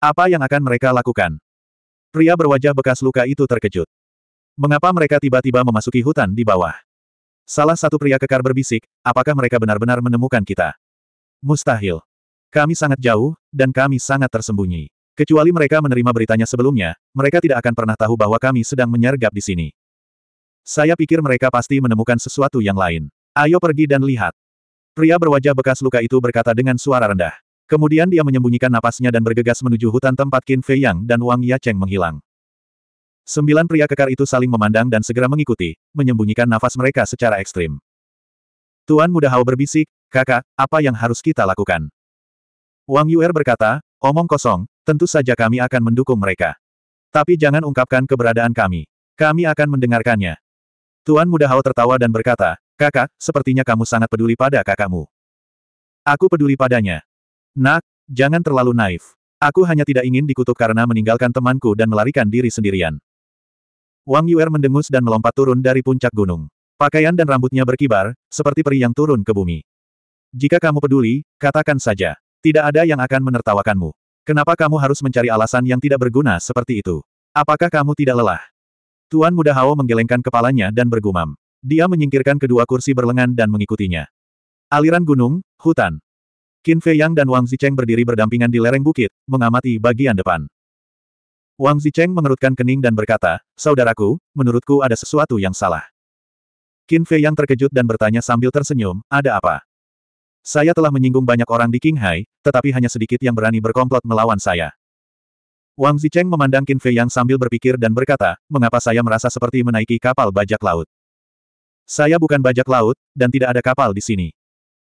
Apa yang akan mereka lakukan? Pria berwajah bekas luka itu terkejut. Mengapa mereka tiba-tiba memasuki hutan di bawah? Salah satu pria kekar berbisik, apakah mereka benar-benar menemukan kita? Mustahil. Kami sangat jauh, dan kami sangat tersembunyi. Kecuali mereka menerima beritanya sebelumnya, mereka tidak akan pernah tahu bahwa kami sedang menyergap di sini. Saya pikir mereka pasti menemukan sesuatu yang lain. Ayo pergi dan lihat. Pria berwajah bekas luka itu berkata dengan suara rendah. Kemudian dia menyembunyikan napasnya dan bergegas menuju hutan tempat Qin Fei Yang dan Wang Yacheng menghilang. Sembilan pria kekar itu saling memandang dan segera mengikuti, menyembunyikan nafas mereka secara ekstrim. Tuan Muda Hao berbisik, kakak, apa yang harus kita lakukan? Wang Yuer berkata, omong kosong, tentu saja kami akan mendukung mereka. Tapi jangan ungkapkan keberadaan kami. Kami akan mendengarkannya. Tuan Muda Hao tertawa dan berkata, kakak, sepertinya kamu sangat peduli pada kakakmu. Aku peduli padanya. Nak, jangan terlalu naif. Aku hanya tidak ingin dikutuk karena meninggalkan temanku dan melarikan diri sendirian. Wang Yuer mendengus dan melompat turun dari puncak gunung. Pakaian dan rambutnya berkibar, seperti peri yang turun ke bumi. Jika kamu peduli, katakan saja. Tidak ada yang akan menertawakanmu. Kenapa kamu harus mencari alasan yang tidak berguna seperti itu? Apakah kamu tidak lelah? Tuan Muda Hao menggelengkan kepalanya dan bergumam. Dia menyingkirkan kedua kursi berlengan dan mengikutinya. Aliran gunung, hutan, Qin Fei Yang dan Wang Zicheng berdiri berdampingan di lereng bukit, mengamati bagian depan. Wang Zicheng mengerutkan kening dan berkata, Saudaraku, menurutku ada sesuatu yang salah. Qin Fei Yang terkejut dan bertanya sambil tersenyum, ada apa? Saya telah menyinggung banyak orang di King Hai, tetapi hanya sedikit yang berani berkomplot melawan saya. Wang Zicheng memandang Qin Fei Yang sambil berpikir dan berkata, mengapa saya merasa seperti menaiki kapal bajak laut? Saya bukan bajak laut, dan tidak ada kapal di sini.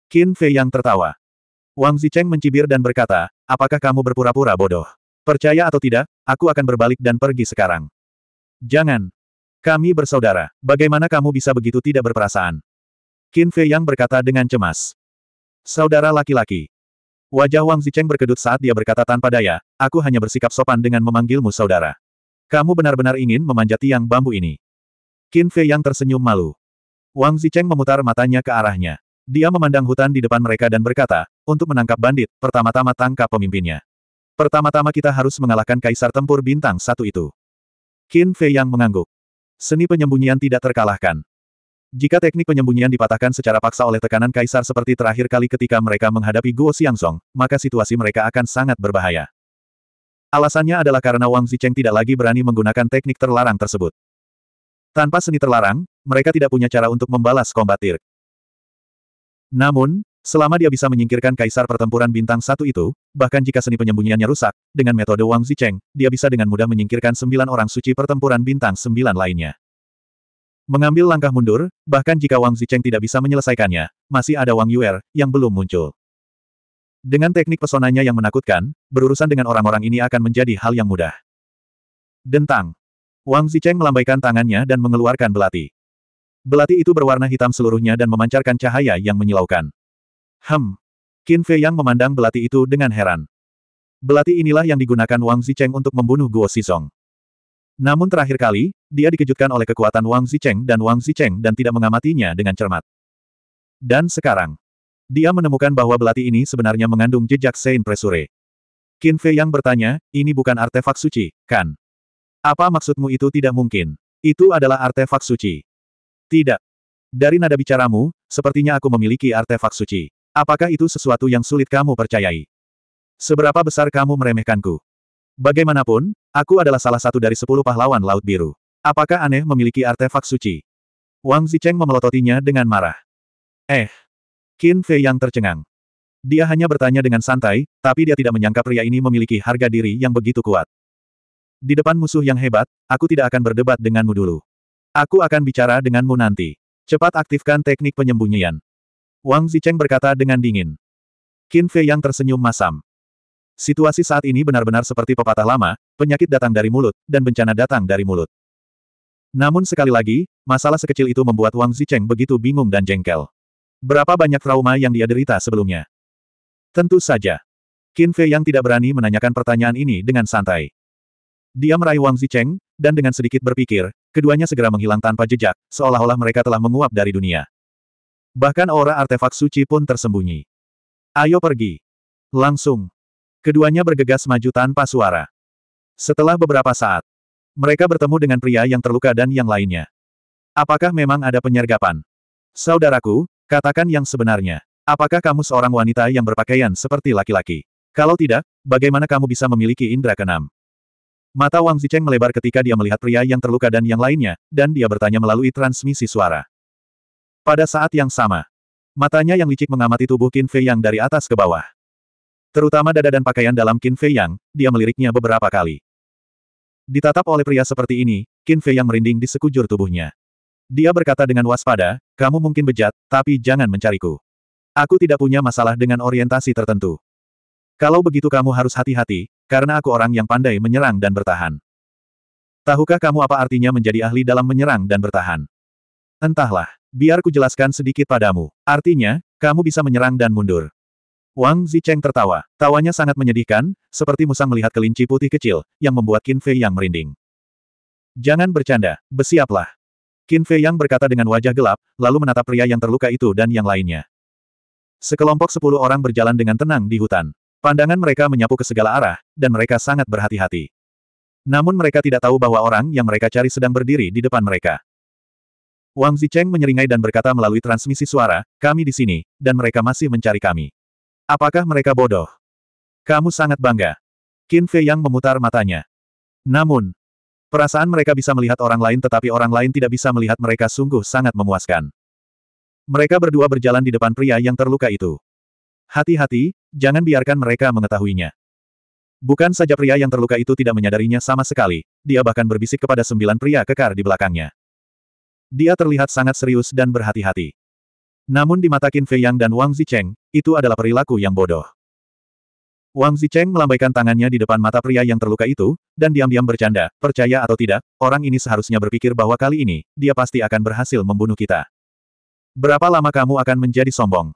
Qin Fei Yang tertawa. Wang Zicheng mencibir dan berkata, apakah kamu berpura-pura bodoh? Percaya atau tidak, aku akan berbalik dan pergi sekarang. Jangan. Kami bersaudara, bagaimana kamu bisa begitu tidak berperasaan? Qin Fei Yang berkata dengan cemas. Saudara laki-laki. Wajah Wang Zicheng berkedut saat dia berkata tanpa daya, aku hanya bersikap sopan dengan memanggilmu saudara. Kamu benar-benar ingin memanjat tiang bambu ini. Qin Fei Yang tersenyum malu. Wang Zicheng memutar matanya ke arahnya. Dia memandang hutan di depan mereka dan berkata, untuk menangkap bandit, pertama-tama tangkap pemimpinnya. Pertama-tama kita harus mengalahkan kaisar tempur bintang satu itu. Qin Fei yang mengangguk. Seni penyembunyian tidak terkalahkan. Jika teknik penyembunyian dipatahkan secara paksa oleh tekanan kaisar seperti terakhir kali ketika mereka menghadapi Guo Xiangzong, maka situasi mereka akan sangat berbahaya. Alasannya adalah karena Wang Zicheng tidak lagi berani menggunakan teknik terlarang tersebut. Tanpa seni terlarang, mereka tidak punya cara untuk membalas kombatir. Namun, selama dia bisa menyingkirkan kaisar pertempuran bintang satu itu, bahkan jika seni penyembunyiannya rusak, dengan metode Wang Zicheng, dia bisa dengan mudah menyingkirkan sembilan orang suci pertempuran bintang sembilan lainnya. Mengambil langkah mundur, bahkan jika Wang Zicheng tidak bisa menyelesaikannya, masih ada Wang Yuer, yang belum muncul. Dengan teknik pesonanya yang menakutkan, berurusan dengan orang-orang ini akan menjadi hal yang mudah. Dentang. Wang Zicheng melambaikan tangannya dan mengeluarkan belati. Belati itu berwarna hitam seluruhnya dan memancarkan cahaya yang menyilaukan. Hem. Qin Fei yang memandang belati itu dengan heran. Belati inilah yang digunakan Wang Zicheng untuk membunuh Guo Xizong. Namun terakhir kali, dia dikejutkan oleh kekuatan Wang Zicheng dan Wang Zicheng dan tidak mengamatinya dengan cermat. Dan sekarang, dia menemukan bahwa belati ini sebenarnya mengandung jejak Sein Presure. Qin Fei yang bertanya, ini bukan artefak suci, kan? Apa maksudmu itu tidak mungkin? Itu adalah artefak suci. Tidak. Dari nada bicaramu, sepertinya aku memiliki artefak suci. Apakah itu sesuatu yang sulit kamu percayai? Seberapa besar kamu meremehkanku? Bagaimanapun, aku adalah salah satu dari sepuluh pahlawan Laut Biru. Apakah aneh memiliki artefak suci? Wang Zicheng memelototinya dengan marah. Eh. Qin Fei yang tercengang. Dia hanya bertanya dengan santai, tapi dia tidak menyangka pria ini memiliki harga diri yang begitu kuat. Di depan musuh yang hebat, aku tidak akan berdebat denganmu dulu. Aku akan bicara denganmu nanti. Cepat aktifkan teknik penyembunyian. Wang Zicheng berkata dengan dingin. Qin Fei yang tersenyum masam. Situasi saat ini benar-benar seperti pepatah lama, penyakit datang dari mulut, dan bencana datang dari mulut. Namun sekali lagi, masalah sekecil itu membuat Wang Zicheng begitu bingung dan jengkel. Berapa banyak trauma yang dia derita sebelumnya? Tentu saja. Qin Fei yang tidak berani menanyakan pertanyaan ini dengan santai. Dia meraih Wang Zicheng, dan dengan sedikit berpikir, keduanya segera menghilang tanpa jejak, seolah-olah mereka telah menguap dari dunia. Bahkan aura artefak suci pun tersembunyi. Ayo pergi. Langsung. Keduanya bergegas maju tanpa suara. Setelah beberapa saat, mereka bertemu dengan pria yang terluka dan yang lainnya. Apakah memang ada penyergapan? Saudaraku, katakan yang sebenarnya. Apakah kamu seorang wanita yang berpakaian seperti laki-laki? Kalau tidak, bagaimana kamu bisa memiliki indera keenam? Mata Wang Zicheng melebar ketika dia melihat pria yang terluka dan yang lainnya, dan dia bertanya melalui transmisi suara. Pada saat yang sama, matanya yang licik mengamati tubuh Qin Fei Yang dari atas ke bawah. Terutama dada dan pakaian dalam Qin Fei Yang, dia meliriknya beberapa kali. Ditatap oleh pria seperti ini, Qin Fei Yang merinding di sekujur tubuhnya. Dia berkata dengan waspada, kamu mungkin bejat, tapi jangan mencariku. Aku tidak punya masalah dengan orientasi tertentu. Kalau begitu kamu harus hati-hati, karena aku orang yang pandai menyerang dan bertahan. Tahukah kamu apa artinya menjadi ahli dalam menyerang dan bertahan? Entahlah, biar ku jelaskan sedikit padamu. Artinya, kamu bisa menyerang dan mundur. Wang Zicheng tertawa. Tawanya sangat menyedihkan, seperti musang melihat kelinci putih kecil, yang membuat Qin Fei Yang merinding. Jangan bercanda, bersiaplah. Qin Fei Yang berkata dengan wajah gelap, lalu menatap pria yang terluka itu dan yang lainnya. Sekelompok sepuluh orang berjalan dengan tenang di hutan. Pandangan mereka menyapu ke segala arah, dan mereka sangat berhati-hati. Namun mereka tidak tahu bahwa orang yang mereka cari sedang berdiri di depan mereka. Wang Zicheng menyeringai dan berkata melalui transmisi suara, kami di sini, dan mereka masih mencari kami. Apakah mereka bodoh? Kamu sangat bangga. Qin Fei Yang memutar matanya. Namun, perasaan mereka bisa melihat orang lain tetapi orang lain tidak bisa melihat mereka sungguh sangat memuaskan. Mereka berdua berjalan di depan pria yang terluka itu. Hati-hati, jangan biarkan mereka mengetahuinya. Bukan saja pria yang terluka itu tidak menyadarinya sama sekali, dia bahkan berbisik kepada sembilan pria kekar di belakangnya. Dia terlihat sangat serius dan berhati-hati. Namun di mata Qin Fei Yang dan Wang Zicheng, itu adalah perilaku yang bodoh. Wang Zicheng melambaikan tangannya di depan mata pria yang terluka itu, dan diam-diam bercanda, percaya atau tidak, orang ini seharusnya berpikir bahwa kali ini, dia pasti akan berhasil membunuh kita. Berapa lama kamu akan menjadi sombong?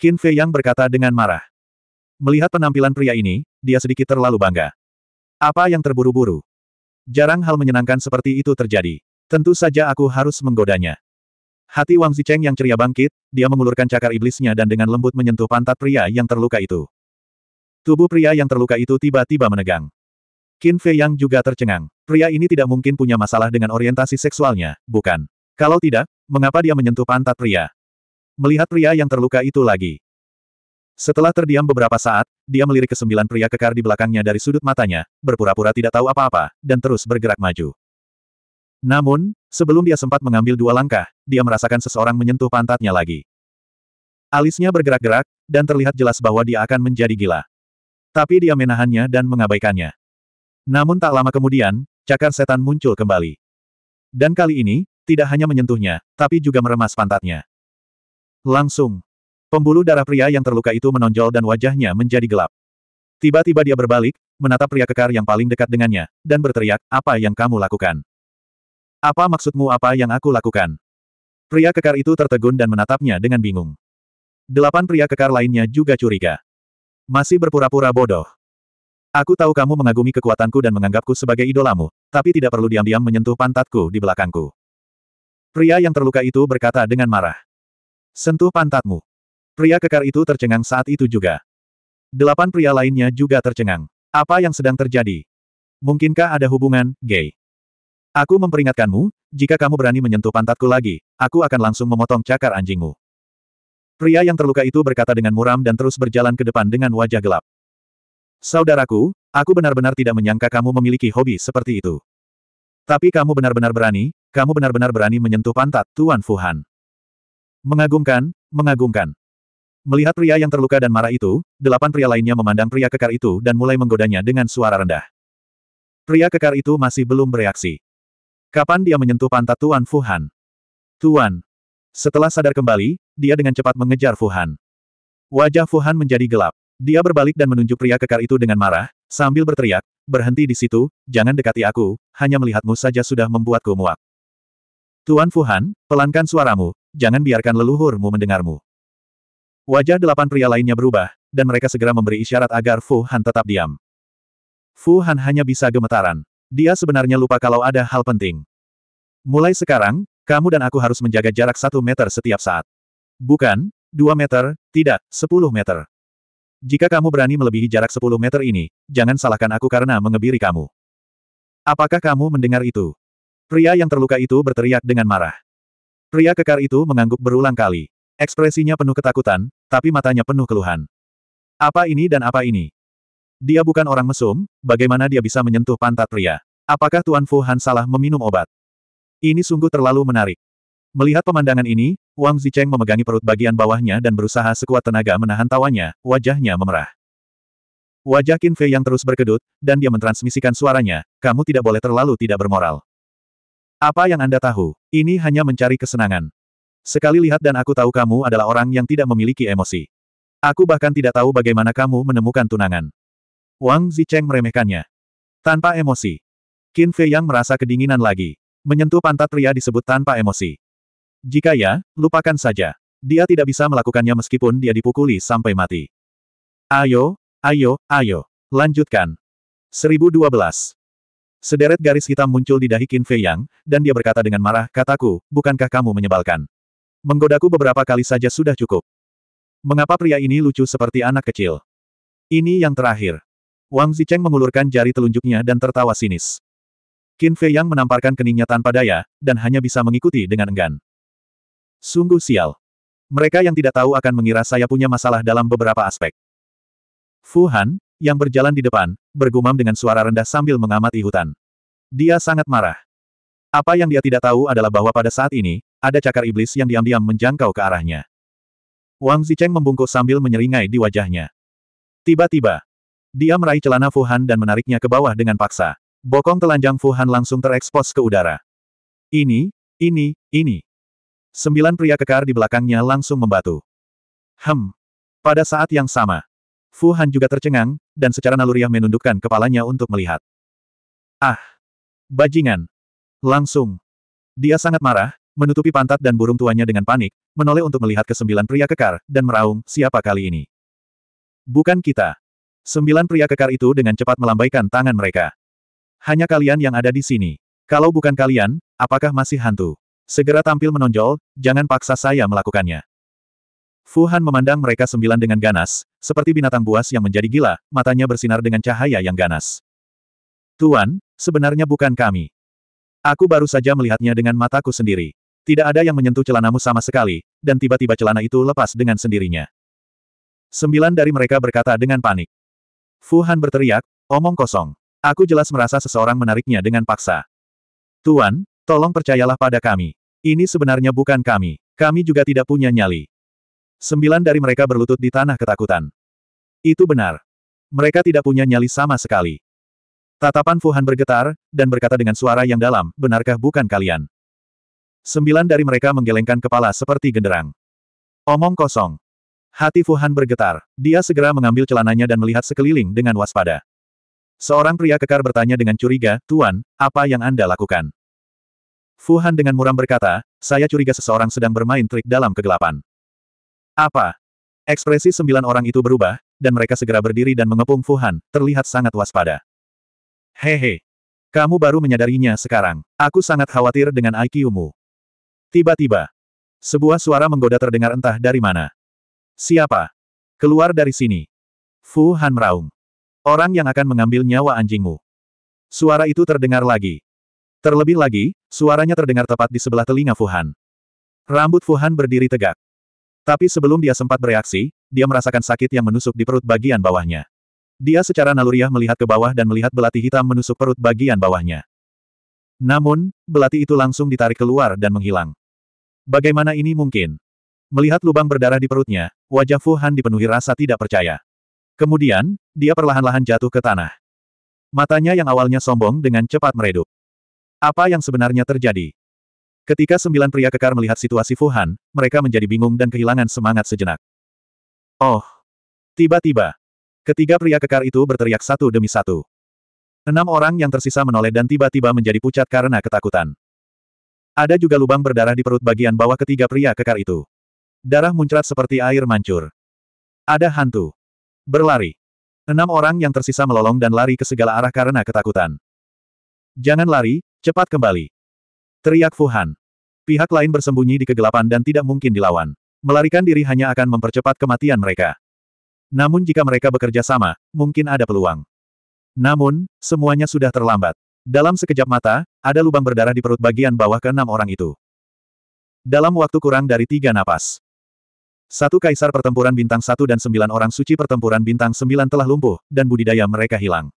Qin Fei Yang berkata dengan marah. Melihat penampilan pria ini, dia sedikit terlalu bangga. Apa yang terburu-buru? Jarang hal menyenangkan seperti itu terjadi. Tentu saja aku harus menggodanya. Hati Wang Zicheng yang ceria bangkit, dia mengulurkan cakar iblisnya dan dengan lembut menyentuh pantat pria yang terluka itu. Tubuh pria yang terluka itu tiba-tiba menegang. Qin Fei Yang juga tercengang. Pria ini tidak mungkin punya masalah dengan orientasi seksualnya, bukan? Kalau tidak, mengapa dia menyentuh pantat pria? melihat pria yang terluka itu lagi. Setelah terdiam beberapa saat, dia melirik ke sembilan pria kekar di belakangnya dari sudut matanya, berpura-pura tidak tahu apa-apa, dan terus bergerak maju. Namun, sebelum dia sempat mengambil dua langkah, dia merasakan seseorang menyentuh pantatnya lagi. Alisnya bergerak-gerak, dan terlihat jelas bahwa dia akan menjadi gila. Tapi dia menahannya dan mengabaikannya. Namun tak lama kemudian, cakar setan muncul kembali. Dan kali ini, tidak hanya menyentuhnya, tapi juga meremas pantatnya. Langsung. Pembuluh darah pria yang terluka itu menonjol dan wajahnya menjadi gelap. Tiba-tiba dia berbalik, menatap pria kekar yang paling dekat dengannya, dan berteriak, apa yang kamu lakukan? Apa maksudmu apa yang aku lakukan? Pria kekar itu tertegun dan menatapnya dengan bingung. Delapan pria kekar lainnya juga curiga. Masih berpura-pura bodoh. Aku tahu kamu mengagumi kekuatanku dan menganggapku sebagai idolamu, tapi tidak perlu diam-diam menyentuh pantatku di belakangku. Pria yang terluka itu berkata dengan marah. Sentuh pantatmu. Pria kekar itu tercengang saat itu juga. Delapan pria lainnya juga tercengang. Apa yang sedang terjadi? Mungkinkah ada hubungan, gay? Aku memperingatkanmu, jika kamu berani menyentuh pantatku lagi, aku akan langsung memotong cakar anjingmu. Pria yang terluka itu berkata dengan muram dan terus berjalan ke depan dengan wajah gelap. Saudaraku, aku benar-benar tidak menyangka kamu memiliki hobi seperti itu. Tapi kamu benar-benar berani, kamu benar-benar berani menyentuh pantat Tuan Fuhan. Mengagumkan, mengagumkan. Melihat pria yang terluka dan marah itu, delapan pria lainnya memandang pria kekar itu dan mulai menggodanya dengan suara rendah. Pria kekar itu masih belum bereaksi. Kapan dia menyentuh pantat Tuan Fuhan? Tuan. Setelah sadar kembali, dia dengan cepat mengejar Fuhan. Wajah Fuhan menjadi gelap. Dia berbalik dan menunjuk pria kekar itu dengan marah, sambil berteriak, berhenti di situ, jangan dekati aku, hanya melihatmu saja sudah membuatku muak. Tuan Fuhan, pelankan suaramu, jangan biarkan leluhurmu mendengarmu. Wajah delapan pria lainnya berubah, dan mereka segera memberi isyarat agar Fu Han tetap diam. Fu Han hanya bisa gemetaran. Dia sebenarnya lupa kalau ada hal penting. Mulai sekarang, kamu dan aku harus menjaga jarak satu meter setiap saat. Bukan, dua meter, tidak, sepuluh meter. Jika kamu berani melebihi jarak sepuluh meter ini, jangan salahkan aku karena mengebiri kamu. Apakah kamu mendengar itu? Pria yang terluka itu berteriak dengan marah. Pria kekar itu mengangguk berulang kali. Ekspresinya penuh ketakutan, tapi matanya penuh keluhan. Apa ini dan apa ini? Dia bukan orang mesum, bagaimana dia bisa menyentuh pantat pria? Apakah Tuan Fu Han salah meminum obat? Ini sungguh terlalu menarik. Melihat pemandangan ini, Wang Zicheng memegangi perut bagian bawahnya dan berusaha sekuat tenaga menahan tawanya, wajahnya memerah. Wajah Qin Fei yang terus berkedut, dan dia mentransmisikan suaranya, kamu tidak boleh terlalu tidak bermoral. Apa yang Anda tahu? Ini hanya mencari kesenangan. Sekali lihat dan aku tahu kamu adalah orang yang tidak memiliki emosi. Aku bahkan tidak tahu bagaimana kamu menemukan tunangan. Wang Zicheng meremehkannya. Tanpa emosi. Qin Fei Yang merasa kedinginan lagi. Menyentuh pantat pria disebut tanpa emosi. Jika ya, lupakan saja. Dia tidak bisa melakukannya meskipun dia dipukuli sampai mati. Ayo, ayo, ayo, lanjutkan. 1012. Sederet garis hitam muncul di dahi Qin Fei Yang, dan dia berkata dengan marah, kataku, bukankah kamu menyebalkan? Menggodaku beberapa kali saja sudah cukup. Mengapa pria ini lucu seperti anak kecil? Ini yang terakhir. Wang Zicheng mengulurkan jari telunjuknya dan tertawa sinis. Qin Fei Yang menamparkan keningnya tanpa daya, dan hanya bisa mengikuti dengan enggan. Sungguh sial. Mereka yang tidak tahu akan mengira saya punya masalah dalam beberapa aspek. Fu Han, yang berjalan di depan, bergumam dengan suara rendah sambil mengamati hutan. Dia sangat marah. Apa yang dia tidak tahu adalah bahwa pada saat ini, ada cakar iblis yang diam-diam menjangkau ke arahnya. Wang Zicheng membungkuk sambil menyeringai di wajahnya. Tiba-tiba, dia meraih celana Fuhan dan menariknya ke bawah dengan paksa. Bokong telanjang Fuhan langsung terekspos ke udara. Ini, ini, ini. Sembilan pria kekar di belakangnya langsung membatu. Hem. Pada saat yang sama, Fu Han juga tercengang, dan secara naluriah menundukkan kepalanya untuk melihat. Ah! Bajingan! Langsung! Dia sangat marah, menutupi pantat dan burung tuanya dengan panik, menoleh untuk melihat ke sembilan pria kekar, dan meraung, siapa kali ini? Bukan kita. Sembilan pria kekar itu dengan cepat melambaikan tangan mereka. Hanya kalian yang ada di sini. Kalau bukan kalian, apakah masih hantu? Segera tampil menonjol, jangan paksa saya melakukannya. Fuhan memandang mereka sembilan dengan ganas, seperti binatang buas yang menjadi gila, matanya bersinar dengan cahaya yang ganas. Tuan, sebenarnya bukan kami. Aku baru saja melihatnya dengan mataku sendiri. Tidak ada yang menyentuh celanamu sama sekali, dan tiba-tiba celana itu lepas dengan sendirinya. Sembilan dari mereka berkata dengan panik. Fuhan berteriak, omong kosong. Aku jelas merasa seseorang menariknya dengan paksa. Tuan, tolong percayalah pada kami. Ini sebenarnya bukan kami. Kami juga tidak punya nyali. Sembilan dari mereka berlutut di tanah ketakutan. Itu benar. Mereka tidak punya nyali sama sekali. Tatapan Fuhan bergetar, dan berkata dengan suara yang dalam, benarkah bukan kalian? Sembilan dari mereka menggelengkan kepala seperti genderang. Omong kosong. Hati Fuhan bergetar. Dia segera mengambil celananya dan melihat sekeliling dengan waspada. Seorang pria kekar bertanya dengan curiga, Tuan, apa yang Anda lakukan? Fuhan dengan muram berkata, saya curiga seseorang sedang bermain trik dalam kegelapan. Apa? Ekspresi sembilan orang itu berubah, dan mereka segera berdiri dan mengepung Fuhan, terlihat sangat waspada. Hehe. Kamu baru menyadarinya sekarang. Aku sangat khawatir dengan IQ-mu. Tiba-tiba. Sebuah suara menggoda terdengar entah dari mana. Siapa? Keluar dari sini. Fu Han meraung. Orang yang akan mengambil nyawa anjingmu. Suara itu terdengar lagi. Terlebih lagi, suaranya terdengar tepat di sebelah telinga Fuhan. Rambut Fuhan berdiri tegak. Tapi sebelum dia sempat bereaksi, dia merasakan sakit yang menusuk di perut bagian bawahnya. Dia secara naluriah melihat ke bawah dan melihat belati hitam menusuk perut bagian bawahnya. Namun, belati itu langsung ditarik keluar dan menghilang. Bagaimana ini mungkin? Melihat lubang berdarah di perutnya, wajah Fu Han dipenuhi rasa tidak percaya. Kemudian, dia perlahan-lahan jatuh ke tanah. Matanya yang awalnya sombong dengan cepat meredup. Apa yang sebenarnya terjadi? Ketika sembilan pria kekar melihat situasi Fuhan, mereka menjadi bingung dan kehilangan semangat sejenak. Oh! Tiba-tiba, ketiga pria kekar itu berteriak satu demi satu. Enam orang yang tersisa menoleh dan tiba-tiba menjadi pucat karena ketakutan. Ada juga lubang berdarah di perut bagian bawah ketiga pria kekar itu. Darah muncrat seperti air mancur. Ada hantu. Berlari. Enam orang yang tersisa melolong dan lari ke segala arah karena ketakutan. Jangan lari, cepat kembali. Teriak Fuhan. Pihak lain bersembunyi di kegelapan dan tidak mungkin dilawan. Melarikan diri hanya akan mempercepat kematian mereka. Namun jika mereka bekerja sama, mungkin ada peluang. Namun, semuanya sudah terlambat. Dalam sekejap mata, ada lubang berdarah di perut bagian bawah keenam orang itu. Dalam waktu kurang dari tiga napas. Satu kaisar pertempuran bintang satu dan sembilan orang suci pertempuran bintang sembilan telah lumpuh, dan budidaya mereka hilang.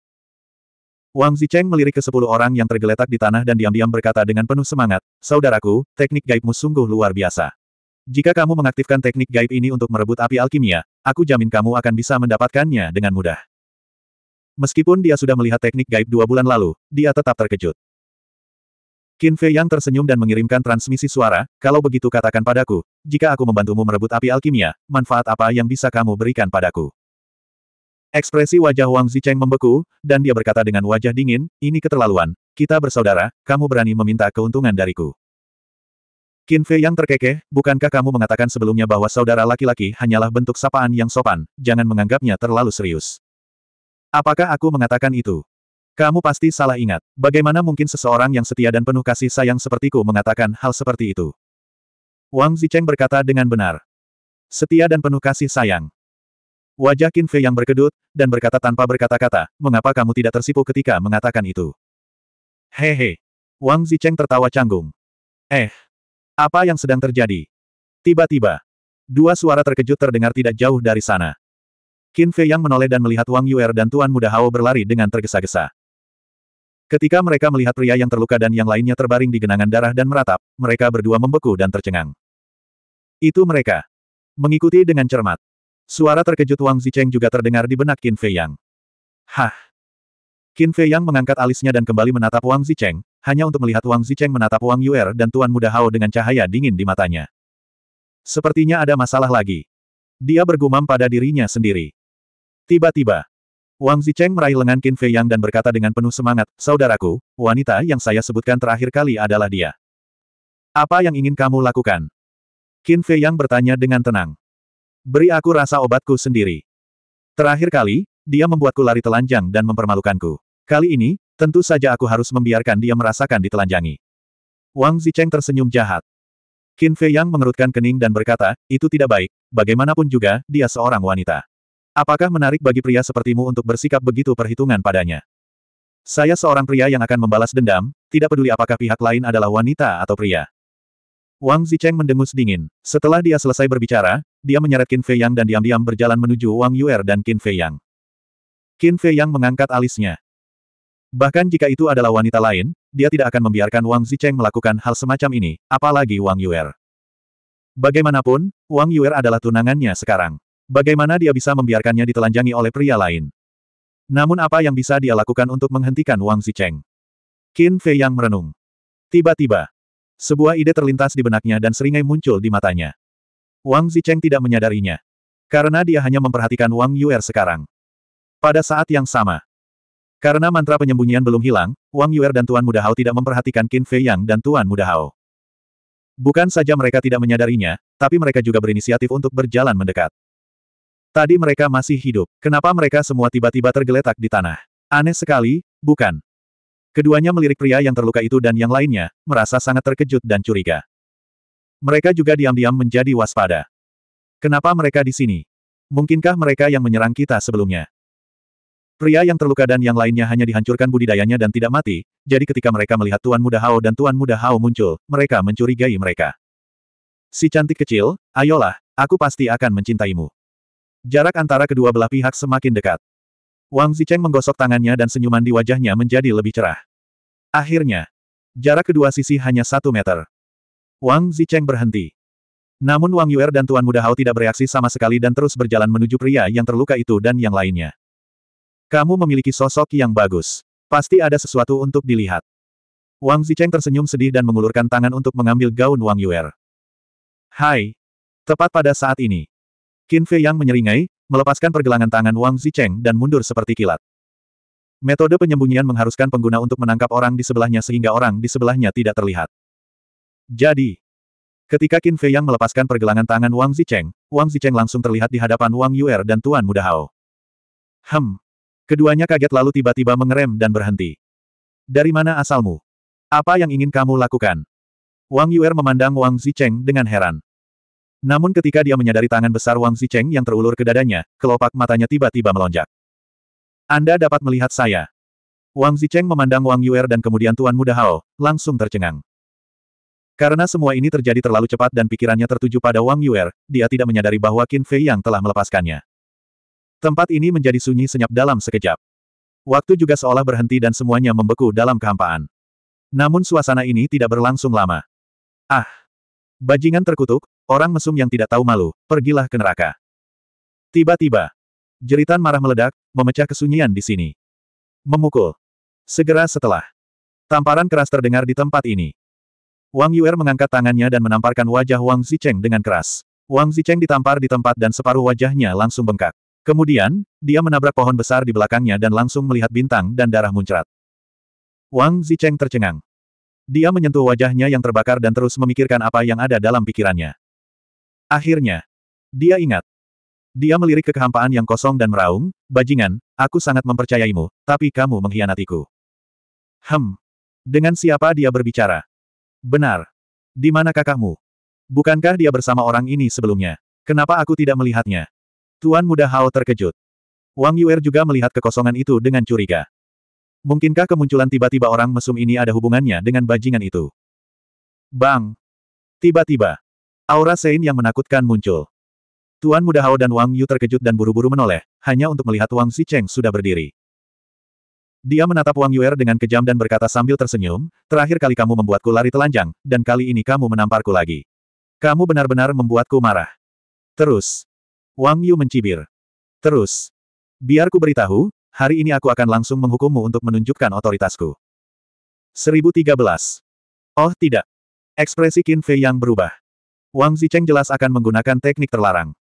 Wang Zicheng melirik ke sepuluh orang yang tergeletak di tanah dan diam-diam berkata dengan penuh semangat, Saudaraku, teknik gaibmu sungguh luar biasa. Jika kamu mengaktifkan teknik gaib ini untuk merebut api alkimia, aku jamin kamu akan bisa mendapatkannya dengan mudah. Meskipun dia sudah melihat teknik gaib dua bulan lalu, dia tetap terkejut. Qin Fei yang tersenyum dan mengirimkan transmisi suara, kalau begitu katakan padaku, jika aku membantumu merebut api alkimia, manfaat apa yang bisa kamu berikan padaku? Ekspresi wajah Wang Zicheng membeku, dan dia berkata dengan wajah dingin, ini keterlaluan, kita bersaudara, kamu berani meminta keuntungan dariku. Qin Fei yang terkekeh, bukankah kamu mengatakan sebelumnya bahwa saudara laki-laki hanyalah bentuk sapaan yang sopan, jangan menganggapnya terlalu serius. Apakah aku mengatakan itu? Kamu pasti salah ingat, bagaimana mungkin seseorang yang setia dan penuh kasih sayang sepertiku mengatakan hal seperti itu? Wang Zicheng berkata dengan benar. Setia dan penuh kasih sayang. Wajah Qin Fei yang berkedut, dan berkata tanpa berkata-kata, mengapa kamu tidak tersipu ketika mengatakan itu? Hehe. Wang Zicheng tertawa canggung. Eh. Apa yang sedang terjadi? Tiba-tiba. Dua suara terkejut terdengar tidak jauh dari sana. Qin Fei yang menoleh dan melihat Wang Yuer dan Tuan Muda Hao berlari dengan tergesa-gesa. Ketika mereka melihat pria yang terluka dan yang lainnya terbaring di genangan darah dan meratap, mereka berdua membeku dan tercengang. Itu mereka. Mengikuti dengan cermat. Suara terkejut Wang Zicheng juga terdengar di benak Qin Fei Yang. Hah! Qin Fei Yang mengangkat alisnya dan kembali menatap Wang Zicheng, hanya untuk melihat Wang Zicheng menatap Wang Yuer dan Tuan Muda Hao dengan cahaya dingin di matanya. Sepertinya ada masalah lagi. Dia bergumam pada dirinya sendiri. Tiba-tiba, Wang Zicheng meraih lengan Qin Fei Yang dan berkata dengan penuh semangat, Saudaraku, wanita yang saya sebutkan terakhir kali adalah dia. Apa yang ingin kamu lakukan? Qin Fei Yang bertanya dengan tenang. Beri aku rasa obatku sendiri. Terakhir kali, dia membuatku lari telanjang dan mempermalukanku. Kali ini, tentu saja aku harus membiarkan dia merasakan ditelanjangi. Wang Zicheng tersenyum jahat. Qin Fei Yang mengerutkan kening dan berkata, itu tidak baik, bagaimanapun juga, dia seorang wanita. Apakah menarik bagi pria sepertimu untuk bersikap begitu perhitungan padanya? Saya seorang pria yang akan membalas dendam, tidak peduli apakah pihak lain adalah wanita atau pria. Wang Zicheng mendengus dingin. Setelah dia selesai berbicara, dia menyeret Qin Fei Yang dan diam-diam berjalan menuju Wang Yuer dan Qin Fei Yang. Qin Fei Yang mengangkat alisnya. Bahkan jika itu adalah wanita lain, dia tidak akan membiarkan Wang Zicheng melakukan hal semacam ini, apalagi Wang Yuer. Bagaimanapun, Wang Yuer adalah tunangannya sekarang. Bagaimana dia bisa membiarkannya ditelanjangi oleh pria lain? Namun apa yang bisa dia lakukan untuk menghentikan Wang Zicheng? Qin Fei Yang merenung. Tiba-tiba, sebuah ide terlintas di benaknya dan seringai muncul di matanya. Wang Zicheng tidak menyadarinya. Karena dia hanya memperhatikan Wang Yuer sekarang. Pada saat yang sama. Karena mantra penyembunyian belum hilang, Wang Yuer dan Tuan Muda Hao tidak memperhatikan Qin Fei Yang dan Tuan Muda Hao. Bukan saja mereka tidak menyadarinya, tapi mereka juga berinisiatif untuk berjalan mendekat. Tadi mereka masih hidup. Kenapa mereka semua tiba-tiba tergeletak di tanah? Aneh sekali, bukan? Keduanya melirik pria yang terluka itu dan yang lainnya, merasa sangat terkejut dan curiga. Mereka juga diam-diam menjadi waspada. Kenapa mereka di sini? Mungkinkah mereka yang menyerang kita sebelumnya? Pria yang terluka dan yang lainnya hanya dihancurkan budidayanya dan tidak mati, jadi ketika mereka melihat Tuan Muda Hao dan Tuan Muda Hao muncul, mereka mencurigai mereka. Si cantik kecil, ayolah, aku pasti akan mencintaimu. Jarak antara kedua belah pihak semakin dekat. Wang Zicheng menggosok tangannya dan senyuman di wajahnya menjadi lebih cerah. Akhirnya, jarak kedua sisi hanya satu meter. Wang Zicheng berhenti. Namun Wang Yuer dan Tuan Muda Hao tidak bereaksi sama sekali dan terus berjalan menuju pria yang terluka itu dan yang lainnya. Kamu memiliki sosok yang bagus. Pasti ada sesuatu untuk dilihat. Wang Zicheng tersenyum sedih dan mengulurkan tangan untuk mengambil gaun Wang Yuer. Hai. Tepat pada saat ini. Qin Fei Yang menyeringai, melepaskan pergelangan tangan Wang Zicheng dan mundur seperti kilat. Metode penyembunyian mengharuskan pengguna untuk menangkap orang di sebelahnya sehingga orang di sebelahnya tidak terlihat. Jadi, ketika Qin Fei Yang melepaskan pergelangan tangan Wang Zicheng, Wang Zicheng langsung terlihat di hadapan Wang Yuer dan Tuan Muda Hao. Hem. Keduanya kaget lalu tiba-tiba mengerem dan berhenti. Dari mana asalmu? Apa yang ingin kamu lakukan? Wang Yuer memandang Wang Zicheng dengan heran. Namun ketika dia menyadari tangan besar Wang Zicheng yang terulur ke dadanya, kelopak matanya tiba-tiba melonjak. Anda dapat melihat saya. Wang Zicheng memandang Wang Yuer dan kemudian Tuan Muda Hao, langsung tercengang. Karena semua ini terjadi terlalu cepat dan pikirannya tertuju pada Wang Yuer, dia tidak menyadari bahwa Qin Fei yang telah melepaskannya. Tempat ini menjadi sunyi senyap dalam sekejap. Waktu juga seolah berhenti dan semuanya membeku dalam kehampaan. Namun suasana ini tidak berlangsung lama. Ah! Bajingan terkutuk, Orang mesum yang tidak tahu malu, pergilah ke neraka. Tiba-tiba, jeritan marah meledak, memecah kesunyian di sini. Memukul. Segera setelah, tamparan keras terdengar di tempat ini. Wang Yuer mengangkat tangannya dan menamparkan wajah Wang Zicheng dengan keras. Wang Zicheng ditampar di tempat dan separuh wajahnya langsung bengkak. Kemudian, dia menabrak pohon besar di belakangnya dan langsung melihat bintang dan darah muncrat. Wang Zicheng tercengang. Dia menyentuh wajahnya yang terbakar dan terus memikirkan apa yang ada dalam pikirannya. Akhirnya. Dia ingat. Dia melirik ke kehampaan yang kosong dan meraung, Bajingan, aku sangat mempercayaimu, tapi kamu mengkhianatiku. Hem. Dengan siapa dia berbicara? Benar. Di mana kakakmu? Bukankah dia bersama orang ini sebelumnya? Kenapa aku tidak melihatnya? Tuan muda Hao terkejut. Wang Yuer juga melihat kekosongan itu dengan curiga. Mungkinkah kemunculan tiba-tiba orang mesum ini ada hubungannya dengan bajingan itu? Bang! Tiba-tiba, Aura Sein yang menakutkan muncul. Tuan Muda Hao dan Wang Yu terkejut dan buru-buru menoleh, hanya untuk melihat Wang Si Cheng sudah berdiri. Dia menatap Wang Yuer dengan kejam dan berkata sambil tersenyum, terakhir kali kamu membuatku lari telanjang, dan kali ini kamu menamparku lagi. Kamu benar-benar membuatku marah. Terus. Wang Yu mencibir. Terus. Biarku beritahu, hari ini aku akan langsung menghukummu untuk menunjukkan otoritasku. 1013. Oh tidak. Ekspresi Qin Fei yang berubah. Wang Zicheng jelas akan menggunakan teknik terlarang.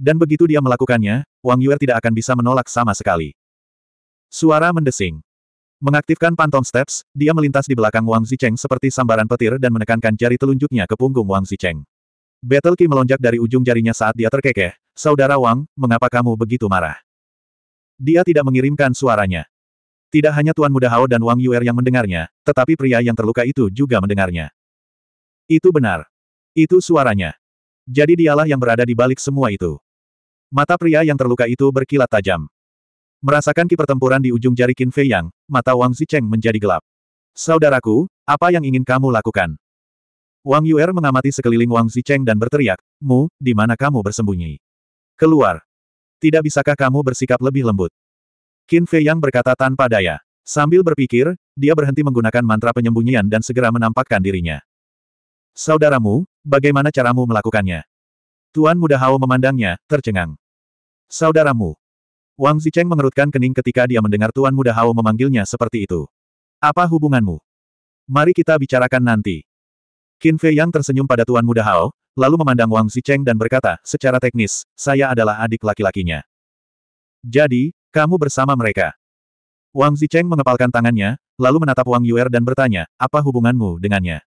Dan begitu dia melakukannya, Wang Yuer tidak akan bisa menolak sama sekali. Suara mendesing. Mengaktifkan pantom steps, dia melintas di belakang Wang Zicheng seperti sambaran petir dan menekankan jari telunjuknya ke punggung Wang Zicheng. Battle Qi melonjak dari ujung jarinya saat dia terkekeh. Saudara Wang, mengapa kamu begitu marah? Dia tidak mengirimkan suaranya. Tidak hanya Tuan Muda Hao dan Wang Yuer yang mendengarnya, tetapi pria yang terluka itu juga mendengarnya. Itu benar. Itu suaranya. Jadi dialah yang berada di balik semua itu. Mata pria yang terluka itu berkilat tajam. Merasakan pertempuran di ujung jari Qin Fei Yang, mata Wang Zicheng menjadi gelap. Saudaraku, apa yang ingin kamu lakukan? Wang Yuer mengamati sekeliling Wang Zicheng dan berteriak, Mu, di mana kamu bersembunyi? Keluar. Tidak bisakah kamu bersikap lebih lembut? Qin Fei Yang berkata tanpa daya. Sambil berpikir, dia berhenti menggunakan mantra penyembunyian dan segera menampakkan dirinya. Saudaramu, Bagaimana caramu melakukannya? Tuan Muda Hao memandangnya, tercengang. Saudaramu. Wang Zicheng mengerutkan kening ketika dia mendengar Tuan Muda Hao memanggilnya seperti itu. Apa hubunganmu? Mari kita bicarakan nanti. Qin Fei Yang tersenyum pada Tuan Muda Hao, lalu memandang Wang Zicheng dan berkata, secara teknis, saya adalah adik laki-lakinya. Jadi, kamu bersama mereka. Wang Zicheng mengepalkan tangannya, lalu menatap Wang Yuer dan bertanya, apa hubunganmu dengannya?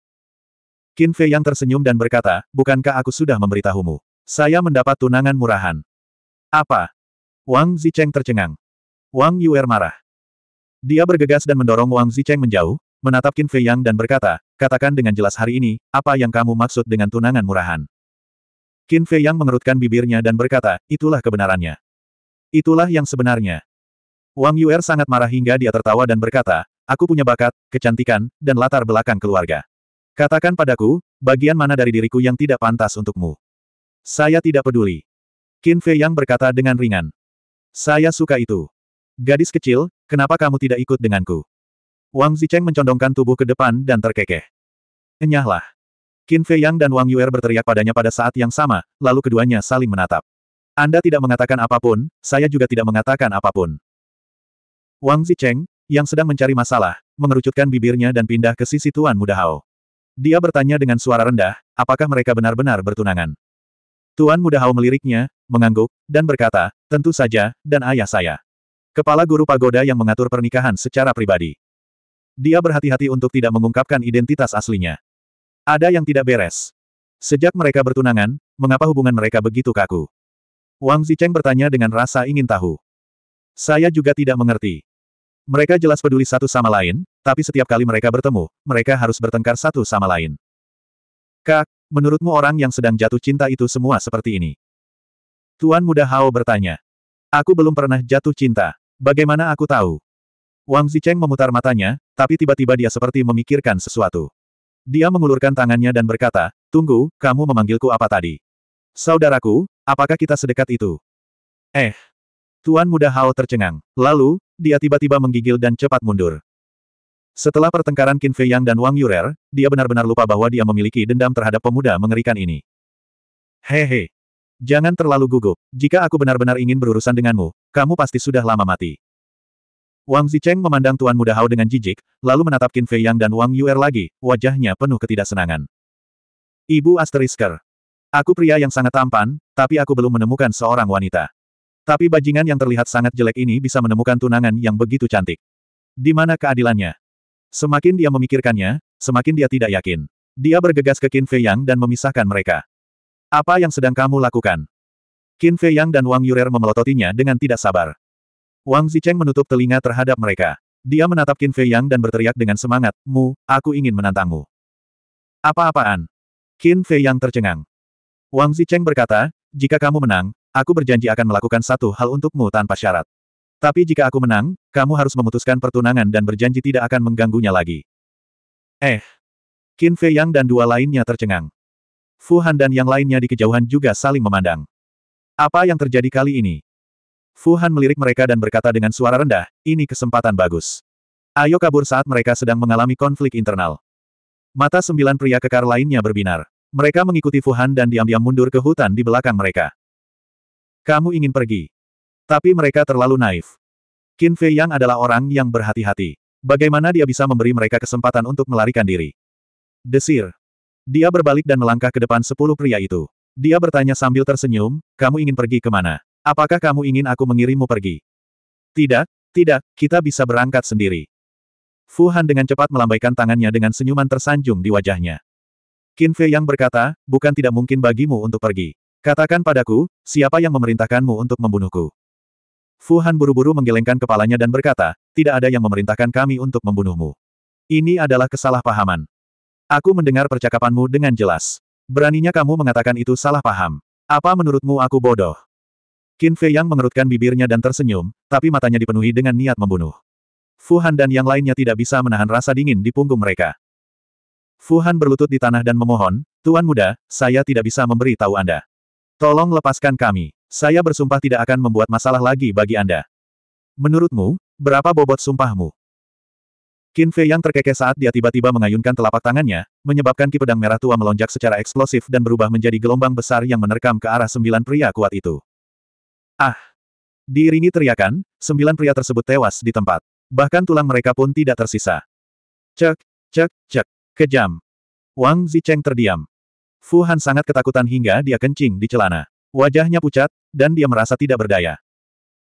Qin Fei yang tersenyum dan berkata, bukankah aku sudah memberitahumu? Saya mendapat tunangan murahan. Apa? Wang Zicheng tercengang. Wang Yuer marah. Dia bergegas dan mendorong Wang Zicheng menjauh, menatap Qin Fei yang dan berkata, katakan dengan jelas hari ini, apa yang kamu maksud dengan tunangan murahan? Qin Fei yang mengerutkan bibirnya dan berkata, itulah kebenarannya. Itulah yang sebenarnya. Wang Yuer sangat marah hingga dia tertawa dan berkata, aku punya bakat, kecantikan, dan latar belakang keluarga. Katakan padaku, bagian mana dari diriku yang tidak pantas untukmu. Saya tidak peduli. Qin Fei Yang berkata dengan ringan. Saya suka itu. Gadis kecil, kenapa kamu tidak ikut denganku? Wang Zicheng mencondongkan tubuh ke depan dan terkekeh. Enyahlah. Qin Fei Yang dan Wang Yuer berteriak padanya pada saat yang sama, lalu keduanya saling menatap. Anda tidak mengatakan apapun, saya juga tidak mengatakan apapun. Wang Zicheng, yang sedang mencari masalah, mengerucutkan bibirnya dan pindah ke sisi Tuan Muda Hao. Dia bertanya dengan suara rendah, apakah mereka benar-benar bertunangan? Tuan Muda Hao meliriknya, mengangguk, dan berkata, tentu saja, dan ayah saya. Kepala guru pagoda yang mengatur pernikahan secara pribadi. Dia berhati-hati untuk tidak mengungkapkan identitas aslinya. Ada yang tidak beres. Sejak mereka bertunangan, mengapa hubungan mereka begitu kaku? Wang Zicheng bertanya dengan rasa ingin tahu. Saya juga tidak mengerti. Mereka jelas peduli satu sama lain, tapi setiap kali mereka bertemu, mereka harus bertengkar satu sama lain. Kak, menurutmu orang yang sedang jatuh cinta itu semua seperti ini? Tuan Muda Hao bertanya. Aku belum pernah jatuh cinta. Bagaimana aku tahu? Wang Zicheng memutar matanya, tapi tiba-tiba dia seperti memikirkan sesuatu. Dia mengulurkan tangannya dan berkata, Tunggu, kamu memanggilku apa tadi? Saudaraku, apakah kita sedekat itu? Eh. Tuan Muda Hao tercengang. Lalu, dia tiba-tiba menggigil dan cepat mundur. Setelah pertengkaran Qin Fei Yang dan Wang Yurer, dia benar-benar lupa bahwa dia memiliki dendam terhadap pemuda mengerikan ini. Hehe. Jangan terlalu gugup. Jika aku benar-benar ingin berurusan denganmu, kamu pasti sudah lama mati. Wang Zicheng memandang Tuan Muda Hao dengan jijik, lalu menatap Qin Fei Yang dan Wang Yuer lagi, wajahnya penuh ketidaksenangan. Ibu Asterisker. Aku pria yang sangat tampan, tapi aku belum menemukan seorang wanita. Tapi bajingan yang terlihat sangat jelek ini bisa menemukan tunangan yang begitu cantik. Di mana keadilannya? Semakin dia memikirkannya, semakin dia tidak yakin. Dia bergegas ke Qin Fei Yang dan memisahkan mereka. Apa yang sedang kamu lakukan? Qin Fei Yang dan Wang Yurer memelototinya dengan tidak sabar. Wang Zicheng menutup telinga terhadap mereka. Dia menatap Qin Fei Yang dan berteriak dengan semangat, Mu, aku ingin menantangmu. Apa-apaan? Qin Fei Yang tercengang. Wang Zicheng berkata, jika kamu menang, aku berjanji akan melakukan satu hal untukmu tanpa syarat. Tapi jika aku menang, kamu harus memutuskan pertunangan dan berjanji tidak akan mengganggunya lagi. Eh. Qin Fei Yang dan dua lainnya tercengang. Fu Han dan yang lainnya di kejauhan juga saling memandang. Apa yang terjadi kali ini? Fu Han melirik mereka dan berkata dengan suara rendah, ini kesempatan bagus. Ayo kabur saat mereka sedang mengalami konflik internal. Mata sembilan pria kekar lainnya berbinar. Mereka mengikuti Fu Han dan diam-diam mundur ke hutan di belakang mereka. Kamu ingin pergi. Tapi mereka terlalu naif. Qin Fei Yang adalah orang yang berhati-hati. Bagaimana dia bisa memberi mereka kesempatan untuk melarikan diri? Desir. Dia berbalik dan melangkah ke depan sepuluh pria itu. Dia bertanya sambil tersenyum, kamu ingin pergi kemana? Apakah kamu ingin aku mengirimmu pergi? Tidak, tidak, kita bisa berangkat sendiri. Fu Han dengan cepat melambaikan tangannya dengan senyuman tersanjung di wajahnya. Qin Fei Yang berkata, bukan tidak mungkin bagimu untuk pergi. Katakan padaku, siapa yang memerintahkanmu untuk membunuhku? Fuhan buru-buru menggelengkan kepalanya dan berkata, tidak ada yang memerintahkan kami untuk membunuhmu. Ini adalah kesalahpahaman. Aku mendengar percakapanmu dengan jelas. Beraninya kamu mengatakan itu salah paham. Apa menurutmu aku bodoh? Qin Fei Yang mengerutkan bibirnya dan tersenyum, tapi matanya dipenuhi dengan niat membunuh. Fuhan dan yang lainnya tidak bisa menahan rasa dingin di punggung mereka. Fuhan berlutut di tanah dan memohon, Tuan Muda, saya tidak bisa memberi tahu Anda. Tolong lepaskan kami. Saya bersumpah tidak akan membuat masalah lagi bagi Anda. Menurutmu, berapa bobot sumpahmu? Qin Fei yang terkekeh saat dia tiba-tiba mengayunkan telapak tangannya, menyebabkan ki pedang merah tua melonjak secara eksplosif dan berubah menjadi gelombang besar yang menerkam ke arah sembilan pria kuat itu. Ah! Diiringi teriakan, sembilan pria tersebut tewas di tempat. Bahkan tulang mereka pun tidak tersisa. Cek, cek, cek. Kejam. Wang Zicheng terdiam. Fu Han sangat ketakutan hingga dia kencing di celana. Wajahnya pucat, dan dia merasa tidak berdaya.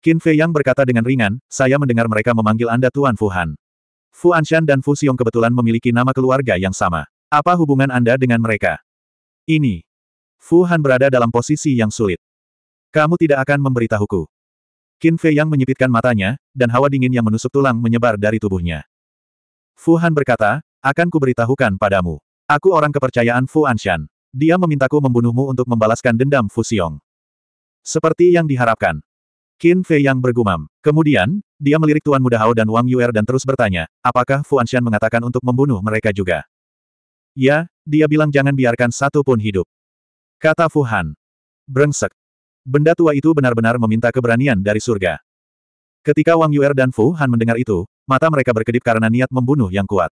Qin Fei Yang berkata dengan ringan, saya mendengar mereka memanggil Anda Tuan Fu Han. Fu Anshan dan Fu Xiong kebetulan memiliki nama keluarga yang sama. Apa hubungan Anda dengan mereka? Ini. Fu Han berada dalam posisi yang sulit. Kamu tidak akan memberitahuku. Qin Fei Yang menyipitkan matanya, dan hawa dingin yang menusuk tulang menyebar dari tubuhnya. Fu Han berkata, akan kuberitahukan padamu. Aku orang kepercayaan Fu Anshan. Dia memintaku membunuhmu untuk membalaskan dendam Fusiong. Seperti yang diharapkan. Qin Fei yang bergumam. Kemudian, dia melirik Tuan Muda Hao dan Wang Yuer dan terus bertanya, apakah Fu Anshan mengatakan untuk membunuh mereka juga? Ya, dia bilang jangan biarkan satu pun hidup. Kata Fu Han. Brengsek. Benda tua itu benar-benar meminta keberanian dari surga. Ketika Wang Yuer dan Fu Han mendengar itu, mata mereka berkedip karena niat membunuh yang kuat.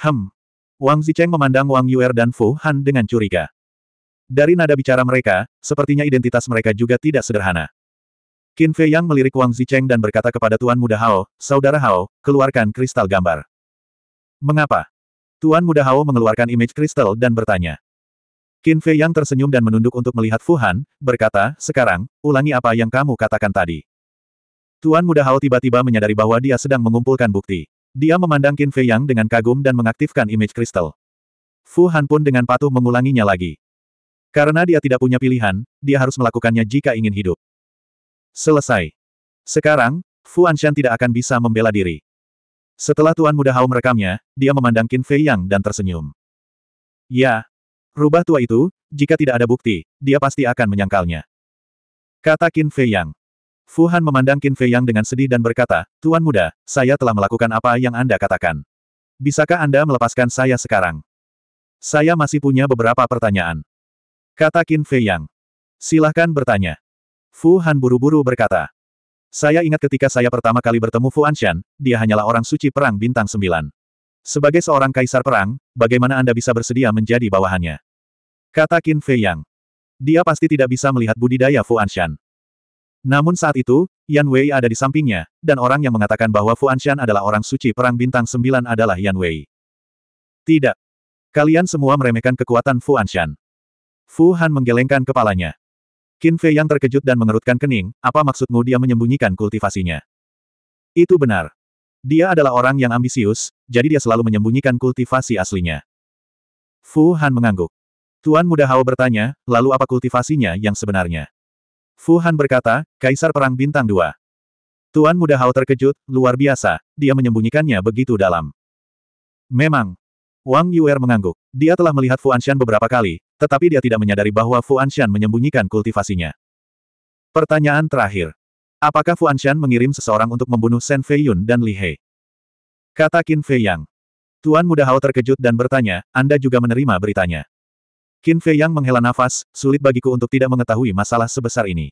Hem, Wang Zicheng memandang Wang Yuer dan Fu Han dengan curiga. Dari nada bicara mereka, sepertinya identitas mereka juga tidak sederhana. Qin Fei Yang melirik Wang Zicheng dan berkata kepada Tuan Muda Hao, Saudara Hao, keluarkan kristal gambar. Mengapa? Tuan Muda Hao mengeluarkan image kristal dan bertanya. Qin Fei Yang tersenyum dan menunduk untuk melihat Fu Han, berkata, sekarang, ulangi apa yang kamu katakan tadi. Tuan Muda Hao tiba-tiba menyadari bahwa dia sedang mengumpulkan bukti. Dia memandang Qin Fei Yang dengan kagum dan mengaktifkan image kristal. Fu Han pun dengan patuh mengulanginya lagi. Karena dia tidak punya pilihan, dia harus melakukannya jika ingin hidup. Selesai. Sekarang, Fu Anshan tidak akan bisa membela diri. Setelah Tuan Muda Hao merekamnya, dia memandang Qin Fei Yang dan tersenyum. Ya. Rubah tua itu, jika tidak ada bukti, dia pasti akan menyangkalnya. Kata Qin Fei Yang. Fu Han memandang Qin Fei Yang dengan sedih dan berkata, Tuan muda, saya telah melakukan apa yang Anda katakan. Bisakah Anda melepaskan saya sekarang? Saya masih punya beberapa pertanyaan. Kata Qin Fei Yang. Silahkan bertanya. Fu Han buru-buru berkata. Saya ingat ketika saya pertama kali bertemu Fu Anshan, dia hanyalah orang suci perang bintang sembilan. Sebagai seorang kaisar perang, bagaimana Anda bisa bersedia menjadi bawahannya? Kata Qin Fei Yang. Dia pasti tidak bisa melihat budidaya Fu Anshan. Namun saat itu, Yan Wei ada di sampingnya, dan orang yang mengatakan bahwa Fu Anshan adalah orang suci perang bintang sembilan adalah Yan Wei. Tidak. Kalian semua meremehkan kekuatan Fu Anshan. Fu Han menggelengkan kepalanya. Qin Fei yang terkejut dan mengerutkan kening, apa maksudmu dia menyembunyikan kultivasinya? Itu benar. Dia adalah orang yang ambisius, jadi dia selalu menyembunyikan kultivasi aslinya. Fu Han mengangguk. Tuan Muda Hao bertanya, lalu apa kultivasinya yang sebenarnya? Fu Han berkata, Kaisar Perang Bintang Dua. Tuan Muda Hao terkejut, luar biasa, dia menyembunyikannya begitu dalam. Memang. Wang Yuer mengangguk. Dia telah melihat Fu Anshan beberapa kali, tetapi dia tidak menyadari bahwa Fu Anshan menyembunyikan kultivasinya. Pertanyaan terakhir. Apakah Fu Anshan mengirim seseorang untuk membunuh Shen Feiyun dan Li He? Kata Qin Feiyang. Tuan Muda Hao terkejut dan bertanya, Anda juga menerima beritanya. Qin Fei Yang menghela nafas, sulit bagiku untuk tidak mengetahui masalah sebesar ini.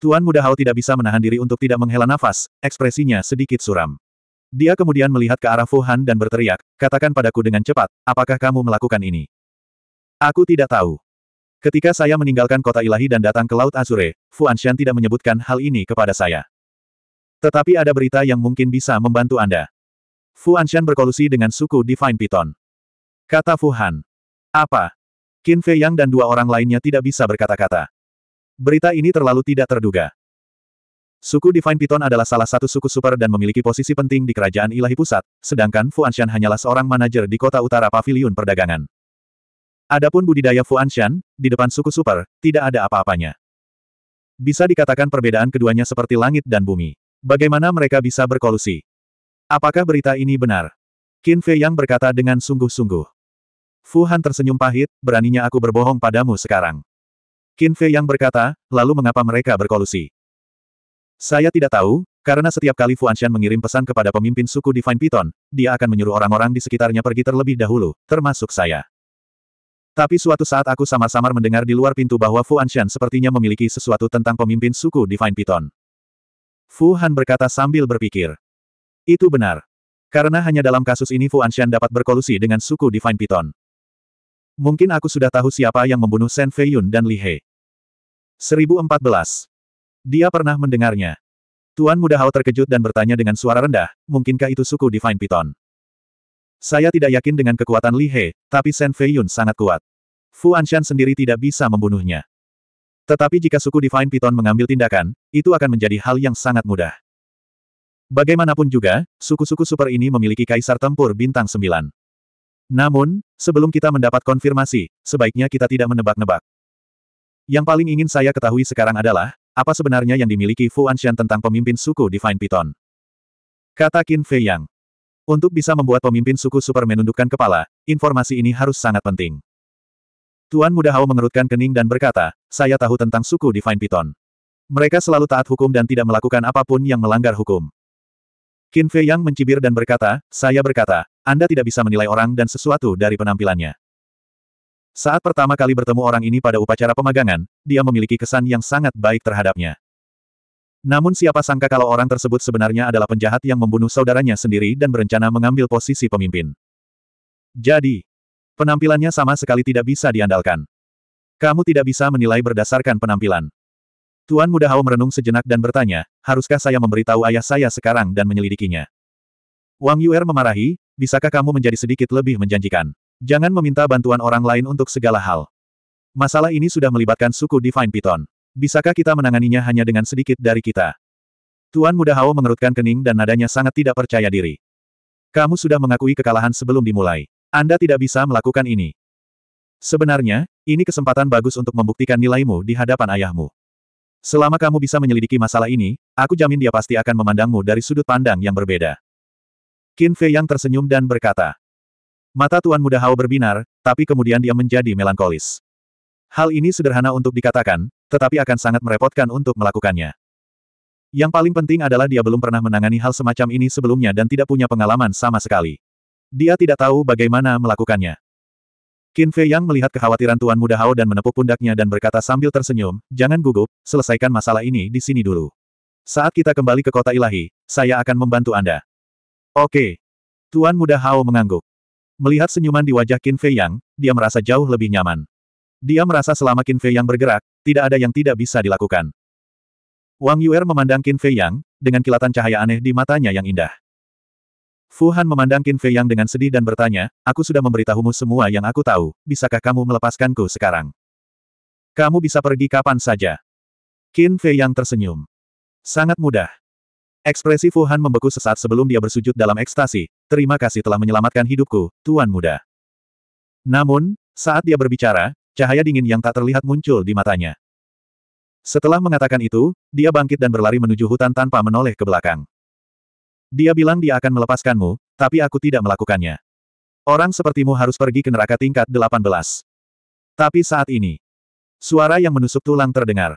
Tuan Muda Hao tidak bisa menahan diri untuk tidak menghela nafas, ekspresinya sedikit suram. Dia kemudian melihat ke arah Fu Han dan berteriak, katakan padaku dengan cepat, apakah kamu melakukan ini? Aku tidak tahu. Ketika saya meninggalkan kota ilahi dan datang ke Laut Azure, Fu Anshan tidak menyebutkan hal ini kepada saya. Tetapi ada berita yang mungkin bisa membantu Anda. Fu Anshan berkolusi dengan suku Divine Python. Kata Fu Han. Apa? Qin Fei Yang dan dua orang lainnya tidak bisa berkata-kata. Berita ini terlalu tidak terduga. Suku Divine Python adalah salah satu suku super dan memiliki posisi penting di kerajaan ilahi pusat, sedangkan Fuanshan hanyalah seorang manajer di kota utara paviliun perdagangan. Adapun budidaya Fuanshan, di depan suku super, tidak ada apa-apanya. Bisa dikatakan perbedaan keduanya seperti langit dan bumi. Bagaimana mereka bisa berkolusi? Apakah berita ini benar? Qin Fei Yang berkata dengan sungguh-sungguh. Fu Han tersenyum pahit, beraninya aku berbohong padamu sekarang. Qin Fei yang berkata, lalu mengapa mereka berkolusi? Saya tidak tahu, karena setiap kali Fu Anshan mengirim pesan kepada pemimpin suku Divine Python, dia akan menyuruh orang-orang di sekitarnya pergi terlebih dahulu, termasuk saya. Tapi suatu saat aku samar-samar mendengar di luar pintu bahwa Fu Anshan sepertinya memiliki sesuatu tentang pemimpin suku Divine Python. Fu Han berkata sambil berpikir. Itu benar. Karena hanya dalam kasus ini Fu Anshan dapat berkolusi dengan suku Divine Python. Mungkin aku sudah tahu siapa yang membunuh Shen Feiyun dan Li He. 1014. Dia pernah mendengarnya. Tuan Muda Hao terkejut dan bertanya dengan suara rendah, mungkinkah itu suku Divine Python? Saya tidak yakin dengan kekuatan Li He, tapi Shen Feiyun sangat kuat. Fu Anshan sendiri tidak bisa membunuhnya. Tetapi jika suku Divine Python mengambil tindakan, itu akan menjadi hal yang sangat mudah. Bagaimanapun juga, suku-suku super ini memiliki kaisar tempur bintang Sembilan. Namun, sebelum kita mendapat konfirmasi, sebaiknya kita tidak menebak-nebak. Yang paling ingin saya ketahui sekarang adalah, apa sebenarnya yang dimiliki Fu Anshan tentang pemimpin suku Divine Python? Kata Qin Fei Yang. Untuk bisa membuat pemimpin suku super menundukkan kepala, informasi ini harus sangat penting. Tuan Muda Hao mengerutkan kening dan berkata, saya tahu tentang suku Divine Python. Mereka selalu taat hukum dan tidak melakukan apapun yang melanggar hukum. Qin Fei Yang mencibir dan berkata, saya berkata, Anda tidak bisa menilai orang dan sesuatu dari penampilannya. Saat pertama kali bertemu orang ini pada upacara pemagangan, dia memiliki kesan yang sangat baik terhadapnya. Namun siapa sangka kalau orang tersebut sebenarnya adalah penjahat yang membunuh saudaranya sendiri dan berencana mengambil posisi pemimpin. Jadi, penampilannya sama sekali tidak bisa diandalkan. Kamu tidak bisa menilai berdasarkan penampilan. Tuan Muda Hao merenung sejenak dan bertanya, haruskah saya memberitahu ayah saya sekarang dan menyelidikinya? Wang Yuer memarahi, bisakah kamu menjadi sedikit lebih menjanjikan? Jangan meminta bantuan orang lain untuk segala hal. Masalah ini sudah melibatkan suku Divine Python. Bisakah kita menanganinya hanya dengan sedikit dari kita? Tuan Muda Hao mengerutkan kening dan nadanya sangat tidak percaya diri. Kamu sudah mengakui kekalahan sebelum dimulai. Anda tidak bisa melakukan ini. Sebenarnya, ini kesempatan bagus untuk membuktikan nilaimu di hadapan ayahmu. Selama kamu bisa menyelidiki masalah ini, aku jamin dia pasti akan memandangmu dari sudut pandang yang berbeda. Qin Fei yang tersenyum dan berkata. Mata Tuan Muda Hao berbinar, tapi kemudian dia menjadi melankolis. Hal ini sederhana untuk dikatakan, tetapi akan sangat merepotkan untuk melakukannya. Yang paling penting adalah dia belum pernah menangani hal semacam ini sebelumnya dan tidak punya pengalaman sama sekali. Dia tidak tahu bagaimana melakukannya. Qin Fei Yang melihat kekhawatiran Tuan Muda Hao dan menepuk pundaknya dan berkata sambil tersenyum, jangan gugup, selesaikan masalah ini di sini dulu. Saat kita kembali ke kota ilahi, saya akan membantu Anda. Oke. Tuan Muda Hao mengangguk. Melihat senyuman di wajah Qin Fei Yang, dia merasa jauh lebih nyaman. Dia merasa selama Qin Fei Yang bergerak, tidak ada yang tidak bisa dilakukan. Wang Yuer memandang Qin Fei Yang, dengan kilatan cahaya aneh di matanya yang indah. Fu Han memandang Qin Fei Yang dengan sedih dan bertanya, aku sudah memberitahumu semua yang aku tahu, bisakah kamu melepaskanku sekarang? Kamu bisa pergi kapan saja. Qin Fei Yang tersenyum. Sangat mudah. Ekspresi Fu Han membeku sesaat sebelum dia bersujud dalam ekstasi, terima kasih telah menyelamatkan hidupku, Tuan Muda. Namun, saat dia berbicara, cahaya dingin yang tak terlihat muncul di matanya. Setelah mengatakan itu, dia bangkit dan berlari menuju hutan tanpa menoleh ke belakang. Dia bilang dia akan melepaskanmu, tapi aku tidak melakukannya. Orang sepertimu harus pergi ke neraka tingkat 18. Tapi saat ini, suara yang menusuk tulang terdengar.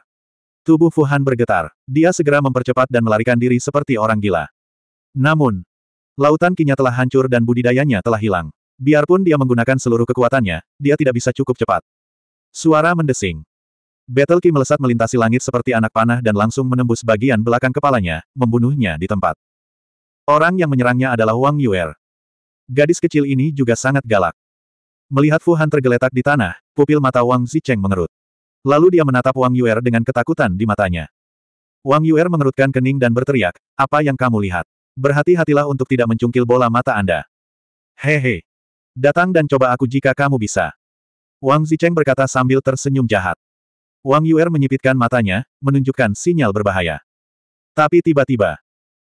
Tubuh Fuhan bergetar. Dia segera mempercepat dan melarikan diri seperti orang gila. Namun, lautan kinya telah hancur dan budidayanya telah hilang. Biarpun dia menggunakan seluruh kekuatannya, dia tidak bisa cukup cepat. Suara mendesing. Battle Ki melesat melintasi langit seperti anak panah dan langsung menembus bagian belakang kepalanya, membunuhnya di tempat. Orang yang menyerangnya adalah Wang Yuer. Gadis kecil ini juga sangat galak. Melihat Fu Han tergeletak di tanah, pupil mata Wang Zicheng mengerut. Lalu dia menatap Wang Yuer dengan ketakutan di matanya. Wang Yuer mengerutkan kening dan berteriak, apa yang kamu lihat? Berhati-hatilah untuk tidak mencungkil bola mata Anda. Hehe. Datang dan coba aku jika kamu bisa. Wang Zicheng berkata sambil tersenyum jahat. Wang Yuer menyipitkan matanya, menunjukkan sinyal berbahaya. Tapi tiba-tiba,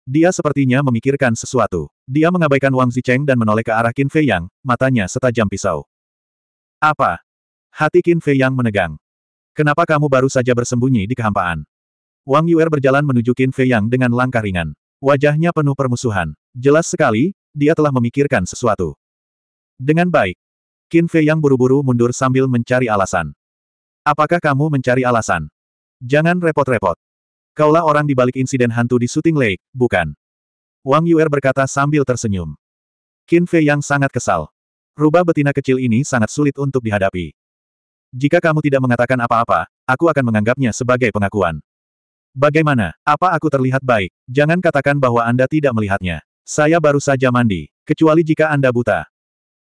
dia sepertinya memikirkan sesuatu. Dia mengabaikan Wang Zicheng dan menoleh ke arah Qin Fei Yang, matanya setajam pisau. Apa? Hati Qin Fei Yang menegang. Kenapa kamu baru saja bersembunyi di kehampaan? Wang Yuer berjalan menuju Qin Fei Yang dengan langkah ringan. Wajahnya penuh permusuhan. Jelas sekali, dia telah memikirkan sesuatu. Dengan baik. Qin Fei Yang buru-buru mundur sambil mencari alasan. Apakah kamu mencari alasan? Jangan repot-repot. Kaulah orang di balik insiden hantu di Shooting Lake, bukan? Wang Yuer berkata sambil tersenyum. Qin Fei yang sangat kesal. Rubah betina kecil ini sangat sulit untuk dihadapi. Jika kamu tidak mengatakan apa-apa, aku akan menganggapnya sebagai pengakuan. Bagaimana, apa aku terlihat baik? Jangan katakan bahwa Anda tidak melihatnya. Saya baru saja mandi, kecuali jika Anda buta.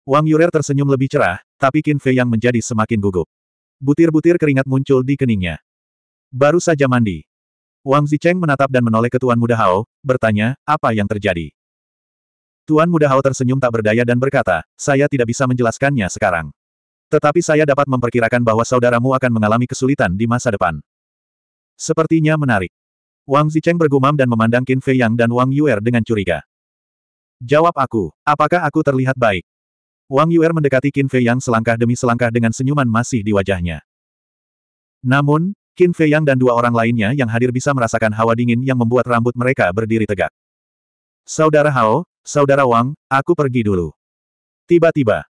Wang Yuer tersenyum lebih cerah, tapi Qin Fei yang menjadi semakin gugup. Butir-butir keringat muncul di keningnya. Baru saja mandi, Wang Zicheng menatap dan menoleh ke Tuan Muda Hao, bertanya, apa yang terjadi? Tuan Muda Hao tersenyum tak berdaya dan berkata, saya tidak bisa menjelaskannya sekarang. Tetapi saya dapat memperkirakan bahwa saudaramu akan mengalami kesulitan di masa depan. Sepertinya menarik. Wang Zicheng bergumam dan memandang Qin Fei Yang dan Wang Yuer dengan curiga. Jawab aku, apakah aku terlihat baik? Wang Yuer mendekati Qin Fei Yang selangkah demi selangkah dengan senyuman masih di wajahnya. Namun, Qin Fei Yang dan dua orang lainnya yang hadir bisa merasakan hawa dingin yang membuat rambut mereka berdiri tegak. Saudara Hao, Saudara Wang, aku pergi dulu. Tiba-tiba,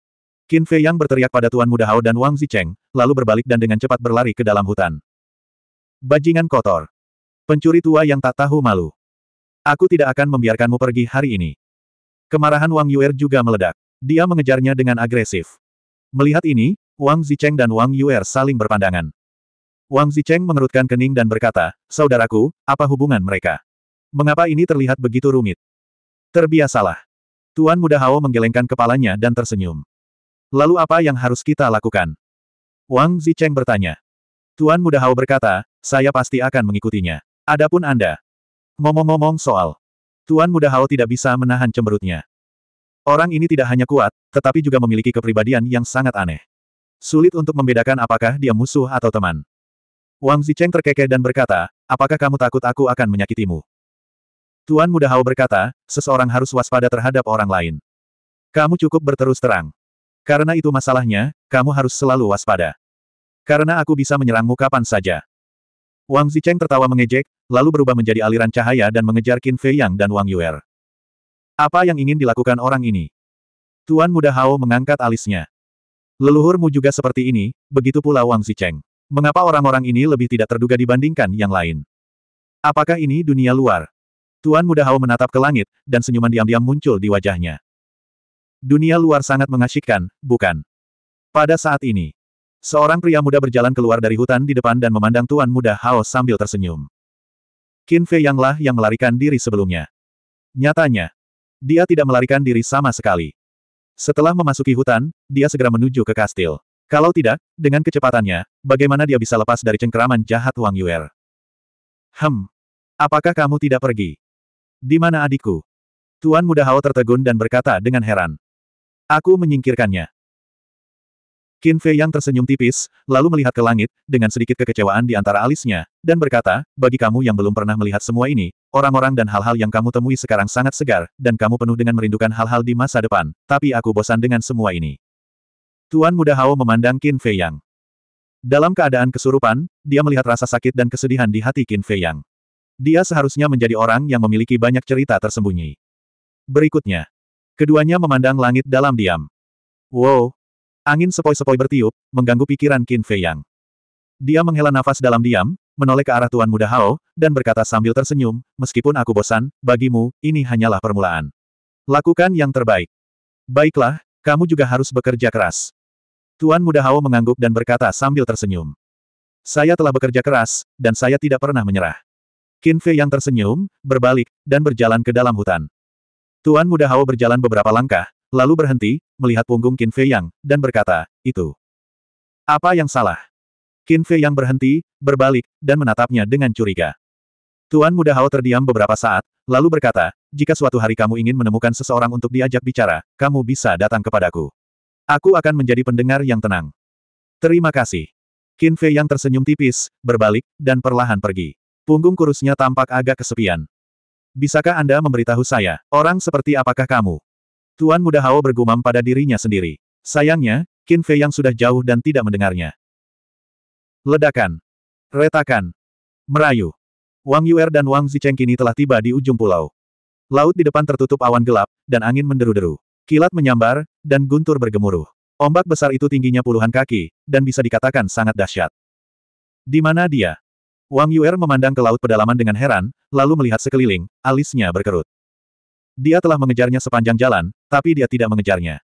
Qin Fei Yang berteriak pada Tuan Muda Hao dan Wang Zicheng, lalu berbalik dan dengan cepat berlari ke dalam hutan. Bajingan kotor. Pencuri tua yang tak tahu malu. Aku tidak akan membiarkanmu pergi hari ini. Kemarahan Wang Yuer juga meledak. Dia mengejarnya dengan agresif. Melihat ini, Wang Zicheng dan Wang Yuer saling berpandangan. Wang Zicheng mengerutkan kening dan berkata, Saudaraku, apa hubungan mereka? Mengapa ini terlihat begitu rumit? Terbiasalah. Tuan Muda Hao menggelengkan kepalanya dan tersenyum. Lalu apa yang harus kita lakukan? Wang Zicheng bertanya. Tuan Muda Hao berkata, saya pasti akan mengikutinya. Adapun Anda. Ngomong-ngomong soal. Tuan Muda Hao tidak bisa menahan cemberutnya. Orang ini tidak hanya kuat, tetapi juga memiliki kepribadian yang sangat aneh. Sulit untuk membedakan apakah dia musuh atau teman. Wang Zicheng terkekeh dan berkata, apakah kamu takut aku akan menyakitimu? Tuan Muda Hao berkata, seseorang harus waspada terhadap orang lain. Kamu cukup berterus terang. Karena itu masalahnya, kamu harus selalu waspada. Karena aku bisa menyerangmu kapan saja. Wang Zicheng tertawa mengejek, lalu berubah menjadi aliran cahaya dan mengejar Qin Fei Yang dan Wang Yuer. Apa yang ingin dilakukan orang ini? Tuan Muda Hao mengangkat alisnya. Leluhurmu juga seperti ini, begitu pula Wang Zicheng. Mengapa orang-orang ini lebih tidak terduga dibandingkan yang lain? Apakah ini dunia luar? Tuan Muda Hao menatap ke langit, dan senyuman diam-diam muncul di wajahnya. Dunia luar sangat mengasyikkan, bukan? Pada saat ini, seorang pria muda berjalan keluar dari hutan di depan dan memandang Tuan Muda Hao sambil tersenyum. Qin Fei Yanglah yang melarikan diri sebelumnya. Nyatanya, dia tidak melarikan diri sama sekali. Setelah memasuki hutan, dia segera menuju ke kastil. Kalau tidak, dengan kecepatannya, bagaimana dia bisa lepas dari cengkeraman jahat Wang Yuer? Hem. Apakah kamu tidak pergi? Di mana adikku? Tuan Muda Hao tertegun dan berkata dengan heran. Aku menyingkirkannya. Qin Fei yang tersenyum tipis, lalu melihat ke langit, dengan sedikit kekecewaan di antara alisnya, dan berkata, bagi kamu yang belum pernah melihat semua ini, orang-orang dan hal-hal yang kamu temui sekarang sangat segar, dan kamu penuh dengan merindukan hal-hal di masa depan, tapi aku bosan dengan semua ini. Tuan Muda Hao memandang Qin Fei Yang. Dalam keadaan kesurupan, dia melihat rasa sakit dan kesedihan di hati Qin Fei Yang. Dia seharusnya menjadi orang yang memiliki banyak cerita tersembunyi. Berikutnya. Keduanya memandang langit dalam diam. Wow. Angin sepoi-sepoi bertiup, mengganggu pikiran Qin Fei Yang. Dia menghela nafas dalam diam, menoleh ke arah Tuan Muda Hao, dan berkata sambil tersenyum, meskipun aku bosan, bagimu, ini hanyalah permulaan. Lakukan yang terbaik. Baiklah, kamu juga harus bekerja keras. Tuan Muda Hao mengangguk dan berkata sambil tersenyum. Saya telah bekerja keras, dan saya tidak pernah menyerah. Qin Fei yang tersenyum, berbalik, dan berjalan ke dalam hutan. Tuan Muda Hao berjalan beberapa langkah, lalu berhenti, melihat punggung Qin Fei yang, dan berkata, itu. Apa yang salah? Qin Fei yang berhenti, berbalik, dan menatapnya dengan curiga. Tuan Muda Hao terdiam beberapa saat, lalu berkata, jika suatu hari kamu ingin menemukan seseorang untuk diajak bicara, kamu bisa datang kepadaku. Aku akan menjadi pendengar yang tenang. Terima kasih. Qin Fei yang tersenyum tipis, berbalik, dan perlahan pergi. Punggung kurusnya tampak agak kesepian. Bisakah Anda memberitahu saya, orang seperti apakah kamu? Tuan Muda Hao bergumam pada dirinya sendiri. Sayangnya, Qin Fei yang sudah jauh dan tidak mendengarnya. Ledakan. Retakan. Merayu. Wang Yuer dan Wang Zicheng kini telah tiba di ujung pulau. Laut di depan tertutup awan gelap, dan angin menderu-deru. Kilat menyambar, dan guntur bergemuruh. Ombak besar itu tingginya puluhan kaki, dan bisa dikatakan sangat dahsyat. Di mana dia? Wang Yuer memandang ke laut pedalaman dengan heran, lalu melihat sekeliling, alisnya berkerut. Dia telah mengejarnya sepanjang jalan, tapi dia tidak mengejarnya.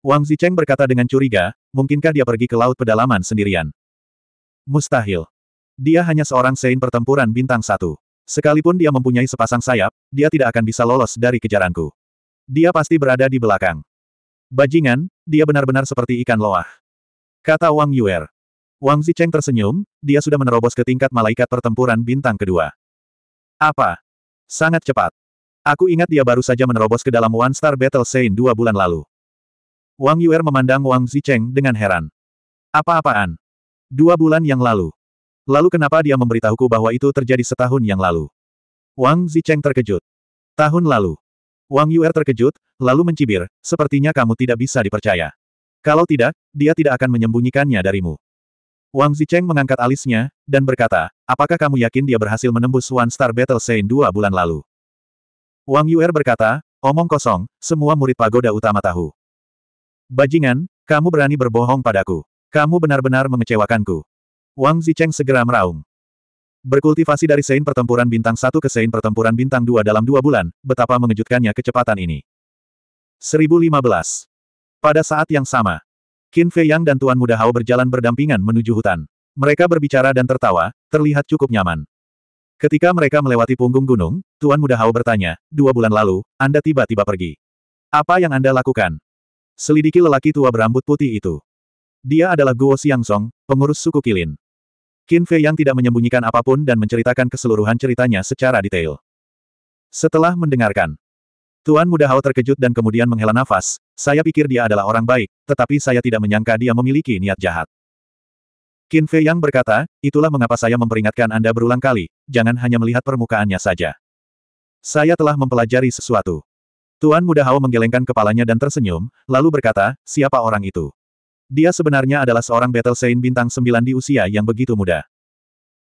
Wang Zicheng berkata dengan curiga, mungkinkah dia pergi ke laut pedalaman sendirian? Mustahil. Dia hanya seorang sein pertempuran bintang satu. Sekalipun dia mempunyai sepasang sayap, dia tidak akan bisa lolos dari kejaranku. Dia pasti berada di belakang. Bajingan, dia benar-benar seperti ikan loah. Kata Wang Yuer. Wang Zicheng tersenyum, dia sudah menerobos ke tingkat malaikat pertempuran bintang kedua. Apa? Sangat cepat. Aku ingat dia baru saja menerobos ke dalam One Star Battle Scene dua bulan lalu. Wang Yuer memandang Wang Zicheng dengan heran. Apa-apaan? Dua bulan yang lalu. Lalu kenapa dia memberitahuku bahwa itu terjadi setahun yang lalu? Wang Zicheng terkejut. Tahun lalu. Wang Yuer terkejut, lalu mencibir, sepertinya kamu tidak bisa dipercaya. Kalau tidak, dia tidak akan menyembunyikannya darimu. Wang Zicheng mengangkat alisnya, dan berkata, apakah kamu yakin dia berhasil menembus One Star Battle Saint dua bulan lalu? Wang Yuer berkata, omong kosong, semua murid pagoda utama tahu. Bajingan, kamu berani berbohong padaku. Kamu benar-benar mengecewakanku. Wang Zicheng segera meraung. Berkultivasi dari Sein Pertempuran Bintang 1 ke Sein Pertempuran Bintang 2 dalam dua bulan, betapa mengejutkannya kecepatan ini. 1015. Pada saat yang sama, Qin Fei Yang dan Tuan Muda Hao berjalan berdampingan menuju hutan. Mereka berbicara dan tertawa, terlihat cukup nyaman. Ketika mereka melewati punggung gunung, Tuan Muda Hao bertanya, dua bulan lalu, Anda tiba-tiba pergi. Apa yang Anda lakukan? Selidiki lelaki tua berambut putih itu. Dia adalah Guo Xiangsong, pengurus suku Kilin. Qin Fei yang tidak menyembunyikan apapun dan menceritakan keseluruhan ceritanya secara detail. Setelah mendengarkan, Tuan Muda Hao terkejut dan kemudian menghela nafas, saya pikir dia adalah orang baik, tetapi saya tidak menyangka dia memiliki niat jahat. Qin Fei yang berkata, itulah mengapa saya memperingatkan Anda berulang kali, jangan hanya melihat permukaannya saja. Saya telah mempelajari sesuatu. Tuan Muda Hao menggelengkan kepalanya dan tersenyum, lalu berkata, siapa orang itu? Dia sebenarnya adalah seorang Battle Saint bintang sembilan di usia yang begitu muda.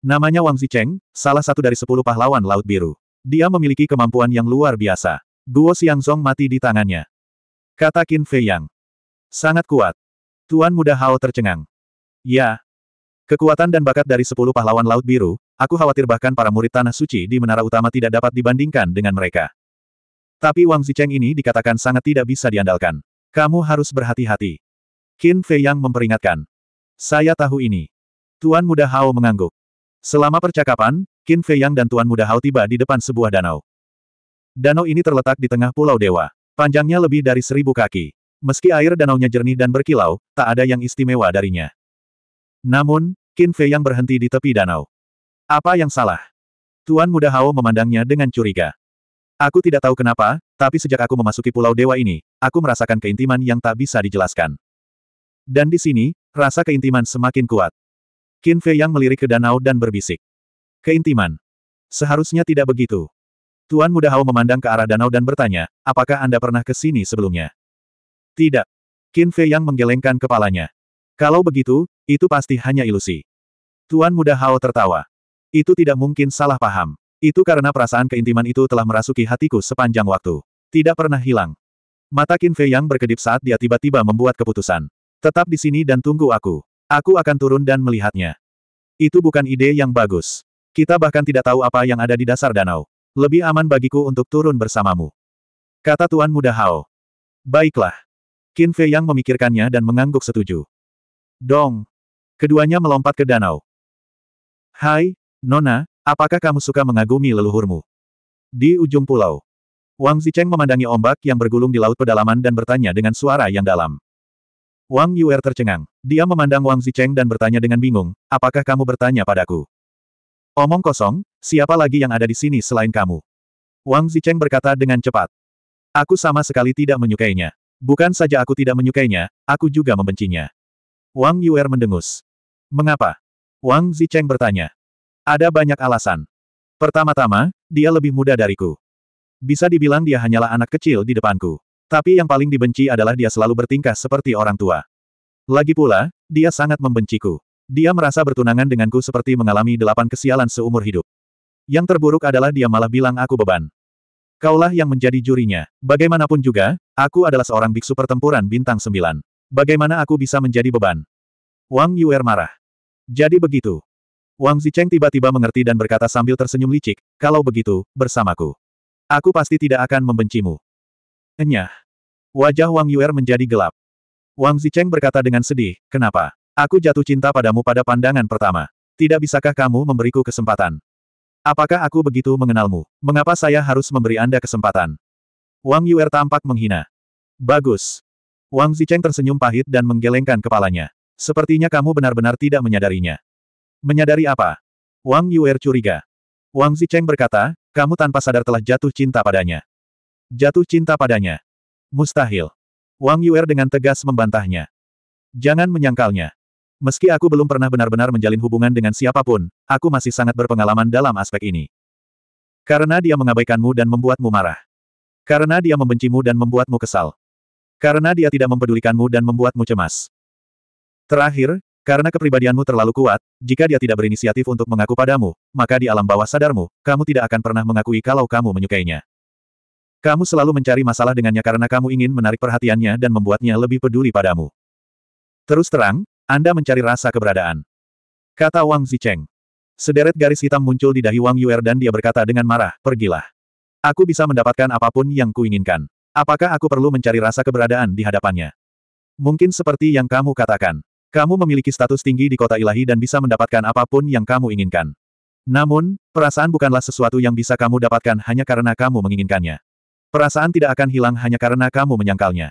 Namanya Wang Zicheng, salah satu dari sepuluh pahlawan Laut Biru. Dia memiliki kemampuan yang luar biasa. Guo Xiangzong mati di tangannya. Kata Qin Fei Yang. Sangat kuat. Tuan muda Hao tercengang. Ya. Kekuatan dan bakat dari sepuluh pahlawan Laut Biru, aku khawatir bahkan para murid Tanah Suci di Menara Utama tidak dapat dibandingkan dengan mereka. Tapi Wang Zicheng ini dikatakan sangat tidak bisa diandalkan. Kamu harus berhati-hati. Qin Fei Yang memperingatkan. Saya tahu ini. Tuan Muda Hao mengangguk. Selama percakapan, Qin Fei Yang dan Tuan Muda Hao tiba di depan sebuah danau. Danau ini terletak di tengah Pulau Dewa. Panjangnya lebih dari seribu kaki. Meski air danaunya jernih dan berkilau, tak ada yang istimewa darinya. Namun, Qin Fei Yang berhenti di tepi danau. Apa yang salah? Tuan Muda Hao memandangnya dengan curiga. Aku tidak tahu kenapa, tapi sejak aku memasuki Pulau Dewa ini, aku merasakan keintiman yang tak bisa dijelaskan. Dan di sini, rasa keintiman semakin kuat. Qin Fei yang melirik ke danau dan berbisik. Keintiman. Seharusnya tidak begitu. Tuan Muda Hao memandang ke arah danau dan bertanya, apakah Anda pernah ke sini sebelumnya? Tidak. Qin Fei yang menggelengkan kepalanya. Kalau begitu, itu pasti hanya ilusi. Tuan Muda Hao tertawa. Itu tidak mungkin salah paham. Itu karena perasaan keintiman itu telah merasuki hatiku sepanjang waktu. Tidak pernah hilang. Mata Qin Fei yang berkedip saat dia tiba-tiba membuat keputusan. Tetap di sini dan tunggu aku. Aku akan turun dan melihatnya. Itu bukan ide yang bagus. Kita bahkan tidak tahu apa yang ada di dasar danau. Lebih aman bagiku untuk turun bersamamu. Kata Tuan Muda Hao. Baiklah. Qin Fei yang memikirkannya dan mengangguk setuju. Dong. Keduanya melompat ke danau. Hai, Nona, apakah kamu suka mengagumi leluhurmu? Di ujung pulau. Wang Zicheng memandangi ombak yang bergulung di laut pedalaman dan bertanya dengan suara yang dalam. Wang Yuer tercengang. Dia memandang Wang Zicheng dan bertanya dengan bingung, apakah kamu bertanya padaku? Omong kosong, siapa lagi yang ada di sini selain kamu? Wang Zicheng berkata dengan cepat. Aku sama sekali tidak menyukainya. Bukan saja aku tidak menyukainya, aku juga membencinya. Wang Yuer mendengus. Mengapa? Wang Zicheng bertanya. Ada banyak alasan. Pertama-tama, dia lebih muda dariku. Bisa dibilang dia hanyalah anak kecil di depanku. Tapi yang paling dibenci adalah dia selalu bertingkah seperti orang tua. Lagi pula, dia sangat membenciku. Dia merasa bertunangan denganku seperti mengalami delapan kesialan seumur hidup. Yang terburuk adalah dia malah bilang aku beban. Kaulah yang menjadi jurinya. Bagaimanapun juga, aku adalah seorang biksu pertempuran bintang sembilan. Bagaimana aku bisa menjadi beban? Wang Yuer marah. Jadi begitu. Wang Zicheng tiba-tiba mengerti dan berkata sambil tersenyum licik, kalau begitu, bersamaku. Aku pasti tidak akan membencimu. Enyah. Wajah Wang Yuer menjadi gelap. Wang Zicheng berkata dengan sedih, kenapa? Aku jatuh cinta padamu pada pandangan pertama. Tidak bisakah kamu memberiku kesempatan? Apakah aku begitu mengenalmu? Mengapa saya harus memberi Anda kesempatan? Wang Yuer tampak menghina. Bagus. Wang Zicheng tersenyum pahit dan menggelengkan kepalanya. Sepertinya kamu benar-benar tidak menyadarinya. Menyadari apa? Wang Yuer curiga. Wang Zicheng berkata, kamu tanpa sadar telah jatuh cinta padanya. Jatuh cinta padanya. Mustahil. Wang Yuer dengan tegas membantahnya. Jangan menyangkalnya. Meski aku belum pernah benar-benar menjalin hubungan dengan siapapun, aku masih sangat berpengalaman dalam aspek ini. Karena dia mengabaikanmu dan membuatmu marah. Karena dia membencimu dan membuatmu kesal. Karena dia tidak mempedulikanmu dan membuatmu cemas. Terakhir, karena kepribadianmu terlalu kuat, jika dia tidak berinisiatif untuk mengaku padamu, maka di alam bawah sadarmu, kamu tidak akan pernah mengakui kalau kamu menyukainya. Kamu selalu mencari masalah dengannya karena kamu ingin menarik perhatiannya dan membuatnya lebih peduli padamu. Terus terang, Anda mencari rasa keberadaan. Kata Wang Zicheng. Sederet garis hitam muncul di dahi Wang Yuer dan dia berkata dengan marah, pergilah. Aku bisa mendapatkan apapun yang kuinginkan. Apakah aku perlu mencari rasa keberadaan di hadapannya? Mungkin seperti yang kamu katakan. Kamu memiliki status tinggi di kota ilahi dan bisa mendapatkan apapun yang kamu inginkan. Namun, perasaan bukanlah sesuatu yang bisa kamu dapatkan hanya karena kamu menginginkannya. Perasaan tidak akan hilang hanya karena kamu menyangkalnya.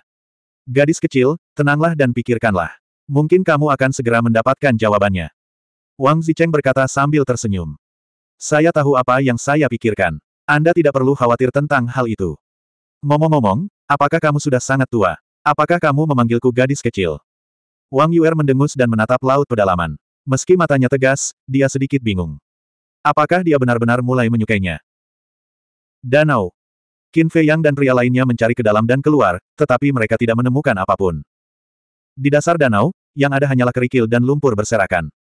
Gadis kecil, tenanglah dan pikirkanlah. Mungkin kamu akan segera mendapatkan jawabannya. Wang Zicheng berkata sambil tersenyum. Saya tahu apa yang saya pikirkan. Anda tidak perlu khawatir tentang hal itu. Ngomong-ngomong, apakah kamu sudah sangat tua? Apakah kamu memanggilku gadis kecil? Wang Yuer mendengus dan menatap laut pedalaman. Meski matanya tegas, dia sedikit bingung. Apakah dia benar-benar mulai menyukainya? Danau, Qin Fei Yang dan pria lainnya mencari ke dalam dan keluar, tetapi mereka tidak menemukan apapun. Di dasar danau, yang ada hanyalah kerikil dan lumpur berserakan.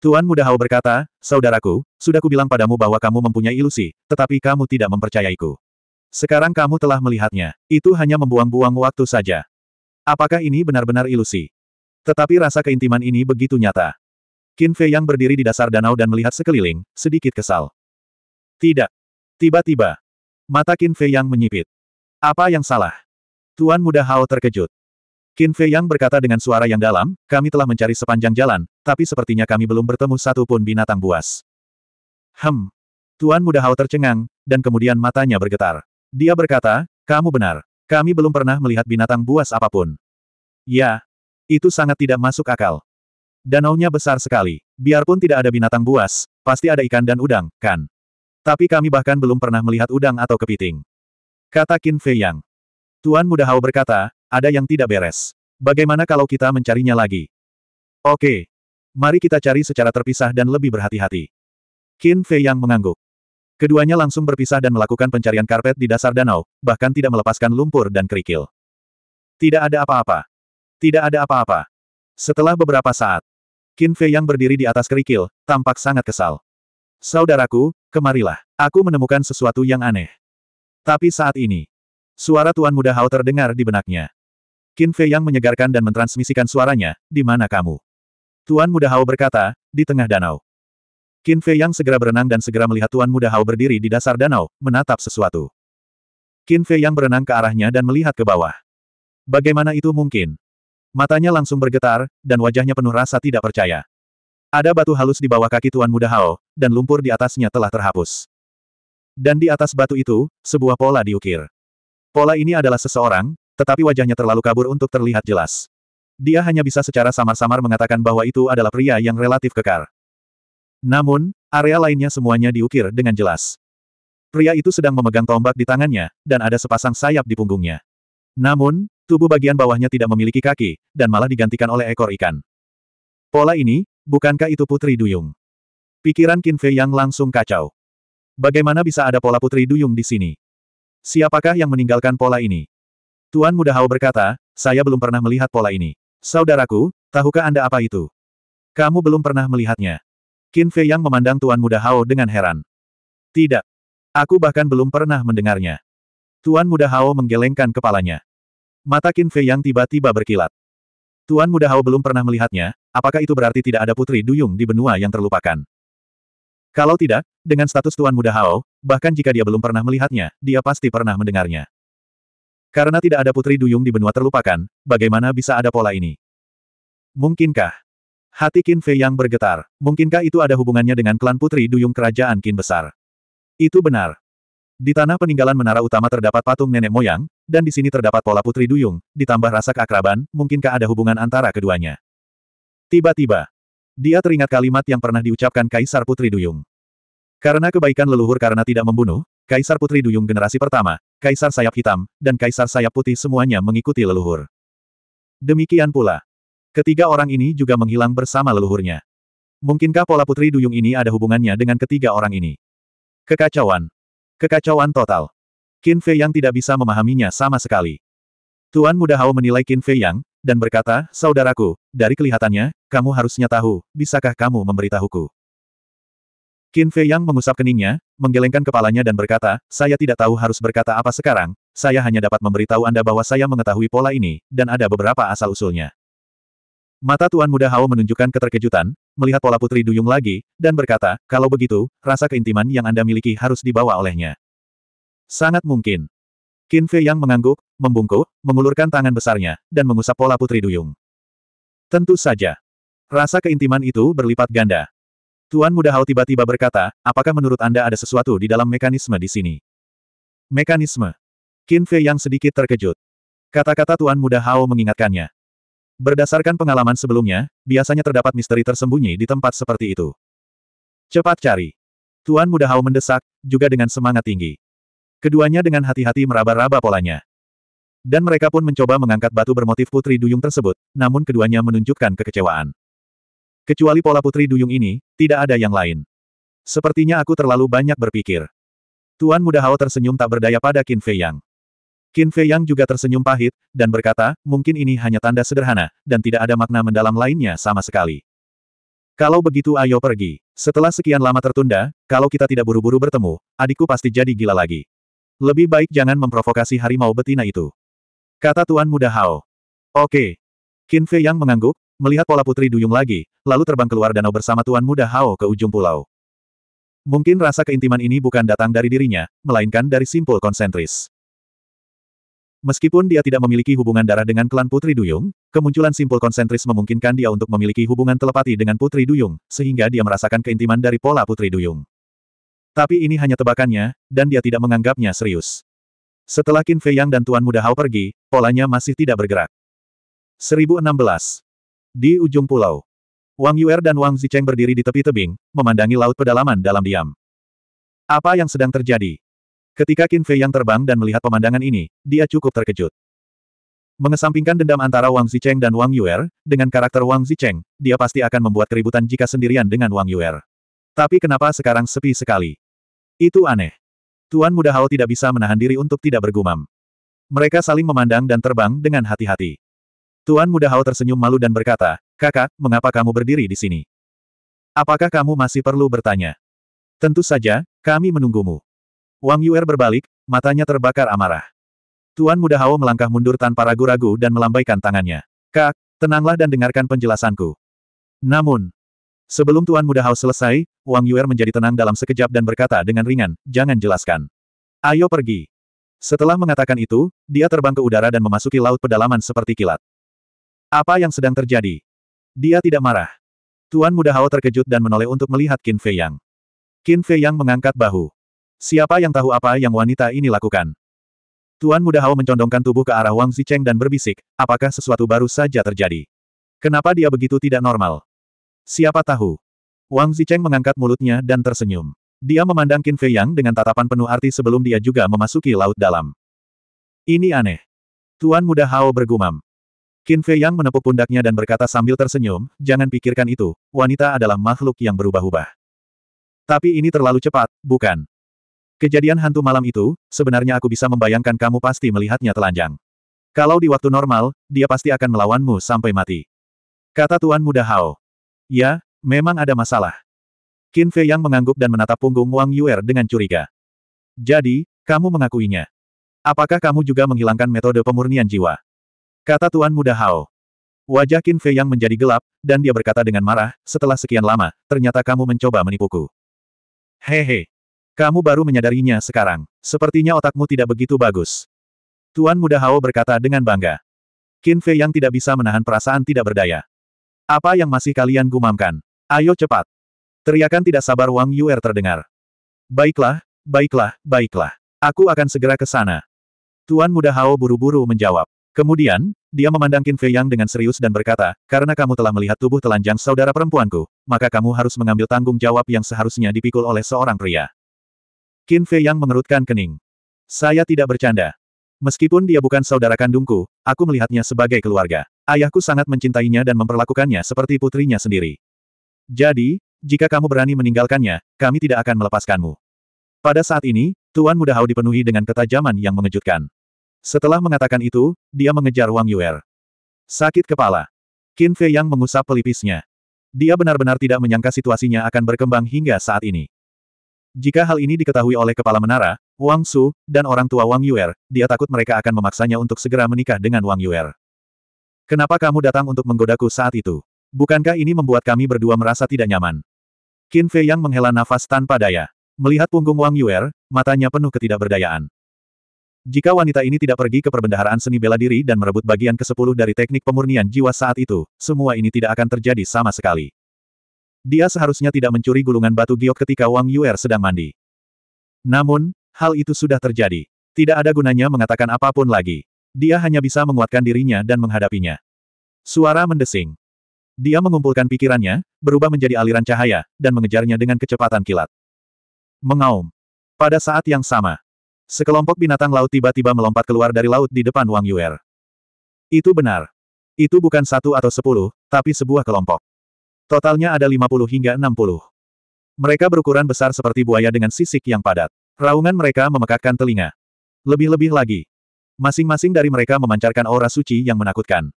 Tuan Muda Hao berkata, Saudaraku, sudah kubilang padamu bahwa kamu mempunyai ilusi, tetapi kamu tidak mempercayaiku. Sekarang kamu telah melihatnya, itu hanya membuang-buang waktu saja. Apakah ini benar-benar ilusi? Tetapi rasa keintiman ini begitu nyata. Qin Fei yang berdiri di dasar danau dan melihat sekeliling, sedikit kesal. Tidak. Tiba-tiba, Mata Qin Fei Yang menyipit. Apa yang salah? Tuan Muda Hao terkejut. Qin Fei Yang berkata dengan suara yang dalam, kami telah mencari sepanjang jalan, tapi sepertinya kami belum bertemu satu pun binatang buas. Hem. Tuan Muda Hao tercengang, dan kemudian matanya bergetar. Dia berkata, kamu benar. Kami belum pernah melihat binatang buas apapun. Ya. Itu sangat tidak masuk akal. Danaunya besar sekali. Biarpun tidak ada binatang buas, pasti ada ikan dan udang, kan? Tapi kami bahkan belum pernah melihat udang atau kepiting. Kata Qin Fei Yang. Tuan Muda Hao berkata, ada yang tidak beres. Bagaimana kalau kita mencarinya lagi? Oke. Mari kita cari secara terpisah dan lebih berhati-hati. Qin Fei Yang mengangguk. Keduanya langsung berpisah dan melakukan pencarian karpet di dasar danau, bahkan tidak melepaskan lumpur dan kerikil. Tidak ada apa-apa. Tidak ada apa-apa. Setelah beberapa saat, Qin Fei Yang berdiri di atas kerikil, tampak sangat kesal. Saudaraku, kemarilah. Aku menemukan sesuatu yang aneh. Tapi saat ini, suara Tuan Muda Hao terdengar di benaknya. Qin Fei Yang menyegarkan dan mentransmisikan suaranya, di mana kamu? Tuan Muda Hao berkata, di tengah danau. Qin Fei Yang segera berenang dan segera melihat Tuan Muda Hao berdiri di dasar danau, menatap sesuatu. Qin Fei Yang berenang ke arahnya dan melihat ke bawah. Bagaimana itu mungkin? Matanya langsung bergetar, dan wajahnya penuh rasa tidak percaya. Ada batu halus di bawah kaki Tuan Muda Hao, dan lumpur di atasnya telah terhapus. Dan di atas batu itu, sebuah pola diukir. Pola ini adalah seseorang, tetapi wajahnya terlalu kabur untuk terlihat jelas. Dia hanya bisa secara samar-samar mengatakan bahwa itu adalah pria yang relatif kekar. Namun, area lainnya semuanya diukir dengan jelas. Pria itu sedang memegang tombak di tangannya, dan ada sepasang sayap di punggungnya. Namun, tubuh bagian bawahnya tidak memiliki kaki, dan malah digantikan oleh ekor ikan. Pola ini, Bukankah itu Putri Duyung? Pikiran Qin Fei yang langsung kacau. Bagaimana bisa ada pola Putri Duyung di sini? Siapakah yang meninggalkan pola ini? Tuan Muda Hao berkata, saya belum pernah melihat pola ini. Saudaraku, tahukah Anda apa itu? Kamu belum pernah melihatnya. Qin Fei yang memandang Tuan Muda Hao dengan heran. Tidak. Aku bahkan belum pernah mendengarnya. Tuan Muda Hao menggelengkan kepalanya. Mata Qin Fei yang tiba-tiba berkilat. Tuan Muda Hao belum pernah melihatnya, apakah itu berarti tidak ada Putri Duyung di benua yang terlupakan? Kalau tidak, dengan status Tuan Muda Hao, bahkan jika dia belum pernah melihatnya, dia pasti pernah mendengarnya. Karena tidak ada Putri Duyung di benua terlupakan, bagaimana bisa ada pola ini? Mungkinkah? Hati Qin Fei yang bergetar, mungkinkah itu ada hubungannya dengan klan Putri Duyung Kerajaan Qin Besar? Itu benar. Di tanah peninggalan menara utama terdapat patung nenek moyang, dan di sini terdapat pola putri duyung, ditambah rasa keakraban, mungkinkah ada hubungan antara keduanya? Tiba-tiba, dia teringat kalimat yang pernah diucapkan Kaisar Putri Duyung. Karena kebaikan leluhur karena tidak membunuh, Kaisar Putri Duyung generasi pertama, Kaisar Sayap Hitam, dan Kaisar Sayap Putih semuanya mengikuti leluhur. Demikian pula. Ketiga orang ini juga menghilang bersama leluhurnya. Mungkinkah pola Putri Duyung ini ada hubungannya dengan ketiga orang ini? Kekacauan. Kekacauan total. Qin Fei Yang tidak bisa memahaminya sama sekali. Tuan Muda Hao menilai Qin Fei Yang, dan berkata, Saudaraku, dari kelihatannya, kamu harusnya tahu, bisakah kamu memberitahuku? Qin Fei Yang mengusap keningnya, menggelengkan kepalanya dan berkata, saya tidak tahu harus berkata apa sekarang, saya hanya dapat memberitahu Anda bahwa saya mengetahui pola ini, dan ada beberapa asal-usulnya. Mata Tuan Muda Hao menunjukkan keterkejutan, melihat pola Putri Duyung lagi, dan berkata, kalau begitu, rasa keintiman yang Anda miliki harus dibawa olehnya. Sangat mungkin. Qin Fei yang mengangguk, membungkuk, mengulurkan tangan besarnya, dan mengusap pola Putri Duyung. Tentu saja. Rasa keintiman itu berlipat ganda. Tuan Muda Hao tiba-tiba berkata, apakah menurut Anda ada sesuatu di dalam mekanisme di sini? Mekanisme. Qin Fei yang sedikit terkejut. Kata-kata Tuan Muda Hao mengingatkannya. Berdasarkan pengalaman sebelumnya, biasanya terdapat misteri tersembunyi di tempat seperti itu. Cepat cari. Tuan Muda Hao mendesak, juga dengan semangat tinggi. Keduanya dengan hati-hati meraba-raba polanya. Dan mereka pun mencoba mengangkat batu bermotif putri duyung tersebut, namun keduanya menunjukkan kekecewaan. Kecuali pola putri duyung ini, tidak ada yang lain. Sepertinya aku terlalu banyak berpikir. Tuan Muda Hao tersenyum tak berdaya pada Qin Fei Yang. Qin Fei Yang juga tersenyum pahit, dan berkata, mungkin ini hanya tanda sederhana, dan tidak ada makna mendalam lainnya sama sekali. Kalau begitu ayo pergi. Setelah sekian lama tertunda, kalau kita tidak buru-buru bertemu, adikku pasti jadi gila lagi. Lebih baik jangan memprovokasi harimau betina itu. Kata Tuan Muda Hao. Oke. Qin Fei yang mengangguk, melihat pola putri duyung lagi, lalu terbang keluar danau bersama Tuan Muda Hao ke ujung pulau. Mungkin rasa keintiman ini bukan datang dari dirinya, melainkan dari simpul konsentris. Meskipun dia tidak memiliki hubungan darah dengan klan Putri Duyung, kemunculan simpul konsentris memungkinkan dia untuk memiliki hubungan telepati dengan Putri Duyung, sehingga dia merasakan keintiman dari pola Putri Duyung. Tapi ini hanya tebakannya, dan dia tidak menganggapnya serius. Setelah Qin Fei Yang dan Tuan Muda Hao pergi, polanya masih tidak bergerak. 1016. Di ujung pulau. Wang Yuer dan Wang Zicheng berdiri di tepi tebing, memandangi laut pedalaman dalam diam. Apa yang sedang terjadi? Ketika Qin Fei Yang terbang dan melihat pemandangan ini, dia cukup terkejut. Mengesampingkan dendam antara Wang Zicheng dan Wang Yuer, dengan karakter Wang Zicheng, dia pasti akan membuat keributan jika sendirian dengan Wang Yuer. Tapi kenapa sekarang sepi sekali? Itu aneh. Tuan Muda Hao tidak bisa menahan diri untuk tidak bergumam. Mereka saling memandang dan terbang dengan hati-hati. Tuan Muda Hao tersenyum malu dan berkata, Kakak, mengapa kamu berdiri di sini? Apakah kamu masih perlu bertanya? Tentu saja, kami menunggumu. Wang Yuer berbalik, matanya terbakar amarah. Tuan Muda Hao melangkah mundur tanpa ragu-ragu dan melambaikan tangannya. Kak, tenanglah dan dengarkan penjelasanku. Namun, Sebelum Tuan Muda Hao selesai, Wang Yuer menjadi tenang dalam sekejap dan berkata dengan ringan, jangan jelaskan. Ayo pergi. Setelah mengatakan itu, dia terbang ke udara dan memasuki laut pedalaman seperti kilat. Apa yang sedang terjadi? Dia tidak marah. Tuan Muda Hao terkejut dan menoleh untuk melihat Qin Fei Yang. Qin Fei Yang mengangkat bahu. Siapa yang tahu apa yang wanita ini lakukan? Tuan Muda Hao mencondongkan tubuh ke arah Wang Zicheng dan berbisik, apakah sesuatu baru saja terjadi? Kenapa dia begitu tidak normal? Siapa tahu? Wang Zicheng mengangkat mulutnya dan tersenyum. Dia memandang Qin Fei Yang dengan tatapan penuh arti sebelum dia juga memasuki laut dalam. Ini aneh. Tuan muda Hao bergumam. Qin Fei Yang menepuk pundaknya dan berkata sambil tersenyum, jangan pikirkan itu, wanita adalah makhluk yang berubah-ubah. Tapi ini terlalu cepat, bukan? Kejadian hantu malam itu, sebenarnya aku bisa membayangkan kamu pasti melihatnya telanjang. Kalau di waktu normal, dia pasti akan melawanmu sampai mati. Kata Tuan Muda Hao. Ya, memang ada masalah. Qin Fei Yang mengangguk dan menatap punggung Wang Yuer dengan curiga. Jadi, kamu mengakuinya. Apakah kamu juga menghilangkan metode pemurnian jiwa? Kata Tuan Muda Hao. Wajah Qin Fei Yang menjadi gelap, dan dia berkata dengan marah, setelah sekian lama, ternyata kamu mencoba menipuku. Hehe. Kamu baru menyadarinya sekarang. Sepertinya otakmu tidak begitu bagus. Tuan Muda Hao berkata dengan bangga. Qin Fei Yang tidak bisa menahan perasaan tidak berdaya. Apa yang masih kalian gumamkan? Ayo cepat. Teriakan tidak sabar Wang Yuer terdengar. Baiklah, baiklah, baiklah. Aku akan segera ke sana. Tuan muda Hao buru-buru menjawab. Kemudian, dia memandang Qin Fei Yang dengan serius dan berkata, karena kamu telah melihat tubuh telanjang saudara perempuanku, maka kamu harus mengambil tanggung jawab yang seharusnya dipikul oleh seorang pria. Qin Fei Yang mengerutkan kening. Saya tidak bercanda. Meskipun dia bukan saudara kandungku, aku melihatnya sebagai keluarga. Ayahku sangat mencintainya dan memperlakukannya seperti putrinya sendiri. Jadi, jika kamu berani meninggalkannya, kami tidak akan melepaskanmu. Pada saat ini, Tuan Muda Hao dipenuhi dengan ketajaman yang mengejutkan. Setelah mengatakan itu, dia mengejar Wang Yuer. Sakit kepala. Qin Fei Yang mengusap pelipisnya. Dia benar-benar tidak menyangka situasinya akan berkembang hingga saat ini. Jika hal ini diketahui oleh kepala menara, Wang Su, dan orang tua Wang Yuer, dia takut mereka akan memaksanya untuk segera menikah dengan Wang Yuer. Kenapa kamu datang untuk menggodaku saat itu? Bukankah ini membuat kami berdua merasa tidak nyaman? Qin Fei Yang menghela nafas tanpa daya. Melihat punggung Wang Yuer, matanya penuh ketidakberdayaan. Jika wanita ini tidak pergi ke perbendaharaan seni bela diri dan merebut bagian ke-10 dari teknik pemurnian jiwa saat itu, semua ini tidak akan terjadi sama sekali. Dia seharusnya tidak mencuri gulungan batu giok ketika Wang Yuer sedang mandi. Namun, hal itu sudah terjadi. Tidak ada gunanya mengatakan apapun lagi. Dia hanya bisa menguatkan dirinya dan menghadapinya. Suara mendesing. Dia mengumpulkan pikirannya, berubah menjadi aliran cahaya, dan mengejarnya dengan kecepatan kilat. Mengaum. Pada saat yang sama, sekelompok binatang laut tiba-tiba melompat keluar dari laut di depan Wang Yuer. Itu benar. Itu bukan satu atau sepuluh, tapi sebuah kelompok. Totalnya ada lima puluh hingga enam puluh. Mereka berukuran besar seperti buaya dengan sisik yang padat. Raungan mereka memekakkan telinga. Lebih-lebih lagi, Masing-masing dari mereka memancarkan aura suci yang menakutkan.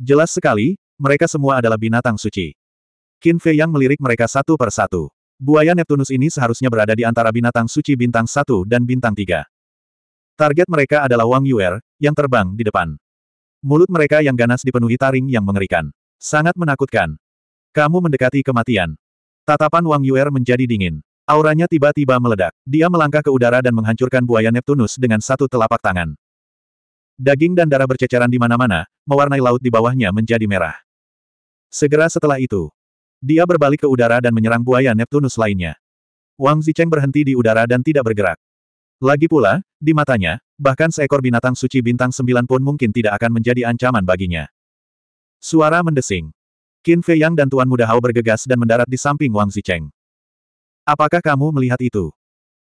Jelas sekali, mereka semua adalah binatang suci. Qin Fei Yang melirik mereka satu per satu. Buaya Neptunus ini seharusnya berada di antara binatang suci bintang satu dan bintang tiga. Target mereka adalah Wang Yuer, yang terbang di depan. Mulut mereka yang ganas dipenuhi taring yang mengerikan. Sangat menakutkan. Kamu mendekati kematian. Tatapan Wang Yuer menjadi dingin. Auranya tiba-tiba meledak. Dia melangkah ke udara dan menghancurkan buaya Neptunus dengan satu telapak tangan. Daging dan darah berceceran di mana-mana, mewarnai laut di bawahnya menjadi merah. Segera setelah itu, dia berbalik ke udara dan menyerang buaya Neptunus lainnya. Wang Zicheng berhenti di udara dan tidak bergerak. Lagi pula, di matanya, bahkan seekor binatang suci bintang sembilan pun mungkin tidak akan menjadi ancaman baginya. Suara mendesing. Qin Fei Yang dan Tuan Muda Hao bergegas dan mendarat di samping Wang Zicheng. Apakah kamu melihat itu?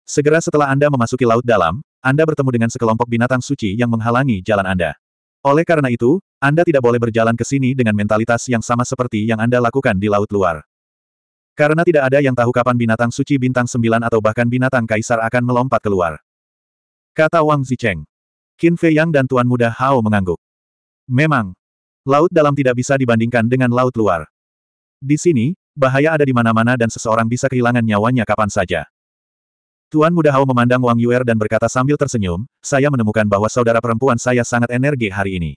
Segera setelah Anda memasuki laut dalam, anda bertemu dengan sekelompok binatang suci yang menghalangi jalan Anda. Oleh karena itu, Anda tidak boleh berjalan ke sini dengan mentalitas yang sama seperti yang Anda lakukan di Laut Luar. Karena tidak ada yang tahu kapan binatang suci bintang sembilan atau bahkan binatang kaisar akan melompat keluar. Kata Wang Zicheng. Qin Fei Yang dan Tuan Muda Hao mengangguk. Memang. Laut dalam tidak bisa dibandingkan dengan laut luar. Di sini, bahaya ada di mana-mana dan seseorang bisa kehilangan nyawanya kapan saja. Tuan Muda Hao memandang Wang Yuer dan berkata sambil tersenyum, saya menemukan bahwa saudara perempuan saya sangat energi hari ini.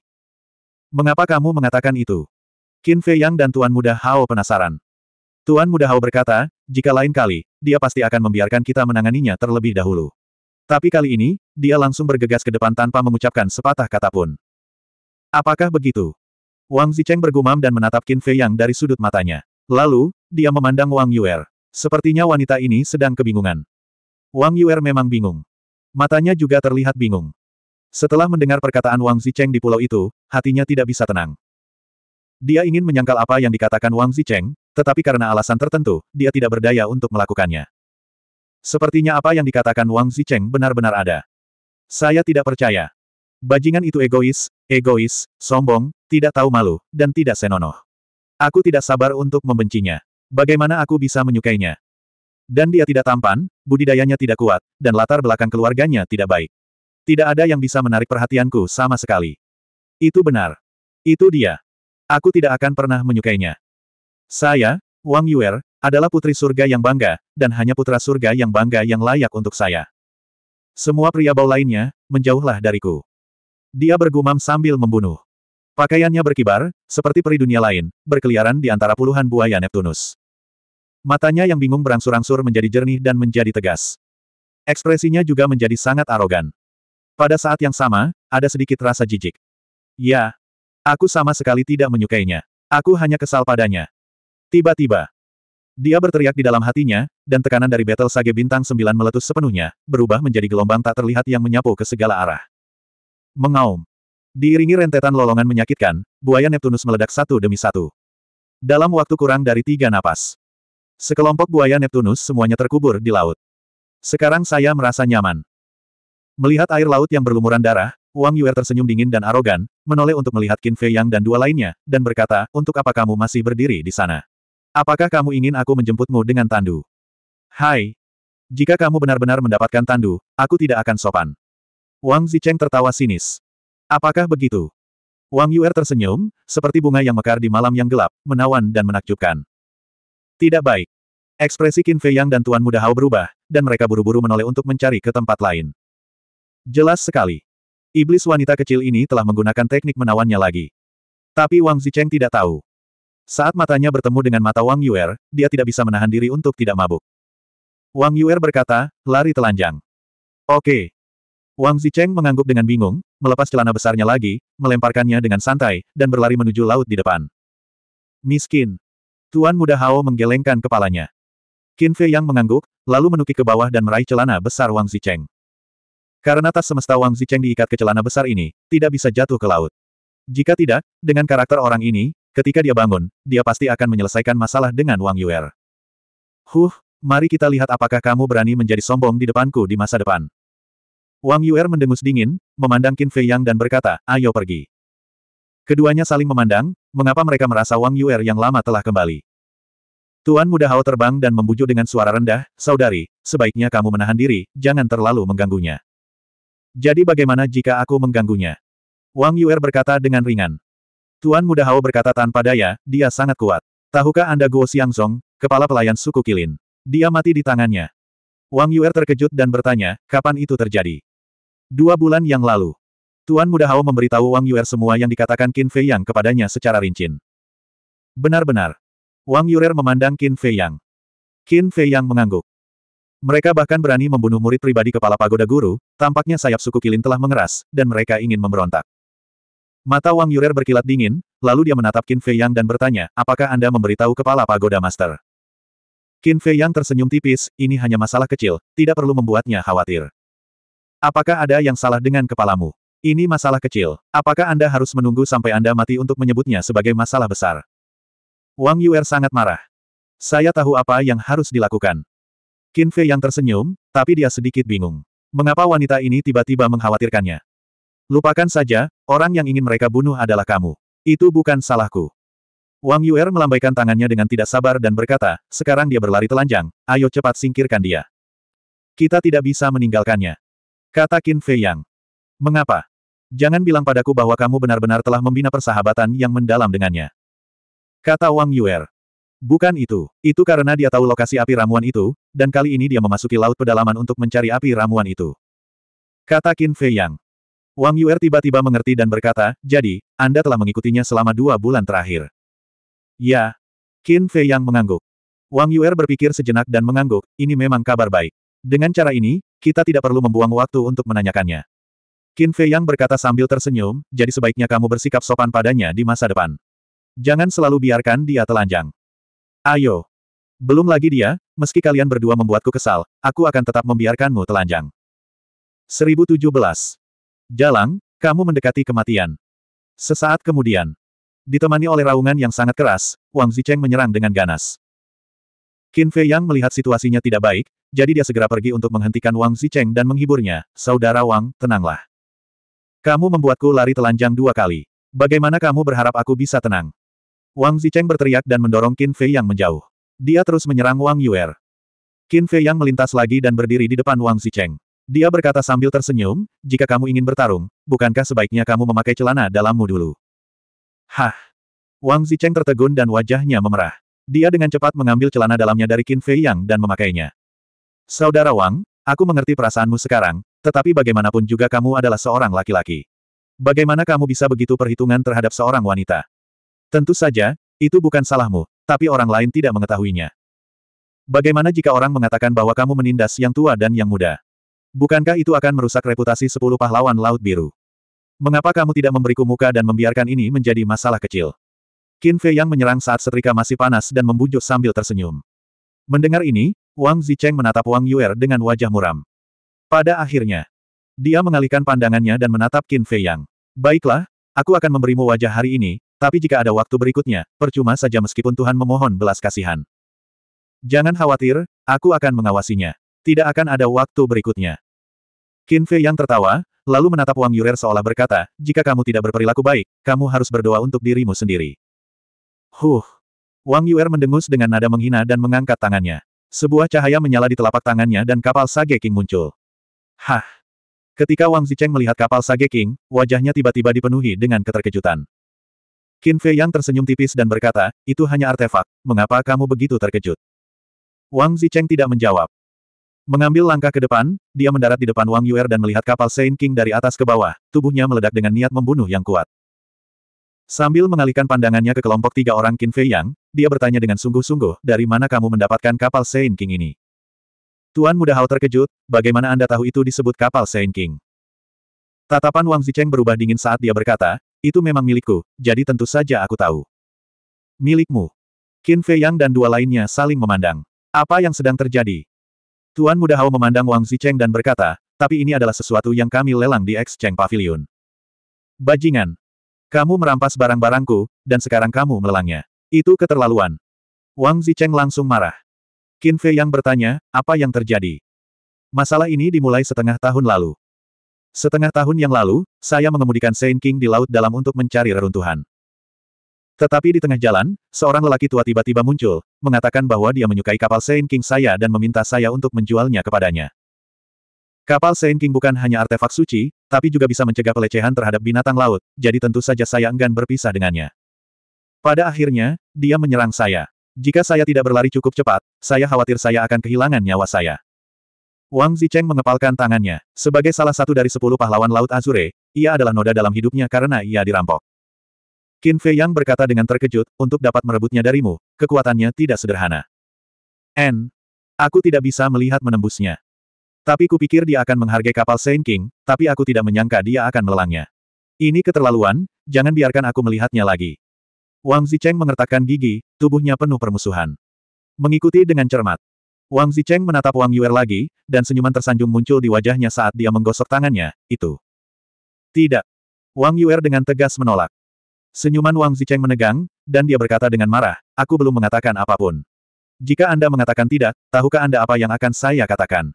Mengapa kamu mengatakan itu? Qin Fei Yang dan Tuan Muda Hao penasaran. Tuan Muda Hao berkata, jika lain kali, dia pasti akan membiarkan kita menanganinya terlebih dahulu. Tapi kali ini, dia langsung bergegas ke depan tanpa mengucapkan sepatah kata pun. Apakah begitu? Wang Zicheng bergumam dan menatap Qin Fei Yang dari sudut matanya. Lalu, dia memandang Wang Yuer. Sepertinya wanita ini sedang kebingungan. Wang Yuer memang bingung. Matanya juga terlihat bingung. Setelah mendengar perkataan Wang Zicheng di pulau itu, hatinya tidak bisa tenang. Dia ingin menyangkal apa yang dikatakan Wang Zicheng, tetapi karena alasan tertentu, dia tidak berdaya untuk melakukannya. Sepertinya apa yang dikatakan Wang Zicheng benar-benar ada. Saya tidak percaya. Bajingan itu egois, egois, sombong, tidak tahu malu, dan tidak senonoh. Aku tidak sabar untuk membencinya. Bagaimana aku bisa menyukainya? Dan dia tidak tampan, budidayanya tidak kuat, dan latar belakang keluarganya tidak baik. Tidak ada yang bisa menarik perhatianku sama sekali. Itu benar. Itu dia. Aku tidak akan pernah menyukainya. Saya, Wang Yuer, adalah putri surga yang bangga, dan hanya putra surga yang bangga yang layak untuk saya. Semua pria bau lainnya, menjauhlah dariku. Dia bergumam sambil membunuh. Pakaiannya berkibar, seperti peri dunia lain, berkeliaran di antara puluhan buaya Neptunus. Matanya yang bingung berangsur-angsur menjadi jernih dan menjadi tegas. Ekspresinya juga menjadi sangat arogan. Pada saat yang sama, ada sedikit rasa jijik. Ya. Aku sama sekali tidak menyukainya. Aku hanya kesal padanya. Tiba-tiba. Dia berteriak di dalam hatinya, dan tekanan dari Battle Sage Bintang Sembilan meletus sepenuhnya, berubah menjadi gelombang tak terlihat yang menyapu ke segala arah. Mengaum. Diiringi rentetan lolongan menyakitkan, buaya Neptunus meledak satu demi satu. Dalam waktu kurang dari tiga napas. Sekelompok buaya Neptunus semuanya terkubur di laut. Sekarang saya merasa nyaman. Melihat air laut yang berlumuran darah, Wang Yuer tersenyum dingin dan arogan, menoleh untuk melihat Qin Fei Yang dan dua lainnya, dan berkata, untuk apa kamu masih berdiri di sana? Apakah kamu ingin aku menjemputmu dengan tandu? Hai! Jika kamu benar-benar mendapatkan tandu, aku tidak akan sopan. Wang Zicheng tertawa sinis. Apakah begitu? Wang Yuer tersenyum, seperti bunga yang mekar di malam yang gelap, menawan dan menakjubkan. Tidak baik. Ekspresi Qin Fei Yang dan Tuan Muda Hao berubah, dan mereka buru-buru menoleh untuk mencari ke tempat lain. Jelas sekali. Iblis wanita kecil ini telah menggunakan teknik menawannya lagi. Tapi Wang Zicheng tidak tahu. Saat matanya bertemu dengan mata Wang Yuer, dia tidak bisa menahan diri untuk tidak mabuk. Wang Yuer berkata, lari telanjang. Oke. Wang Zicheng mengangguk dengan bingung, melepas celana besarnya lagi, melemparkannya dengan santai, dan berlari menuju laut di depan. Miskin, Tuan muda Hao menggelengkan kepalanya. Qin Fei yang mengangguk, lalu menukik ke bawah dan meraih celana besar Wang Zicheng. Karena tas semesta Wang Zicheng diikat ke celana besar ini, tidak bisa jatuh ke laut. Jika tidak, dengan karakter orang ini, ketika dia bangun, dia pasti akan menyelesaikan masalah dengan Wang Yuer. Huh, mari kita lihat apakah kamu berani menjadi sombong di depanku di masa depan. Wang Yuer mendengus dingin, memandang Qin Fei Yang dan berkata, ayo pergi. Keduanya saling memandang, mengapa mereka merasa Wang Yuer yang lama telah kembali. Tuan Muda Hao terbang dan membujuk dengan suara rendah, Saudari, sebaiknya kamu menahan diri, jangan terlalu mengganggunya. Jadi bagaimana jika aku mengganggunya? Wang Yuer berkata dengan ringan. Tuan Muda Hao berkata tanpa daya, dia sangat kuat. Tahukah Anda Guo Xiangzong, kepala pelayan suku Kilin? Dia mati di tangannya. Wang Yuer terkejut dan bertanya, kapan itu terjadi? Dua bulan yang lalu. Tuan Muda Hao memberitahu Wang Yuer semua yang dikatakan Qin Fei Yang kepadanya secara rinci. Benar-benar. Wang Yuer memandang Qin Fei Yang. Qin Fei Yang mengangguk. Mereka bahkan berani membunuh murid pribadi kepala pagoda guru, tampaknya sayap suku Kilin telah mengeras, dan mereka ingin memberontak. Mata Wang Yuer berkilat dingin, lalu dia menatap Qin Fei Yang dan bertanya, apakah Anda memberitahu kepala pagoda master? Qin Fei Yang tersenyum tipis, ini hanya masalah kecil, tidak perlu membuatnya khawatir. Apakah ada yang salah dengan kepalamu? Ini masalah kecil. Apakah Anda harus menunggu sampai Anda mati untuk menyebutnya sebagai masalah besar? Wang Yuer sangat marah. Saya tahu apa yang harus dilakukan. Qin Fei yang tersenyum, tapi dia sedikit bingung. Mengapa wanita ini tiba-tiba mengkhawatirkannya? Lupakan saja, orang yang ingin mereka bunuh adalah kamu. Itu bukan salahku. Wang Yuer melambaikan tangannya dengan tidak sabar dan berkata, sekarang dia berlari telanjang, ayo cepat singkirkan dia. Kita tidak bisa meninggalkannya. Kata Qin Fei Yang. Mengapa? Jangan bilang padaku bahwa kamu benar-benar telah membina persahabatan yang mendalam dengannya. Kata Wang Yuer. Bukan itu. Itu karena dia tahu lokasi api ramuan itu, dan kali ini dia memasuki laut pedalaman untuk mencari api ramuan itu. Kata Qin Fei Yang. Wang Yuer tiba-tiba mengerti dan berkata, jadi, Anda telah mengikutinya selama dua bulan terakhir. Ya. Qin Fei Yang mengangguk. Wang Yuer berpikir sejenak dan mengangguk, ini memang kabar baik. Dengan cara ini, kita tidak perlu membuang waktu untuk menanyakannya. Qin Fei Yang berkata sambil tersenyum, jadi sebaiknya kamu bersikap sopan padanya di masa depan. Jangan selalu biarkan dia telanjang. Ayo. Belum lagi dia, meski kalian berdua membuatku kesal, aku akan tetap membiarkanmu telanjang. 1017. Jalang, kamu mendekati kematian. Sesaat kemudian. Ditemani oleh raungan yang sangat keras, Wang Zicheng menyerang dengan ganas. Qin Fei Yang melihat situasinya tidak baik, jadi dia segera pergi untuk menghentikan Wang Zicheng dan menghiburnya, Saudara Wang, tenanglah. Kamu membuatku lari telanjang dua kali. Bagaimana kamu berharap aku bisa tenang? Wang Zicheng berteriak dan mendorong Qin Fei yang menjauh. Dia terus menyerang Wang Yuer. Qin Fei yang melintas lagi dan berdiri di depan Wang Zicheng. Dia berkata sambil tersenyum, jika kamu ingin bertarung, bukankah sebaiknya kamu memakai celana dalammu dulu? Hah! Wang Zicheng tertegun dan wajahnya memerah. Dia dengan cepat mengambil celana dalamnya dari Qin Fei Yang dan memakainya. Saudara Wang, Aku mengerti perasaanmu sekarang, tetapi bagaimanapun juga kamu adalah seorang laki-laki. Bagaimana kamu bisa begitu perhitungan terhadap seorang wanita? Tentu saja, itu bukan salahmu, tapi orang lain tidak mengetahuinya. Bagaimana jika orang mengatakan bahwa kamu menindas yang tua dan yang muda? Bukankah itu akan merusak reputasi sepuluh pahlawan Laut Biru? Mengapa kamu tidak memberiku muka dan membiarkan ini menjadi masalah kecil? Qin Fei Yang menyerang saat setrika masih panas dan membujuk sambil tersenyum. Mendengar ini, Wang Zicheng menatap Wang Yuer dengan wajah muram. Pada akhirnya, dia mengalihkan pandangannya dan menatap Qin Fei Yang. Baiklah, aku akan memberimu wajah hari ini, tapi jika ada waktu berikutnya, percuma saja meskipun Tuhan memohon belas kasihan. Jangan khawatir, aku akan mengawasinya. Tidak akan ada waktu berikutnya. Qin Fei Yang tertawa, lalu menatap Wang Yuer seolah berkata, jika kamu tidak berperilaku baik, kamu harus berdoa untuk dirimu sendiri. Huh. Wang Yuer mendengus dengan nada menghina dan mengangkat tangannya. Sebuah cahaya menyala di telapak tangannya dan kapal Sage King muncul. Hah! Ketika Wang Zicheng melihat kapal Sage King, wajahnya tiba-tiba dipenuhi dengan keterkejutan. Qin Fei yang tersenyum tipis dan berkata, itu hanya artefak, mengapa kamu begitu terkejut? Wang Zicheng tidak menjawab. Mengambil langkah ke depan, dia mendarat di depan Wang Yuer dan melihat kapal Saint King dari atas ke bawah, tubuhnya meledak dengan niat membunuh yang kuat. Sambil mengalihkan pandangannya ke kelompok tiga orang Qin Fei Yang, dia bertanya dengan sungguh-sungguh, dari mana kamu mendapatkan kapal Sein King ini? Tuan Muda Hao terkejut, bagaimana Anda tahu itu disebut kapal Sein King? Tatapan Wang Zicheng berubah dingin saat dia berkata, itu memang milikku, jadi tentu saja aku tahu. Milikmu. Qin Fei Yang dan dua lainnya saling memandang. Apa yang sedang terjadi? Tuan Muda Hao memandang Wang Zicheng dan berkata, tapi ini adalah sesuatu yang kami lelang di Exchange Pavilion. Bajingan, kamu merampas barang-barangku, dan sekarang kamu melelangnya. Itu keterlaluan. Wang Zicheng langsung marah. Qin Fei yang bertanya, apa yang terjadi? Masalah ini dimulai setengah tahun lalu. Setengah tahun yang lalu, saya mengemudikan Saint King di Laut Dalam untuk mencari reruntuhan. Tetapi di tengah jalan, seorang lelaki tua tiba-tiba muncul, mengatakan bahwa dia menyukai kapal Saint King saya dan meminta saya untuk menjualnya kepadanya. Kapal Saint King bukan hanya artefak suci, tapi juga bisa mencegah pelecehan terhadap binatang laut, jadi tentu saja saya enggan berpisah dengannya. Pada akhirnya, dia menyerang saya. Jika saya tidak berlari cukup cepat, saya khawatir saya akan kehilangan nyawa saya. Wang Zicheng mengepalkan tangannya. Sebagai salah satu dari sepuluh pahlawan Laut Azure, ia adalah noda dalam hidupnya karena ia dirampok. Qin Fei Yang berkata dengan terkejut, untuk dapat merebutnya darimu, kekuatannya tidak sederhana. N. Aku tidak bisa melihat menembusnya. Tapi kupikir dia akan menghargai kapal Saint King, tapi aku tidak menyangka dia akan melangnya. Ini keterlaluan, jangan biarkan aku melihatnya lagi. Wang Zicheng mengertakkan gigi, tubuhnya penuh permusuhan. Mengikuti dengan cermat. Wang Zicheng menatap Wang Yuer lagi, dan senyuman tersanjung muncul di wajahnya saat dia menggosok tangannya, itu. Tidak. Wang Yuer dengan tegas menolak. Senyuman Wang Zicheng menegang, dan dia berkata dengan marah, aku belum mengatakan apapun. Jika Anda mengatakan tidak, tahukah Anda apa yang akan saya katakan?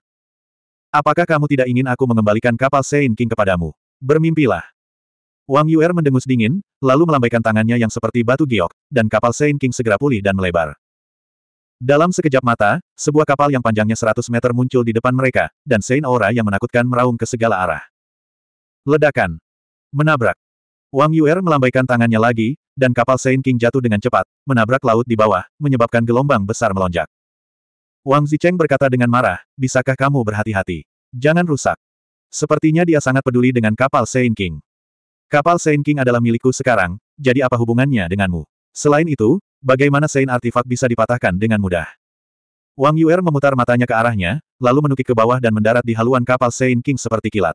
Apakah kamu tidak ingin aku mengembalikan kapal Sein King kepadamu? Bermimpilah. Wang Yuer mendengus dingin, lalu melambaikan tangannya yang seperti batu giok, dan kapal Sein King segera pulih dan melebar. Dalam sekejap mata, sebuah kapal yang panjangnya 100 meter muncul di depan mereka, dan Sein Aura yang menakutkan meraung ke segala arah. Ledakan. Menabrak. Wang Yuer melambaikan tangannya lagi, dan kapal Sein King jatuh dengan cepat, menabrak laut di bawah, menyebabkan gelombang besar melonjak. Wang Zicheng berkata dengan marah, bisakah kamu berhati-hati? Jangan rusak. Sepertinya dia sangat peduli dengan kapal Sein King. Kapal Sein King adalah milikku sekarang, jadi apa hubungannya denganmu? Selain itu, bagaimana Sein Artifak bisa dipatahkan dengan mudah? Wang Yuer memutar matanya ke arahnya, lalu menukik ke bawah dan mendarat di haluan kapal Sein King seperti kilat.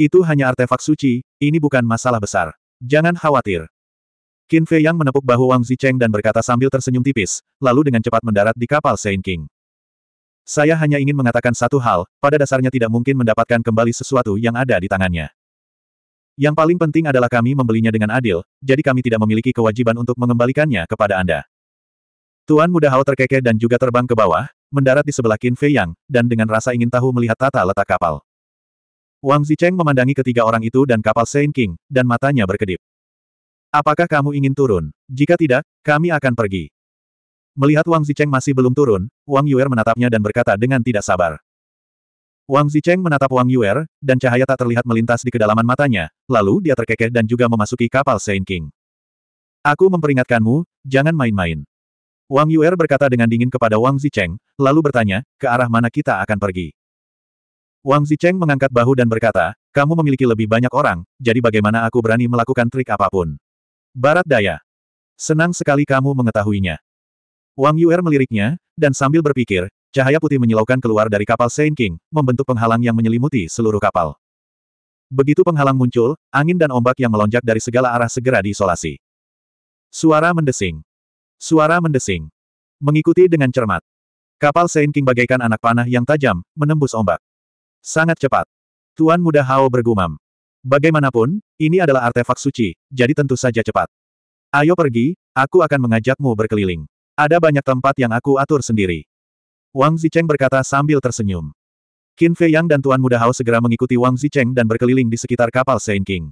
Itu hanya artefak suci, ini bukan masalah besar. Jangan khawatir, Qin Fei Yang menepuk bahu Wang Zicheng dan berkata sambil tersenyum tipis, lalu dengan cepat mendarat di kapal Saint King. Saya hanya ingin mengatakan satu hal, pada dasarnya tidak mungkin mendapatkan kembali sesuatu yang ada di tangannya. Yang paling penting adalah kami membelinya dengan adil, jadi kami tidak memiliki kewajiban untuk mengembalikannya kepada Anda. Tuan muda Hao terkekeh dan juga terbang ke bawah, mendarat di sebelah Qin Fei Yang, dan dengan rasa ingin tahu melihat tata letak kapal. Wang Zicheng memandangi ketiga orang itu dan kapal Saint King, dan matanya berkedip. Apakah kamu ingin turun? Jika tidak, kami akan pergi. Melihat Wang Zicheng masih belum turun, Wang Yuer menatapnya dan berkata dengan tidak sabar. Wang Zicheng menatap Wang Yuer, dan cahaya tak terlihat melintas di kedalaman matanya, lalu dia terkekeh dan juga memasuki kapal Saint King. Aku memperingatkanmu, jangan main-main. Wang Yuer berkata dengan dingin kepada Wang Zicheng, lalu bertanya, ke arah mana kita akan pergi? Wang Zicheng mengangkat bahu dan berkata, kamu memiliki lebih banyak orang, jadi bagaimana aku berani melakukan trik apapun? Barat daya. Senang sekali kamu mengetahuinya. Wang Yuer meliriknya, dan sambil berpikir, cahaya putih menyilaukan keluar dari kapal Saint King, membentuk penghalang yang menyelimuti seluruh kapal. Begitu penghalang muncul, angin dan ombak yang melonjak dari segala arah segera diisolasi. Suara mendesing. Suara mendesing. Mengikuti dengan cermat. Kapal Saint King bagaikan anak panah yang tajam, menembus ombak. Sangat cepat. Tuan muda Hao bergumam. Bagaimanapun, ini adalah artefak suci, jadi tentu saja cepat. Ayo pergi, aku akan mengajakmu berkeliling. Ada banyak tempat yang aku atur sendiri. Wang Zicheng berkata sambil tersenyum. Qin Fei Yang dan Tuan Muda Hao segera mengikuti Wang Zicheng dan berkeliling di sekitar kapal Saint King.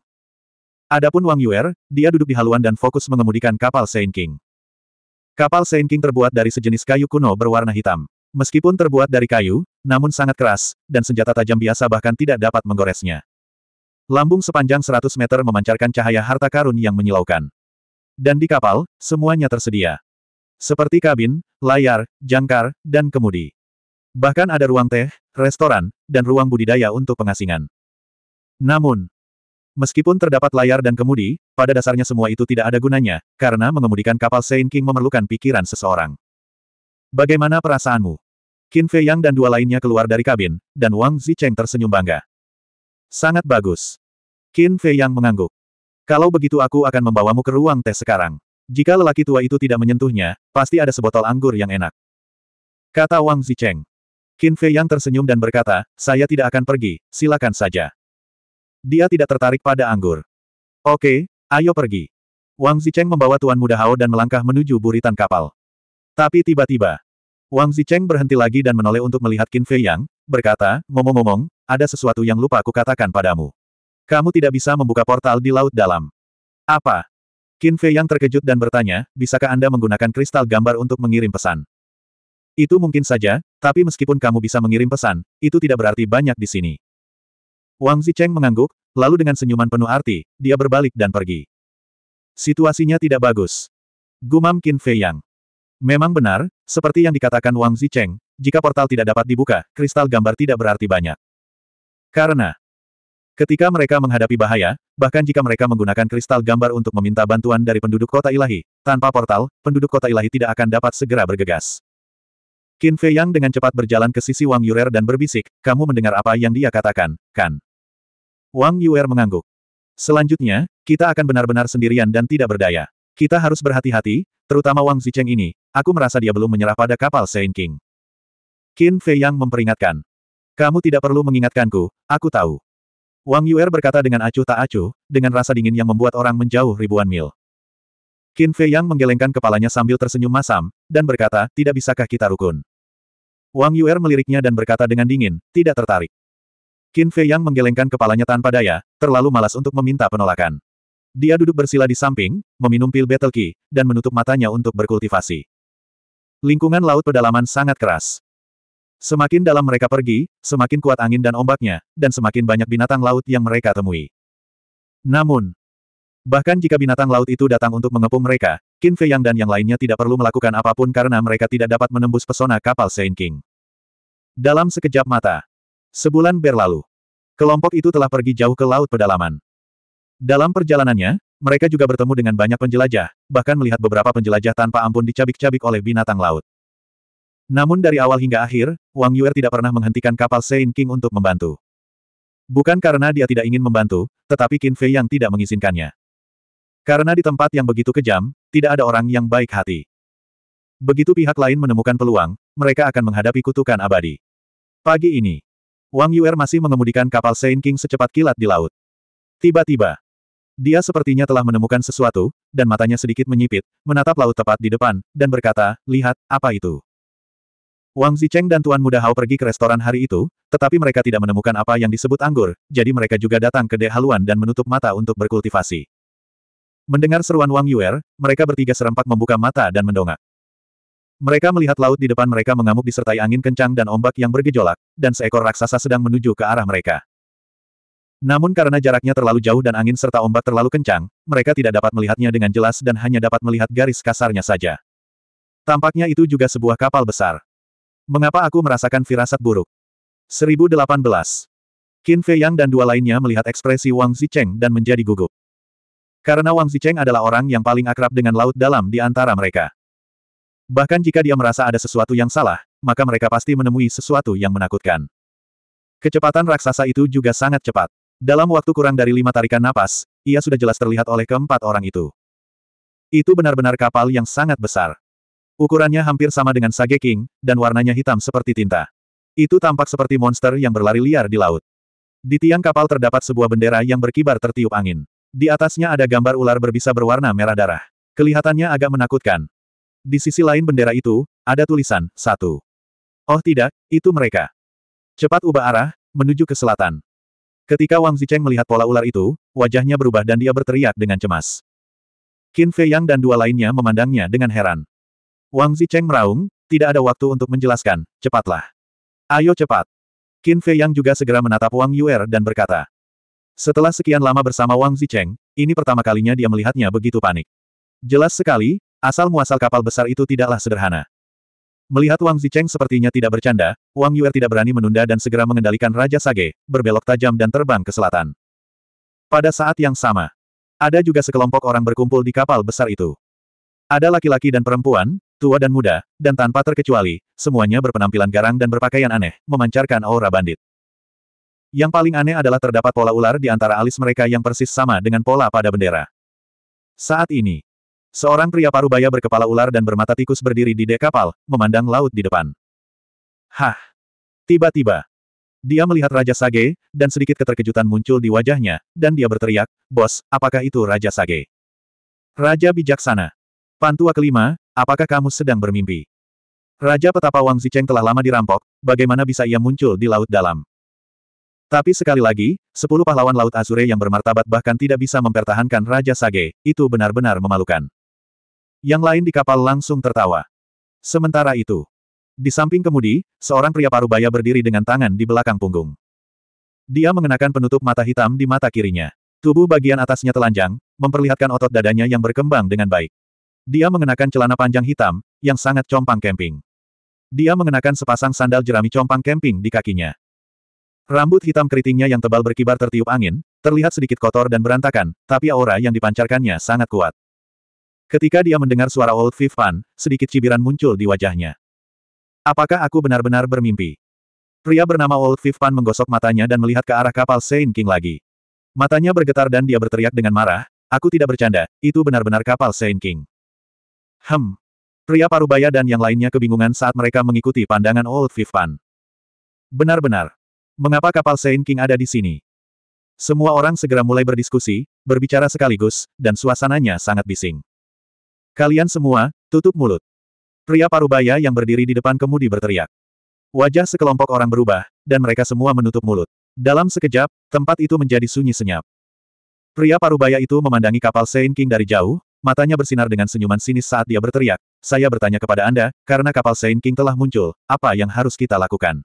Adapun Wang Yuer, dia duduk di haluan dan fokus mengemudikan kapal Saint King. Kapal Saint King terbuat dari sejenis kayu kuno berwarna hitam. Meskipun terbuat dari kayu, namun sangat keras, dan senjata tajam biasa bahkan tidak dapat menggoresnya. Lambung sepanjang 100 meter memancarkan cahaya harta karun yang menyilaukan. Dan di kapal, semuanya tersedia. Seperti kabin, layar, jangkar, dan kemudi. Bahkan ada ruang teh, restoran, dan ruang budidaya untuk pengasingan. Namun, meskipun terdapat layar dan kemudi, pada dasarnya semua itu tidak ada gunanya, karena mengemudikan kapal Saint King memerlukan pikiran seseorang. Bagaimana perasaanmu? Qin Fei Yang dan dua lainnya keluar dari kabin, dan Wang Zicheng tersenyum bangga. Sangat bagus. Qin Fei yang mengangguk. Kalau begitu aku akan membawamu ke ruang tes sekarang. Jika lelaki tua itu tidak menyentuhnya, pasti ada sebotol anggur yang enak. Kata Wang Zicheng. Qin Fei yang tersenyum dan berkata, saya tidak akan pergi, silakan saja. Dia tidak tertarik pada anggur. Oke, ayo pergi. Wang Zicheng membawa Tuan Muda Hao dan melangkah menuju buritan kapal. Tapi tiba-tiba, Wang Zicheng berhenti lagi dan menoleh untuk melihat Qin Fei Yang, berkata, ngomong-ngomong, ada sesuatu yang lupa aku katakan padamu. Kamu tidak bisa membuka portal di laut dalam. Apa? Qin Fei yang terkejut dan bertanya, bisakah Anda menggunakan kristal gambar untuk mengirim pesan? Itu mungkin saja, tapi meskipun kamu bisa mengirim pesan, itu tidak berarti banyak di sini. Wang Zicheng mengangguk, lalu dengan senyuman penuh arti, dia berbalik dan pergi. Situasinya tidak bagus. Gumam Qin Fei Yang. Memang benar, seperti yang dikatakan Wang Zicheng, jika portal tidak dapat dibuka, kristal gambar tidak berarti banyak. Karena, Ketika mereka menghadapi bahaya, bahkan jika mereka menggunakan kristal gambar untuk meminta bantuan dari penduduk kota ilahi, tanpa portal, penduduk kota ilahi tidak akan dapat segera bergegas. Qin Fei Yang dengan cepat berjalan ke sisi Wang Yuer dan berbisik, kamu mendengar apa yang dia katakan, kan? Wang Yuer mengangguk. Selanjutnya, kita akan benar-benar sendirian dan tidak berdaya. Kita harus berhati-hati, terutama Wang Zicheng ini, aku merasa dia belum menyerah pada kapal Sein King. Qin Fei Yang memperingatkan. Kamu tidak perlu mengingatkanku, aku tahu. Wang Yuer berkata dengan acuh tak acuh, dengan rasa dingin yang membuat orang menjauh ribuan mil. Qin Fei Yang menggelengkan kepalanya sambil tersenyum masam, dan berkata, tidak bisakah kita rukun. Wang Yuer meliriknya dan berkata dengan dingin, tidak tertarik. Qin Fei Yang menggelengkan kepalanya tanpa daya, terlalu malas untuk meminta penolakan. Dia duduk bersila di samping, meminum pil Battle Key, dan menutup matanya untuk berkultivasi. Lingkungan laut pedalaman sangat keras. Semakin dalam mereka pergi, semakin kuat angin dan ombaknya, dan semakin banyak binatang laut yang mereka temui. Namun, bahkan jika binatang laut itu datang untuk mengepung mereka, Qin Fei Yang dan yang lainnya tidak perlu melakukan apapun karena mereka tidak dapat menembus pesona kapal Saint King. Dalam sekejap mata, sebulan berlalu, kelompok itu telah pergi jauh ke laut pedalaman. Dalam perjalanannya, mereka juga bertemu dengan banyak penjelajah, bahkan melihat beberapa penjelajah tanpa ampun dicabik-cabik oleh binatang laut. Namun dari awal hingga akhir, Wang Yuer tidak pernah menghentikan kapal Sein King untuk membantu. Bukan karena dia tidak ingin membantu, tetapi Qin Fei yang tidak mengizinkannya. Karena di tempat yang begitu kejam, tidak ada orang yang baik hati. Begitu pihak lain menemukan peluang, mereka akan menghadapi kutukan abadi. Pagi ini, Wang Yuer masih mengemudikan kapal Sein King secepat kilat di laut. Tiba-tiba, dia sepertinya telah menemukan sesuatu, dan matanya sedikit menyipit, menatap laut tepat di depan, dan berkata, lihat, apa itu? Wang Zicheng dan Tuan Muda Hao pergi ke restoran hari itu, tetapi mereka tidak menemukan apa yang disebut anggur, jadi mereka juga datang ke Dehaluan dan menutup mata untuk berkultivasi. Mendengar seruan Wang Yuer, mereka bertiga serempak membuka mata dan mendongak. Mereka melihat laut di depan mereka mengamuk disertai angin kencang dan ombak yang bergejolak, dan seekor raksasa sedang menuju ke arah mereka. Namun karena jaraknya terlalu jauh dan angin serta ombak terlalu kencang, mereka tidak dapat melihatnya dengan jelas dan hanya dapat melihat garis kasarnya saja. Tampaknya itu juga sebuah kapal besar. Mengapa aku merasakan firasat buruk? 1018. Qin Fei Yang dan dua lainnya melihat ekspresi Wang Zicheng dan menjadi gugup. Karena Wang Zicheng adalah orang yang paling akrab dengan laut dalam di antara mereka. Bahkan jika dia merasa ada sesuatu yang salah, maka mereka pasti menemui sesuatu yang menakutkan. Kecepatan raksasa itu juga sangat cepat. Dalam waktu kurang dari lima tarikan napas, ia sudah jelas terlihat oleh keempat orang itu. Itu benar-benar kapal yang sangat besar. Ukurannya hampir sama dengan Sage King, dan warnanya hitam seperti tinta. Itu tampak seperti monster yang berlari liar di laut. Di tiang kapal terdapat sebuah bendera yang berkibar tertiup angin. Di atasnya ada gambar ular berbisa berwarna merah darah. Kelihatannya agak menakutkan. Di sisi lain bendera itu, ada tulisan, satu. Oh tidak, itu mereka. Cepat ubah arah, menuju ke selatan. Ketika Wang Zicheng melihat pola ular itu, wajahnya berubah dan dia berteriak dengan cemas. Qin Fei Yang dan dua lainnya memandangnya dengan heran. Wang Zicheng meraung, tidak ada waktu untuk menjelaskan, cepatlah. Ayo cepat. Qin Fei Yang juga segera menatap Wang Yuer dan berkata. Setelah sekian lama bersama Wang Zicheng, ini pertama kalinya dia melihatnya begitu panik. Jelas sekali, asal-muasal kapal besar itu tidaklah sederhana. Melihat Wang Zicheng sepertinya tidak bercanda, Wang Yuer tidak berani menunda dan segera mengendalikan Raja Sage, berbelok tajam dan terbang ke selatan. Pada saat yang sama, ada juga sekelompok orang berkumpul di kapal besar itu. Ada laki-laki dan perempuan, tua dan muda, dan tanpa terkecuali, semuanya berpenampilan garang dan berpakaian aneh, memancarkan aura bandit. Yang paling aneh adalah terdapat pola ular di antara alis mereka yang persis sama dengan pola pada bendera. Saat ini, seorang pria parubaya berkepala ular dan bermata tikus berdiri di dek kapal, memandang laut di depan. Hah! Tiba-tiba, dia melihat Raja Sage, dan sedikit keterkejutan muncul di wajahnya, dan dia berteriak, Bos, apakah itu Raja Sage? Raja bijaksana. Pantua kelima, apakah kamu sedang bermimpi? Raja petapa Wang Zicheng telah lama dirampok, bagaimana bisa ia muncul di Laut Dalam? Tapi sekali lagi, sepuluh pahlawan Laut Azure yang bermartabat bahkan tidak bisa mempertahankan Raja Sage, itu benar-benar memalukan. Yang lain di kapal langsung tertawa. Sementara itu, di samping kemudi, seorang pria parubaya berdiri dengan tangan di belakang punggung. Dia mengenakan penutup mata hitam di mata kirinya. Tubuh bagian atasnya telanjang, memperlihatkan otot dadanya yang berkembang dengan baik. Dia mengenakan celana panjang hitam, yang sangat compang camping. Dia mengenakan sepasang sandal jerami compang camping di kakinya. Rambut hitam keritingnya yang tebal berkibar tertiup angin, terlihat sedikit kotor dan berantakan, tapi aura yang dipancarkannya sangat kuat. Ketika dia mendengar suara Old Fifth Pan, sedikit cibiran muncul di wajahnya. Apakah aku benar-benar bermimpi? Pria bernama Old Fifth Pan menggosok matanya dan melihat ke arah kapal Saint King lagi. Matanya bergetar dan dia berteriak dengan marah, aku tidak bercanda, itu benar-benar kapal Saint King. Hem. Pria parubaya dan yang lainnya kebingungan saat mereka mengikuti pandangan Old Vivpan. Benar-benar. Mengapa kapal Saint King ada di sini? Semua orang segera mulai berdiskusi, berbicara sekaligus, dan suasananya sangat bising. Kalian semua, tutup mulut. Pria parubaya yang berdiri di depan kemudi berteriak. Wajah sekelompok orang berubah, dan mereka semua menutup mulut. Dalam sekejap, tempat itu menjadi sunyi senyap. Pria parubaya itu memandangi kapal Saint King dari jauh, Matanya bersinar dengan senyuman sinis saat dia berteriak, saya bertanya kepada Anda, karena kapal Saint King telah muncul, apa yang harus kita lakukan?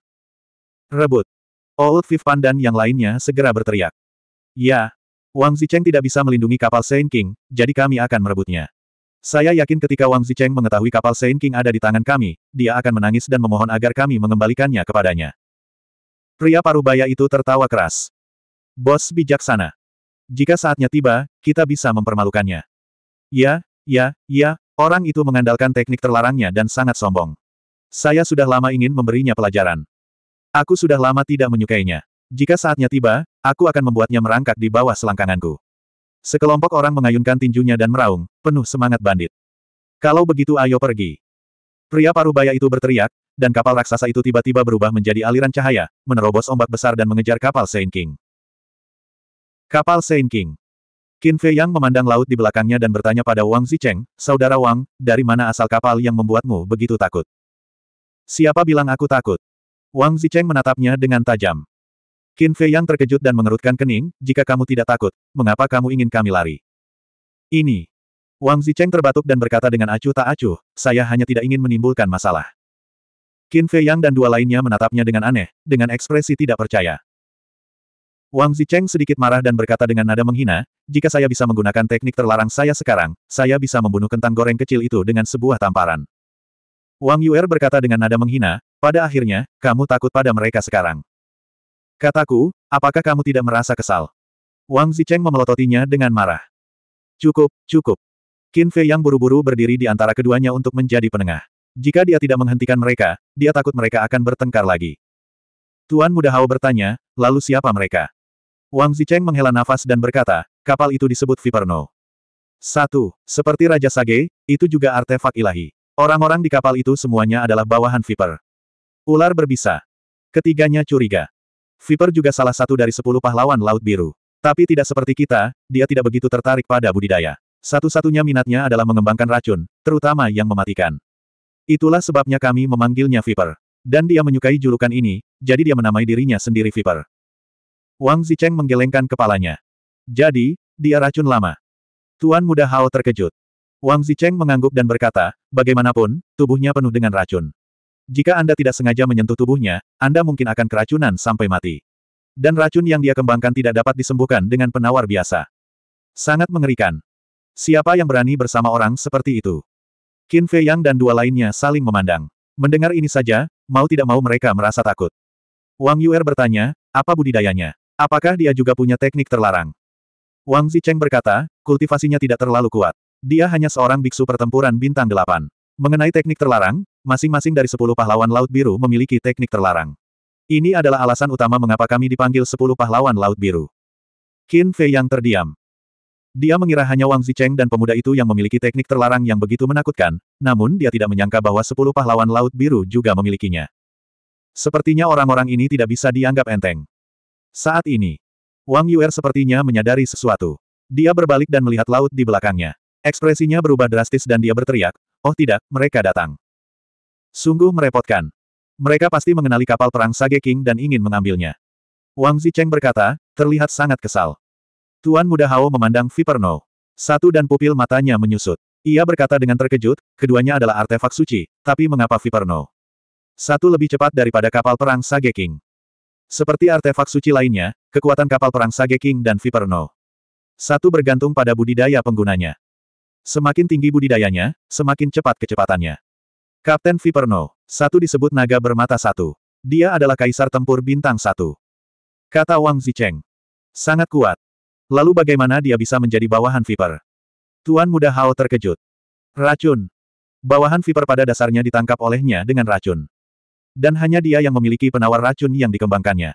Rebut. Old Fifpan Pandan yang lainnya segera berteriak. Ya. Wang Zicheng tidak bisa melindungi kapal Saint King, jadi kami akan merebutnya. Saya yakin ketika Wang Zicheng mengetahui kapal Saint King ada di tangan kami, dia akan menangis dan memohon agar kami mengembalikannya kepadanya. Pria parubaya itu tertawa keras. Bos bijaksana. Jika saatnya tiba, kita bisa mempermalukannya. Ya, ya, ya, orang itu mengandalkan teknik terlarangnya dan sangat sombong. Saya sudah lama ingin memberinya pelajaran. Aku sudah lama tidak menyukainya. Jika saatnya tiba, aku akan membuatnya merangkak di bawah selangkanganku. Sekelompok orang mengayunkan tinjunya dan meraung, penuh semangat bandit. Kalau begitu ayo pergi. Pria parubaya itu berteriak, dan kapal raksasa itu tiba-tiba berubah menjadi aliran cahaya, menerobos ombak besar dan mengejar kapal Saint King. Kapal Saint King. Qin Fei Yang memandang laut di belakangnya dan bertanya pada Wang Zicheng, Saudara Wang, dari mana asal kapal yang membuatmu begitu takut? Siapa bilang aku takut? Wang Zicheng menatapnya dengan tajam. Qin Fei Yang terkejut dan mengerutkan kening, jika kamu tidak takut, mengapa kamu ingin kami lari? Ini. Wang Zicheng terbatuk dan berkata dengan acuh tak acuh, saya hanya tidak ingin menimbulkan masalah. Qin Fei Yang dan dua lainnya menatapnya dengan aneh, dengan ekspresi tidak percaya. Wang Zicheng sedikit marah dan berkata dengan nada menghina, jika saya bisa menggunakan teknik terlarang saya sekarang, saya bisa membunuh kentang goreng kecil itu dengan sebuah tamparan. Wang Yuer berkata dengan nada menghina, pada akhirnya, kamu takut pada mereka sekarang. Kataku, apakah kamu tidak merasa kesal? Wang Zicheng memelototinya dengan marah. Cukup, cukup. Qin Fei yang buru-buru berdiri di antara keduanya untuk menjadi penengah. Jika dia tidak menghentikan mereka, dia takut mereka akan bertengkar lagi. Tuan Muda Hao bertanya, lalu siapa mereka? Wang Zicheng menghela nafas dan berkata, kapal itu disebut Viperno. Satu, seperti Raja Sage, itu juga artefak ilahi. Orang-orang di kapal itu semuanya adalah bawahan Viper. Ular berbisa. Ketiganya curiga. Viper juga salah satu dari sepuluh pahlawan Laut Biru. Tapi tidak seperti kita, dia tidak begitu tertarik pada budidaya. Satu-satunya minatnya adalah mengembangkan racun, terutama yang mematikan. Itulah sebabnya kami memanggilnya Viper. Dan dia menyukai julukan ini, jadi dia menamai dirinya sendiri Viper. Wang Zicheng menggelengkan kepalanya. Jadi, dia racun lama. Tuan muda Hao terkejut. Wang Zicheng mengangguk dan berkata, bagaimanapun, tubuhnya penuh dengan racun. Jika Anda tidak sengaja menyentuh tubuhnya, Anda mungkin akan keracunan sampai mati. Dan racun yang dia kembangkan tidak dapat disembuhkan dengan penawar biasa. Sangat mengerikan. Siapa yang berani bersama orang seperti itu? Qin Fei Yang dan dua lainnya saling memandang. Mendengar ini saja, mau tidak mau mereka merasa takut. Wang Yuer bertanya, apa budidayanya? Apakah dia juga punya teknik terlarang? Wang Zicheng berkata, kultivasinya tidak terlalu kuat. Dia hanya seorang biksu pertempuran bintang delapan. Mengenai teknik terlarang, masing-masing dari sepuluh pahlawan Laut Biru memiliki teknik terlarang. Ini adalah alasan utama mengapa kami dipanggil sepuluh pahlawan Laut Biru. Qin Fei yang terdiam. Dia mengira hanya Wang Zicheng dan pemuda itu yang memiliki teknik terlarang yang begitu menakutkan, namun dia tidak menyangka bahwa sepuluh pahlawan Laut Biru juga memilikinya. Sepertinya orang-orang ini tidak bisa dianggap enteng. Saat ini, Wang Yuer sepertinya menyadari sesuatu. Dia berbalik dan melihat laut di belakangnya. Ekspresinya berubah drastis dan dia berteriak, oh tidak, mereka datang. Sungguh merepotkan. Mereka pasti mengenali kapal perang Sage King dan ingin mengambilnya. Wang Zicheng berkata, terlihat sangat kesal. Tuan muda Hao memandang Viperno. Satu dan pupil matanya menyusut. Ia berkata dengan terkejut, keduanya adalah artefak suci, tapi mengapa Viperno? Satu lebih cepat daripada kapal perang Sage King. Seperti artefak suci lainnya, kekuatan kapal perang Sage King dan Viper No. Satu bergantung pada budidaya penggunanya. Semakin tinggi budidayanya, semakin cepat kecepatannya. Kapten Viper No. Satu disebut naga bermata satu. Dia adalah kaisar tempur bintang satu. Kata Wang Zicheng. Sangat kuat. Lalu bagaimana dia bisa menjadi bawahan Viper? Tuan muda Hao terkejut. Racun. Bawahan Viper pada dasarnya ditangkap olehnya dengan racun. Dan hanya dia yang memiliki penawar racun yang dikembangkannya.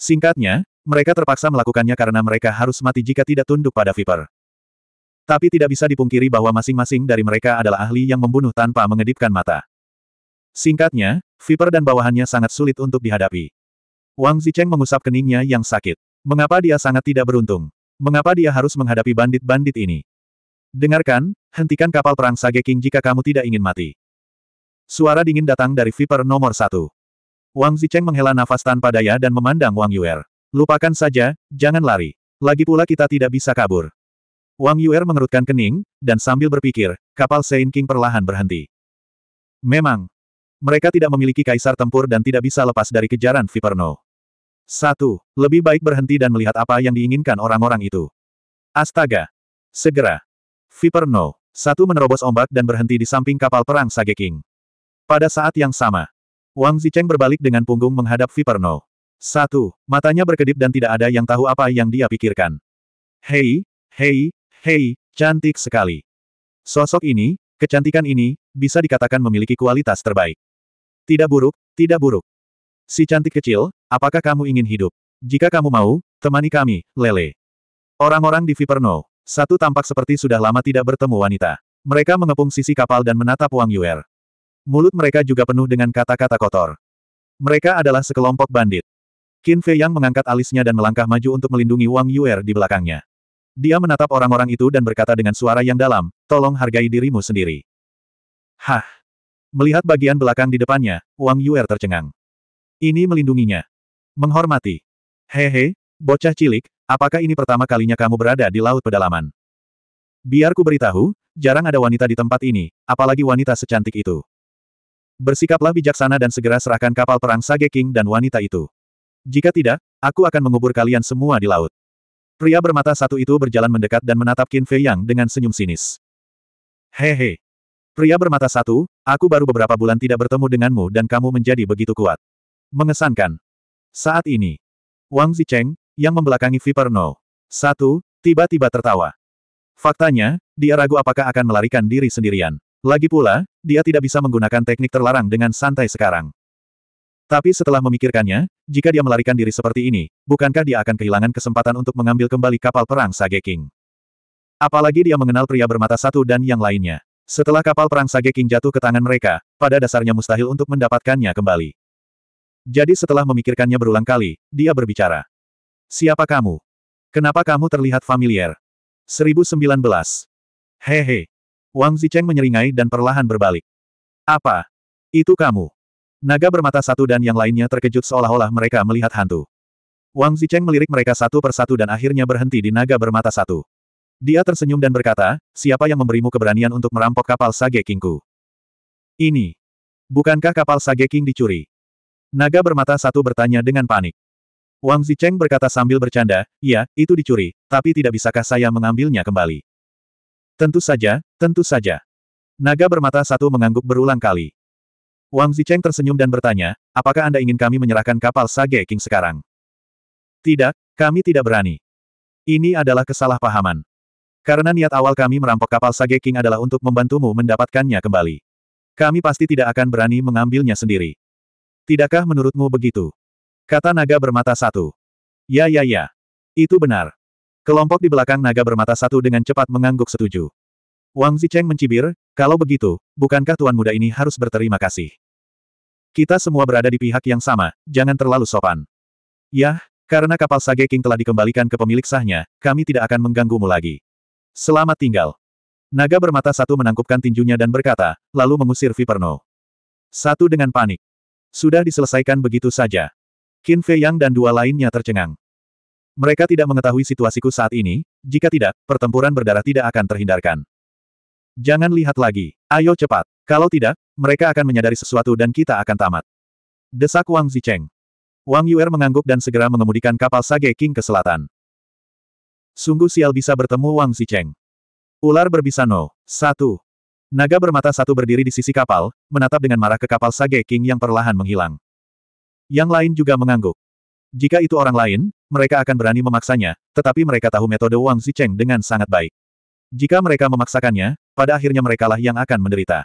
Singkatnya, mereka terpaksa melakukannya karena mereka harus mati jika tidak tunduk pada Viper. Tapi tidak bisa dipungkiri bahwa masing-masing dari mereka adalah ahli yang membunuh tanpa mengedipkan mata. Singkatnya, Viper dan bawahannya sangat sulit untuk dihadapi. Wang Zicheng mengusap keningnya yang sakit. Mengapa dia sangat tidak beruntung? Mengapa dia harus menghadapi bandit-bandit ini? Dengarkan, hentikan kapal perang Sage King jika kamu tidak ingin mati. Suara dingin datang dari Viper nomor satu. Wang Zicheng menghela nafas tanpa daya dan memandang Wang Yuer. Lupakan saja, jangan lari. Lagi pula kita tidak bisa kabur. Wang Yuer mengerutkan kening, dan sambil berpikir, kapal Sein King perlahan berhenti. Memang. Mereka tidak memiliki kaisar tempur dan tidak bisa lepas dari kejaran Viperno. Satu, lebih baik berhenti dan melihat apa yang diinginkan orang-orang itu. Astaga! Segera! Viperno, satu menerobos ombak dan berhenti di samping kapal perang Sage King. Pada saat yang sama, Wang Zicheng berbalik dengan punggung menghadap Viperno. Satu, matanya berkedip dan tidak ada yang tahu apa yang dia pikirkan. Hei, hei, hei, cantik sekali. Sosok ini, kecantikan ini, bisa dikatakan memiliki kualitas terbaik. Tidak buruk, tidak buruk. Si cantik kecil, apakah kamu ingin hidup? Jika kamu mau, temani kami, Lele. Orang-orang di Viperno, satu tampak seperti sudah lama tidak bertemu wanita. Mereka mengepung sisi kapal dan menatap Wang Yuer. Mulut mereka juga penuh dengan kata-kata kotor. Mereka adalah sekelompok bandit. Qin Fei Yang mengangkat alisnya dan melangkah maju untuk melindungi Wang Yuer di belakangnya. Dia menatap orang-orang itu dan berkata dengan suara yang dalam, tolong hargai dirimu sendiri. Hah! Melihat bagian belakang di depannya, Wang Yuer tercengang. Ini melindunginya. Menghormati. Hehe, bocah cilik, apakah ini pertama kalinya kamu berada di laut pedalaman? Biar ku beritahu, jarang ada wanita di tempat ini, apalagi wanita secantik itu. Bersikaplah bijaksana dan segera serahkan kapal perang Sage King dan wanita itu. Jika tidak, aku akan mengubur kalian semua di laut. Pria bermata satu itu berjalan mendekat dan menatap Qin Fei Yang dengan senyum sinis. Hehe. Pria bermata satu, aku baru beberapa bulan tidak bertemu denganmu dan kamu menjadi begitu kuat. Mengesankan. Saat ini, Wang Zicheng, yang membelakangi Viper No. Satu, tiba-tiba tertawa. Faktanya, dia ragu apakah akan melarikan diri sendirian. Lagi pula, dia tidak bisa menggunakan teknik terlarang dengan santai sekarang. Tapi setelah memikirkannya, jika dia melarikan diri seperti ini, bukankah dia akan kehilangan kesempatan untuk mengambil kembali kapal perang Sage King? Apalagi dia mengenal pria bermata satu dan yang lainnya. Setelah kapal perang Sage King jatuh ke tangan mereka, pada dasarnya mustahil untuk mendapatkannya kembali. Jadi setelah memikirkannya berulang kali, dia berbicara. Siapa kamu? Kenapa kamu terlihat familiar? 1019. Hehe. Wang Zicheng menyeringai dan perlahan berbalik. Apa? Itu kamu? Naga bermata satu dan yang lainnya terkejut seolah-olah mereka melihat hantu. Wang Zicheng melirik mereka satu persatu dan akhirnya berhenti di naga bermata satu. Dia tersenyum dan berkata, siapa yang memberimu keberanian untuk merampok kapal Sage Kingku? Ini. Bukankah kapal Sage King dicuri? Naga bermata satu bertanya dengan panik. Wang Zicheng berkata sambil bercanda, ya, itu dicuri, tapi tidak bisakah saya mengambilnya kembali? Tentu saja, tentu saja. Naga bermata satu mengangguk berulang kali. Wang Zicheng tersenyum dan bertanya, apakah Anda ingin kami menyerahkan kapal Sage King sekarang? Tidak, kami tidak berani. Ini adalah kesalahpahaman. Karena niat awal kami merampok kapal Sage King adalah untuk membantumu mendapatkannya kembali. Kami pasti tidak akan berani mengambilnya sendiri. Tidakkah menurutmu begitu? Kata naga bermata satu. Ya ya ya. Itu benar. Kelompok di belakang naga bermata satu dengan cepat mengangguk setuju. Wang Zicheng mencibir, kalau begitu, bukankah tuan muda ini harus berterima kasih? Kita semua berada di pihak yang sama, jangan terlalu sopan. Yah, karena kapal Sage King telah dikembalikan ke pemilik sahnya, kami tidak akan mengganggumu lagi. Selamat tinggal. Naga bermata satu menangkupkan tinjunya dan berkata, lalu mengusir Viperno. Satu dengan panik. Sudah diselesaikan begitu saja. Qin Fei Yang dan dua lainnya tercengang. Mereka tidak mengetahui situasiku saat ini, jika tidak, pertempuran berdarah tidak akan terhindarkan. Jangan lihat lagi. Ayo cepat. Kalau tidak, mereka akan menyadari sesuatu dan kita akan tamat. Desak Wang Zicheng. Wang Yuer mengangguk dan segera mengemudikan kapal Sage King ke selatan. Sungguh sial bisa bertemu Wang Zicheng. Ular berbisa No. Satu. Naga bermata satu berdiri di sisi kapal, menatap dengan marah ke kapal Sage King yang perlahan menghilang. Yang lain juga mengangguk. Jika itu orang lain, mereka akan berani memaksanya, tetapi mereka tahu metode Wang Zicheng dengan sangat baik. Jika mereka memaksakannya, pada akhirnya merekalah yang akan menderita.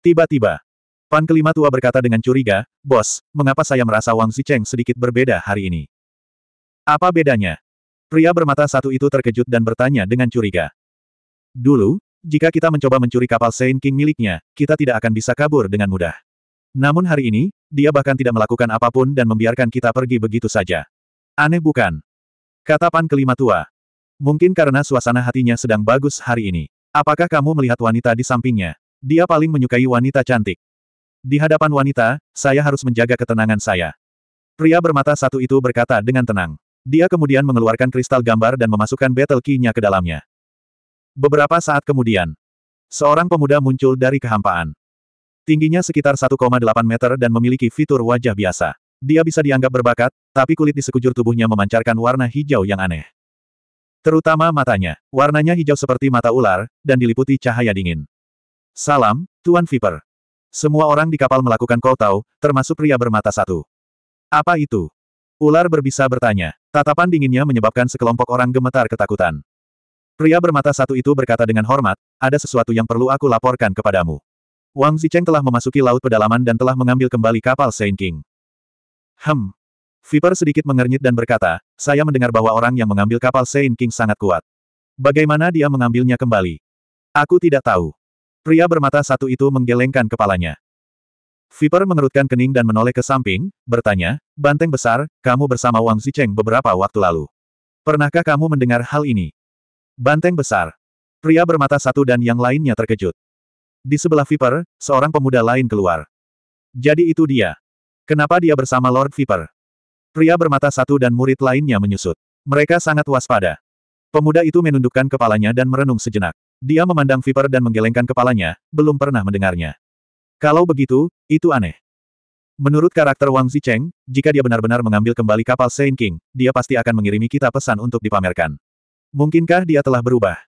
Tiba-tiba, Pan kelima tua berkata dengan curiga, Bos, mengapa saya merasa Wang Zicheng sedikit berbeda hari ini? Apa bedanya? Pria bermata satu itu terkejut dan bertanya dengan curiga. Dulu, jika kita mencoba mencuri kapal Saint King miliknya, kita tidak akan bisa kabur dengan mudah. Namun hari ini, dia bahkan tidak melakukan apapun dan membiarkan kita pergi begitu saja. Aneh bukan? Kata Pan kelima tua. Mungkin karena suasana hatinya sedang bagus hari ini. Apakah kamu melihat wanita di sampingnya? Dia paling menyukai wanita cantik. Di hadapan wanita, saya harus menjaga ketenangan saya. Pria bermata satu itu berkata dengan tenang. Dia kemudian mengeluarkan kristal gambar dan memasukkan battle key-nya ke dalamnya. Beberapa saat kemudian, seorang pemuda muncul dari kehampaan. Tingginya sekitar 1,8 meter dan memiliki fitur wajah biasa. Dia bisa dianggap berbakat, tapi kulit di sekujur tubuhnya memancarkan warna hijau yang aneh. Terutama matanya, warnanya hijau seperti mata ular, dan diliputi cahaya dingin. Salam, Tuan Viper. Semua orang di kapal melakukan kau tahu, termasuk pria bermata satu. Apa itu? Ular berbisa bertanya. Tatapan dinginnya menyebabkan sekelompok orang gemetar ketakutan. Pria bermata satu itu berkata dengan hormat, ada sesuatu yang perlu aku laporkan kepadamu. Wang Zicheng telah memasuki laut pedalaman dan telah mengambil kembali kapal Saint King. Hem. Viper sedikit mengernyit dan berkata, saya mendengar bahwa orang yang mengambil kapal Saint King sangat kuat. Bagaimana dia mengambilnya kembali? Aku tidak tahu. Pria bermata satu itu menggelengkan kepalanya. Viper mengerutkan kening dan menoleh ke samping, bertanya, Banteng besar, kamu bersama Wang Zicheng beberapa waktu lalu. Pernahkah kamu mendengar hal ini? Banteng besar. Pria bermata satu dan yang lainnya terkejut. Di sebelah Viper, seorang pemuda lain keluar. Jadi itu dia. Kenapa dia bersama Lord Viper? Pria bermata satu dan murid lainnya menyusut. Mereka sangat waspada. Pemuda itu menundukkan kepalanya dan merenung sejenak. Dia memandang Viper dan menggelengkan kepalanya, belum pernah mendengarnya. Kalau begitu, itu aneh. Menurut karakter Wang Zicheng, jika dia benar-benar mengambil kembali kapal Saint King, dia pasti akan mengirimi kita pesan untuk dipamerkan. Mungkinkah dia telah berubah?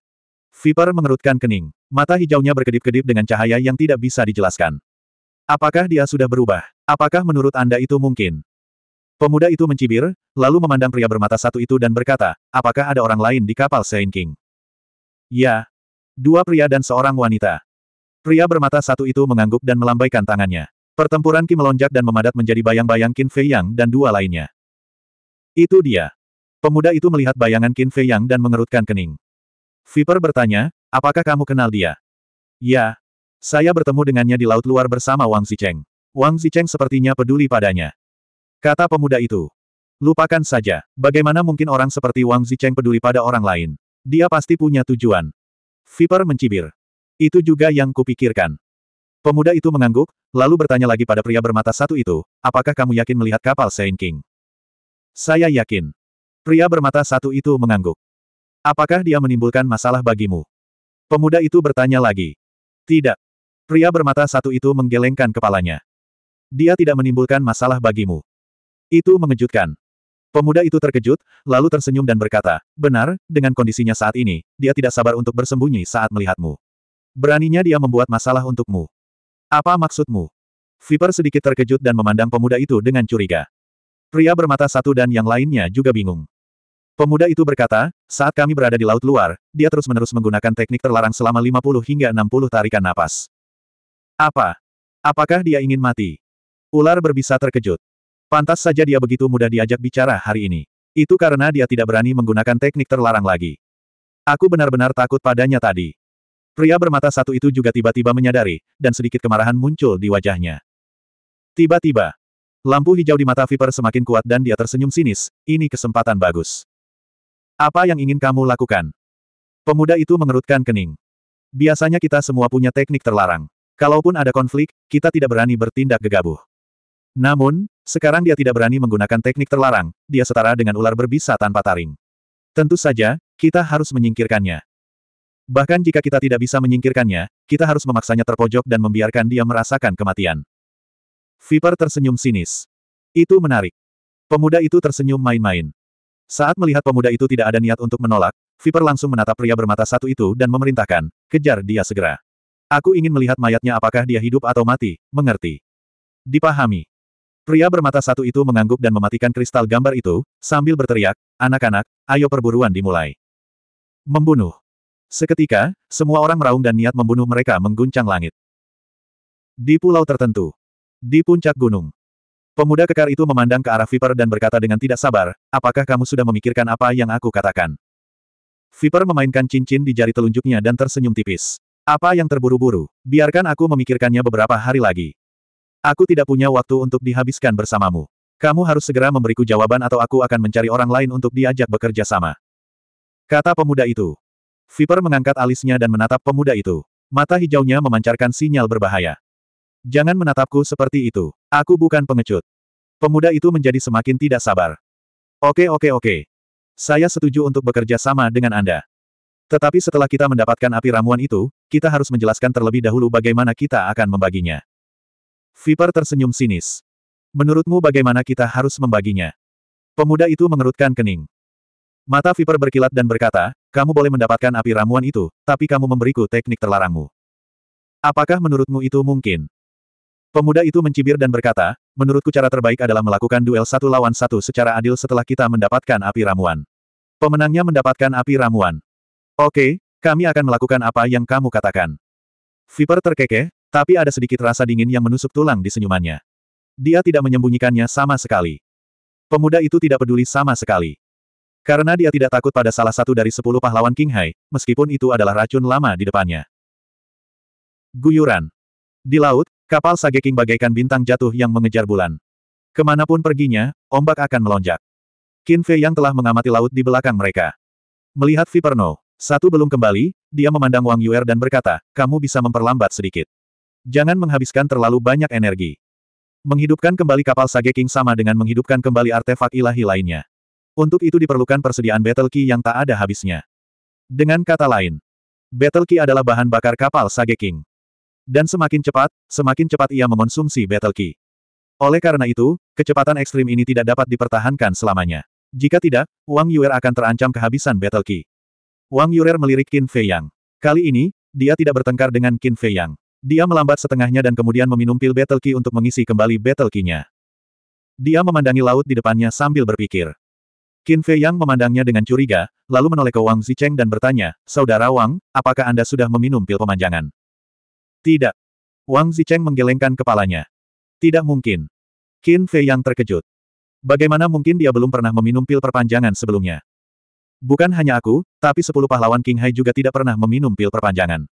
Viper mengerutkan kening. Mata hijaunya berkedip-kedip dengan cahaya yang tidak bisa dijelaskan. Apakah dia sudah berubah? Apakah menurut Anda itu mungkin? Pemuda itu mencibir, lalu memandang pria bermata satu itu dan berkata, apakah ada orang lain di kapal Saint King? Ya. Dua pria dan seorang wanita. Pria bermata satu itu mengangguk dan melambaikan tangannya. Pertempuran Kim melonjak dan memadat menjadi bayang-bayang Qin Fei Yang dan dua lainnya. Itu dia. Pemuda itu melihat bayangan Qin Fei Yang dan mengerutkan kening. Viper bertanya, apakah kamu kenal dia? Ya. Saya bertemu dengannya di laut luar bersama Wang Zicheng. Wang Zicheng sepertinya peduli padanya. Kata pemuda itu. Lupakan saja, bagaimana mungkin orang seperti Wang Zicheng peduli pada orang lain. Dia pasti punya tujuan. Viper mencibir. Itu juga yang kupikirkan. Pemuda itu mengangguk, lalu bertanya lagi pada pria bermata satu itu, apakah kamu yakin melihat kapal Saint King? Saya yakin. Pria bermata satu itu mengangguk. Apakah dia menimbulkan masalah bagimu? Pemuda itu bertanya lagi. Tidak. Pria bermata satu itu menggelengkan kepalanya. Dia tidak menimbulkan masalah bagimu. Itu mengejutkan. Pemuda itu terkejut, lalu tersenyum dan berkata, benar, dengan kondisinya saat ini, dia tidak sabar untuk bersembunyi saat melihatmu. Beraninya dia membuat masalah untukmu. Apa maksudmu? Viper sedikit terkejut dan memandang pemuda itu dengan curiga. Pria bermata satu dan yang lainnya juga bingung. Pemuda itu berkata, saat kami berada di laut luar, dia terus-menerus menggunakan teknik terlarang selama 50 hingga 60 tarikan napas. Apa? Apakah dia ingin mati? Ular berbisa terkejut. Pantas saja dia begitu mudah diajak bicara hari ini. Itu karena dia tidak berani menggunakan teknik terlarang lagi. Aku benar-benar takut padanya tadi. Pria bermata satu itu juga tiba-tiba menyadari, dan sedikit kemarahan muncul di wajahnya. Tiba-tiba, lampu hijau di mata Viper semakin kuat dan dia tersenyum sinis, ini kesempatan bagus. Apa yang ingin kamu lakukan? Pemuda itu mengerutkan kening. Biasanya kita semua punya teknik terlarang. Kalaupun ada konflik, kita tidak berani bertindak gegabah. Namun, sekarang dia tidak berani menggunakan teknik terlarang, dia setara dengan ular berbisa tanpa taring. Tentu saja, kita harus menyingkirkannya. Bahkan jika kita tidak bisa menyingkirkannya, kita harus memaksanya terpojok dan membiarkan dia merasakan kematian. Viper tersenyum sinis. Itu menarik. Pemuda itu tersenyum main-main. Saat melihat pemuda itu tidak ada niat untuk menolak, Viper langsung menatap pria bermata satu itu dan memerintahkan, kejar dia segera. Aku ingin melihat mayatnya apakah dia hidup atau mati, mengerti. Dipahami. Pria bermata satu itu mengangguk dan mematikan kristal gambar itu, sambil berteriak, anak-anak, ayo perburuan dimulai. Membunuh. Seketika, semua orang meraung dan niat membunuh mereka mengguncang langit. Di pulau tertentu. Di puncak gunung. Pemuda kekar itu memandang ke arah Viper dan berkata dengan tidak sabar, apakah kamu sudah memikirkan apa yang aku katakan? Viper memainkan cincin di jari telunjuknya dan tersenyum tipis. Apa yang terburu-buru, biarkan aku memikirkannya beberapa hari lagi. Aku tidak punya waktu untuk dihabiskan bersamamu. Kamu harus segera memberiku jawaban atau aku akan mencari orang lain untuk diajak bekerja sama. Kata pemuda itu. Viper mengangkat alisnya dan menatap pemuda itu. Mata hijaunya memancarkan sinyal berbahaya. Jangan menatapku seperti itu. Aku bukan pengecut. Pemuda itu menjadi semakin tidak sabar. Oke oke oke. Saya setuju untuk bekerja sama dengan Anda. Tetapi setelah kita mendapatkan api ramuan itu, kita harus menjelaskan terlebih dahulu bagaimana kita akan membaginya. Viper tersenyum sinis. Menurutmu bagaimana kita harus membaginya? Pemuda itu mengerutkan kening. Mata Viper berkilat dan berkata, kamu boleh mendapatkan api ramuan itu, tapi kamu memberiku teknik terlarangmu. Apakah menurutmu itu mungkin? Pemuda itu mencibir dan berkata, menurutku cara terbaik adalah melakukan duel satu lawan satu secara adil setelah kita mendapatkan api ramuan. Pemenangnya mendapatkan api ramuan. Oke, kami akan melakukan apa yang kamu katakan. Viper terkekeh, tapi ada sedikit rasa dingin yang menusuk tulang di senyumannya. Dia tidak menyembunyikannya sama sekali. Pemuda itu tidak peduli sama sekali. Karena dia tidak takut pada salah satu dari sepuluh pahlawan King Hai, meskipun itu adalah racun lama di depannya. Guyuran. Di laut, Kapal Sage King bagaikan bintang jatuh yang mengejar bulan. Kemanapun perginya, ombak akan melonjak. Qin Fei yang telah mengamati laut di belakang mereka. Melihat Viperno, satu belum kembali, dia memandang Wang Yuer dan berkata, kamu bisa memperlambat sedikit. Jangan menghabiskan terlalu banyak energi. Menghidupkan kembali kapal Sage King sama dengan menghidupkan kembali artefak ilahi lainnya. Untuk itu diperlukan persediaan Battle Key yang tak ada habisnya. Dengan kata lain, Battle Key adalah bahan bakar kapal Sage King. Dan semakin cepat, semakin cepat ia mengonsumsi Battle Key. Oleh karena itu, kecepatan ekstrim ini tidak dapat dipertahankan selamanya. Jika tidak, Wang Yuer akan terancam kehabisan Battle Key. Wang Yuer melirik Qin Fei Yang. Kali ini, dia tidak bertengkar dengan Qin Fei Yang. Dia melambat setengahnya dan kemudian meminum pil Battle Key untuk mengisi kembali Battle Key-nya. Dia memandangi laut di depannya sambil berpikir. Qin Fei Yang memandangnya dengan curiga, lalu menoleh ke Wang Zicheng dan bertanya, Saudara Wang, apakah Anda sudah meminum pil pemanjangan? Tidak. Wang Zicheng menggelengkan kepalanya. Tidak mungkin. Qin Fei yang terkejut. Bagaimana mungkin dia belum pernah meminum pil perpanjangan sebelumnya? Bukan hanya aku, tapi sepuluh pahlawan King Hai juga tidak pernah meminum pil perpanjangan.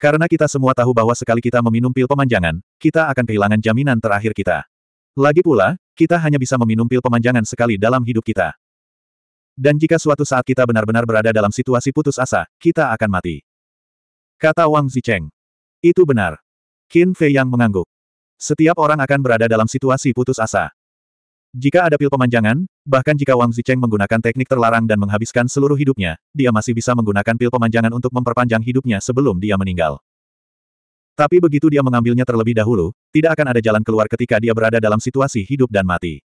Karena kita semua tahu bahwa sekali kita meminum pil pemanjangan, kita akan kehilangan jaminan terakhir kita. Lagi pula, kita hanya bisa meminum pil pemanjangan sekali dalam hidup kita. Dan jika suatu saat kita benar-benar berada dalam situasi putus asa, kita akan mati. Kata Wang Zicheng. Itu benar. Qin Fei yang mengangguk. Setiap orang akan berada dalam situasi putus asa. Jika ada pil pemanjangan, bahkan jika Wang Zicheng menggunakan teknik terlarang dan menghabiskan seluruh hidupnya, dia masih bisa menggunakan pil pemanjangan untuk memperpanjang hidupnya sebelum dia meninggal. Tapi begitu dia mengambilnya terlebih dahulu, tidak akan ada jalan keluar ketika dia berada dalam situasi hidup dan mati.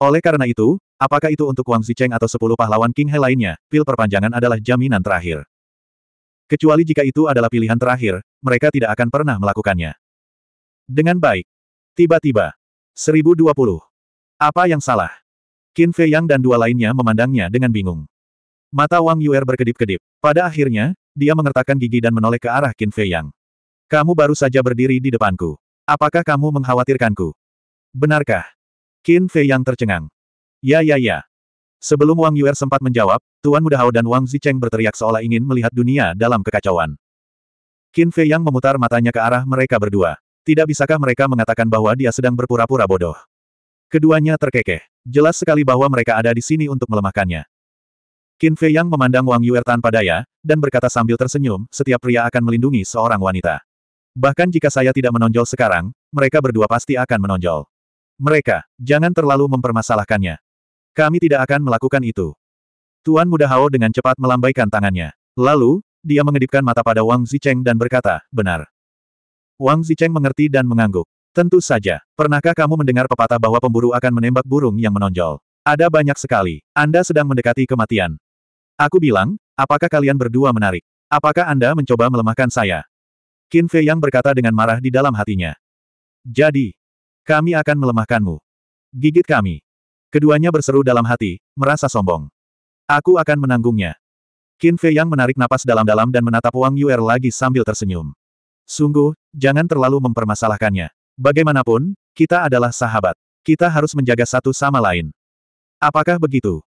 Oleh karena itu, apakah itu untuk Wang Zicheng atau sepuluh pahlawan King He lainnya, pil perpanjangan adalah jaminan terakhir. Kecuali jika itu adalah pilihan terakhir, mereka tidak akan pernah melakukannya. Dengan baik. Tiba-tiba. 1020. Apa yang salah? Qin Fei Yang dan dua lainnya memandangnya dengan bingung. Mata Wang Yuer berkedip-kedip. Pada akhirnya, dia mengertakkan gigi dan menoleh ke arah Qin Fei Yang. Kamu baru saja berdiri di depanku. Apakah kamu mengkhawatirkanku? Benarkah? Qin Fei Yang tercengang. Ya ya ya. Sebelum Wang Yuer sempat menjawab, Tuan Muda Hao dan Wang Zicheng berteriak seolah ingin melihat dunia dalam kekacauan. Qin Fei Yang memutar matanya ke arah mereka berdua. Tidak bisakah mereka mengatakan bahwa dia sedang berpura-pura bodoh? Keduanya terkekeh. Jelas sekali bahwa mereka ada di sini untuk melemahkannya. Qin Fei Yang memandang Wang Yuer tanpa daya, dan berkata sambil tersenyum, setiap pria akan melindungi seorang wanita. Bahkan jika saya tidak menonjol sekarang, mereka berdua pasti akan menonjol. Mereka, jangan terlalu mempermasalahkannya. Kami tidak akan melakukan itu. Tuan Muda Hao dengan cepat melambaikan tangannya. Lalu, dia mengedipkan mata pada Wang Zicheng dan berkata, benar. Wang Zicheng mengerti dan mengangguk. Tentu saja. Pernahkah kamu mendengar pepatah bahwa pemburu akan menembak burung yang menonjol? Ada banyak sekali. Anda sedang mendekati kematian. Aku bilang, apakah kalian berdua menarik? Apakah Anda mencoba melemahkan saya? Qin Fei Yang berkata dengan marah di dalam hatinya. Jadi, kami akan melemahkanmu. Gigit kami. Keduanya berseru dalam hati, merasa sombong. Aku akan menanggungnya. Qin Fei Yang menarik napas dalam-dalam dan menatap Wang Yuer lagi sambil tersenyum. Sungguh, jangan terlalu mempermasalahkannya. Bagaimanapun, kita adalah sahabat. Kita harus menjaga satu sama lain. Apakah begitu?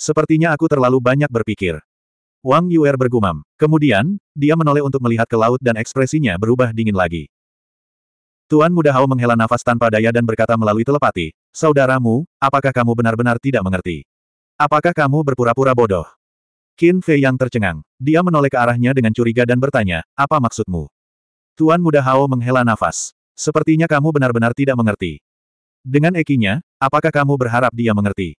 Sepertinya aku terlalu banyak berpikir. Wang Yuer bergumam. Kemudian, dia menoleh untuk melihat ke laut dan ekspresinya berubah dingin lagi. Tuan Muda Hao menghela nafas tanpa daya dan berkata melalui telepati, Saudaramu, apakah kamu benar-benar tidak mengerti? Apakah kamu berpura-pura bodoh? Qin Fei yang tercengang. Dia menoleh ke arahnya dengan curiga dan bertanya, apa maksudmu? Tuan Muda Hao menghela nafas. Sepertinya kamu benar-benar tidak mengerti. Dengan ekinya, apakah kamu berharap dia mengerti?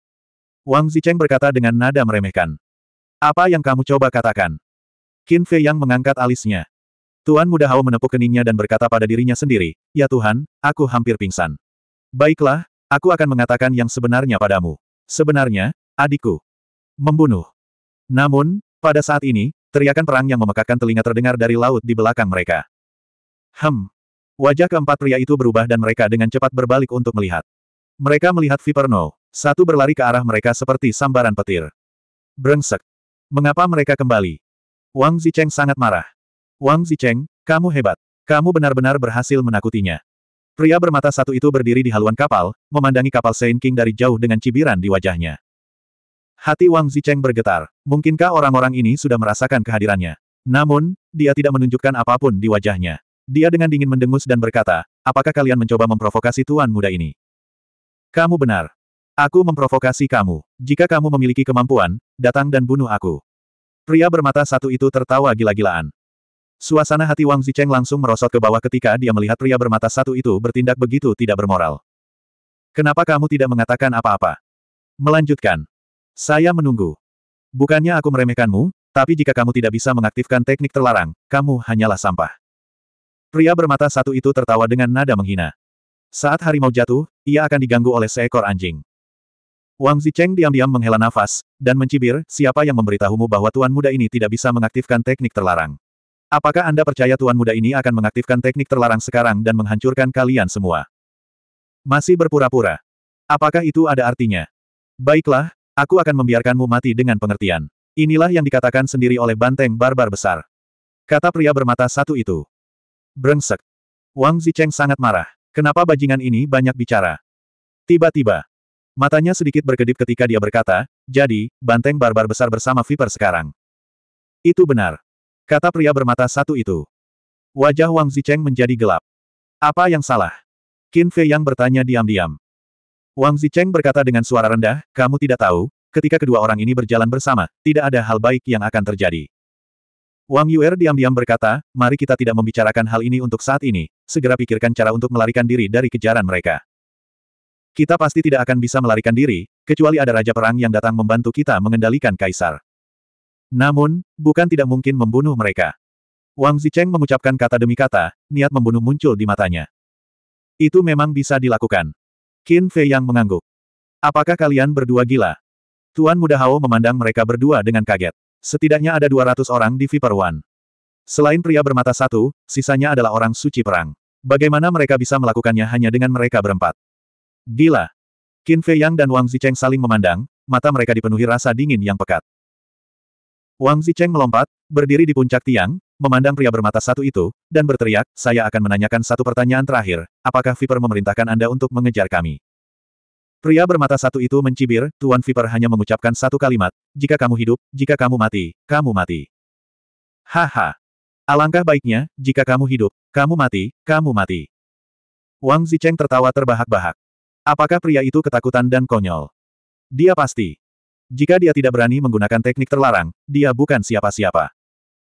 Wang Zicheng berkata dengan nada meremehkan. Apa yang kamu coba katakan? Qin Fei yang mengangkat alisnya. Tuan Muda Hao menepuk keningnya dan berkata pada dirinya sendiri, Ya Tuhan, aku hampir pingsan. Baiklah, Aku akan mengatakan yang sebenarnya padamu. Sebenarnya, adikku. Membunuh. Namun, pada saat ini, teriakan perang yang memekakkan telinga terdengar dari laut di belakang mereka. Hem. Wajah keempat pria itu berubah dan mereka dengan cepat berbalik untuk melihat. Mereka melihat Viperno, satu berlari ke arah mereka seperti sambaran petir. Brengsek. Mengapa mereka kembali? Wang Zicheng sangat marah. Wang Zicheng, kamu hebat. Kamu benar-benar berhasil menakutinya. Pria bermata satu itu berdiri di haluan kapal, memandangi kapal Saint King dari jauh dengan cibiran di wajahnya. Hati Wang Zicheng bergetar. Mungkinkah orang-orang ini sudah merasakan kehadirannya? Namun, dia tidak menunjukkan apapun di wajahnya. Dia dengan dingin mendengus dan berkata, apakah kalian mencoba memprovokasi tuan muda ini? Kamu benar. Aku memprovokasi kamu. Jika kamu memiliki kemampuan, datang dan bunuh aku. Pria bermata satu itu tertawa gila-gilaan. Suasana hati Wang Zicheng langsung merosot ke bawah ketika dia melihat pria bermata satu itu bertindak begitu tidak bermoral. Kenapa kamu tidak mengatakan apa-apa? Melanjutkan. Saya menunggu. Bukannya aku meremehkanmu, tapi jika kamu tidak bisa mengaktifkan teknik terlarang, kamu hanyalah sampah. Pria bermata satu itu tertawa dengan nada menghina. Saat harimau jatuh, ia akan diganggu oleh seekor anjing. Wang Zicheng diam-diam menghela nafas, dan mencibir, siapa yang memberitahumu bahwa tuan muda ini tidak bisa mengaktifkan teknik terlarang. Apakah Anda percaya tuan muda ini akan mengaktifkan teknik terlarang sekarang dan menghancurkan kalian semua? Masih berpura-pura. Apakah itu ada artinya? Baiklah, aku akan membiarkanmu mati dengan pengertian. Inilah yang dikatakan sendiri oleh banteng barbar besar. Kata pria bermata satu itu. Brengsek. Wang Zicheng sangat marah. Kenapa bajingan ini banyak bicara? Tiba-tiba. Matanya sedikit berkedip ketika dia berkata, jadi, banteng barbar besar bersama Viper sekarang. Itu benar. Kata pria bermata satu itu. Wajah Wang Zicheng menjadi gelap. Apa yang salah? Qin Fei yang bertanya diam-diam. Wang Zicheng berkata dengan suara rendah, kamu tidak tahu, ketika kedua orang ini berjalan bersama, tidak ada hal baik yang akan terjadi. Wang Yuer diam-diam berkata, mari kita tidak membicarakan hal ini untuk saat ini, segera pikirkan cara untuk melarikan diri dari kejaran mereka. Kita pasti tidak akan bisa melarikan diri, kecuali ada Raja Perang yang datang membantu kita mengendalikan Kaisar. Namun, bukan tidak mungkin membunuh mereka. Wang Zicheng mengucapkan kata demi kata, niat membunuh muncul di matanya. Itu memang bisa dilakukan. Qin Fei yang mengangguk. Apakah kalian berdua gila? Tuan Muda Hao memandang mereka berdua dengan kaget. Setidaknya ada 200 orang di Viper One. Selain pria bermata satu, sisanya adalah orang suci perang. Bagaimana mereka bisa melakukannya hanya dengan mereka berempat? Gila! Qin Fei Yang dan Wang Zicheng saling memandang, mata mereka dipenuhi rasa dingin yang pekat. Wang Zicheng melompat, berdiri di puncak tiang, memandang pria bermata satu itu, dan berteriak, saya akan menanyakan satu pertanyaan terakhir, apakah Viper memerintahkan Anda untuk mengejar kami? Pria bermata satu itu mencibir, Tuan Viper hanya mengucapkan satu kalimat, jika kamu hidup, jika kamu mati, kamu mati. Haha. Alangkah baiknya, jika kamu hidup, kamu mati, kamu mati. Wang Zicheng tertawa terbahak-bahak. Apakah pria itu ketakutan dan konyol? Dia pasti. Jika dia tidak berani menggunakan teknik terlarang, dia bukan siapa-siapa.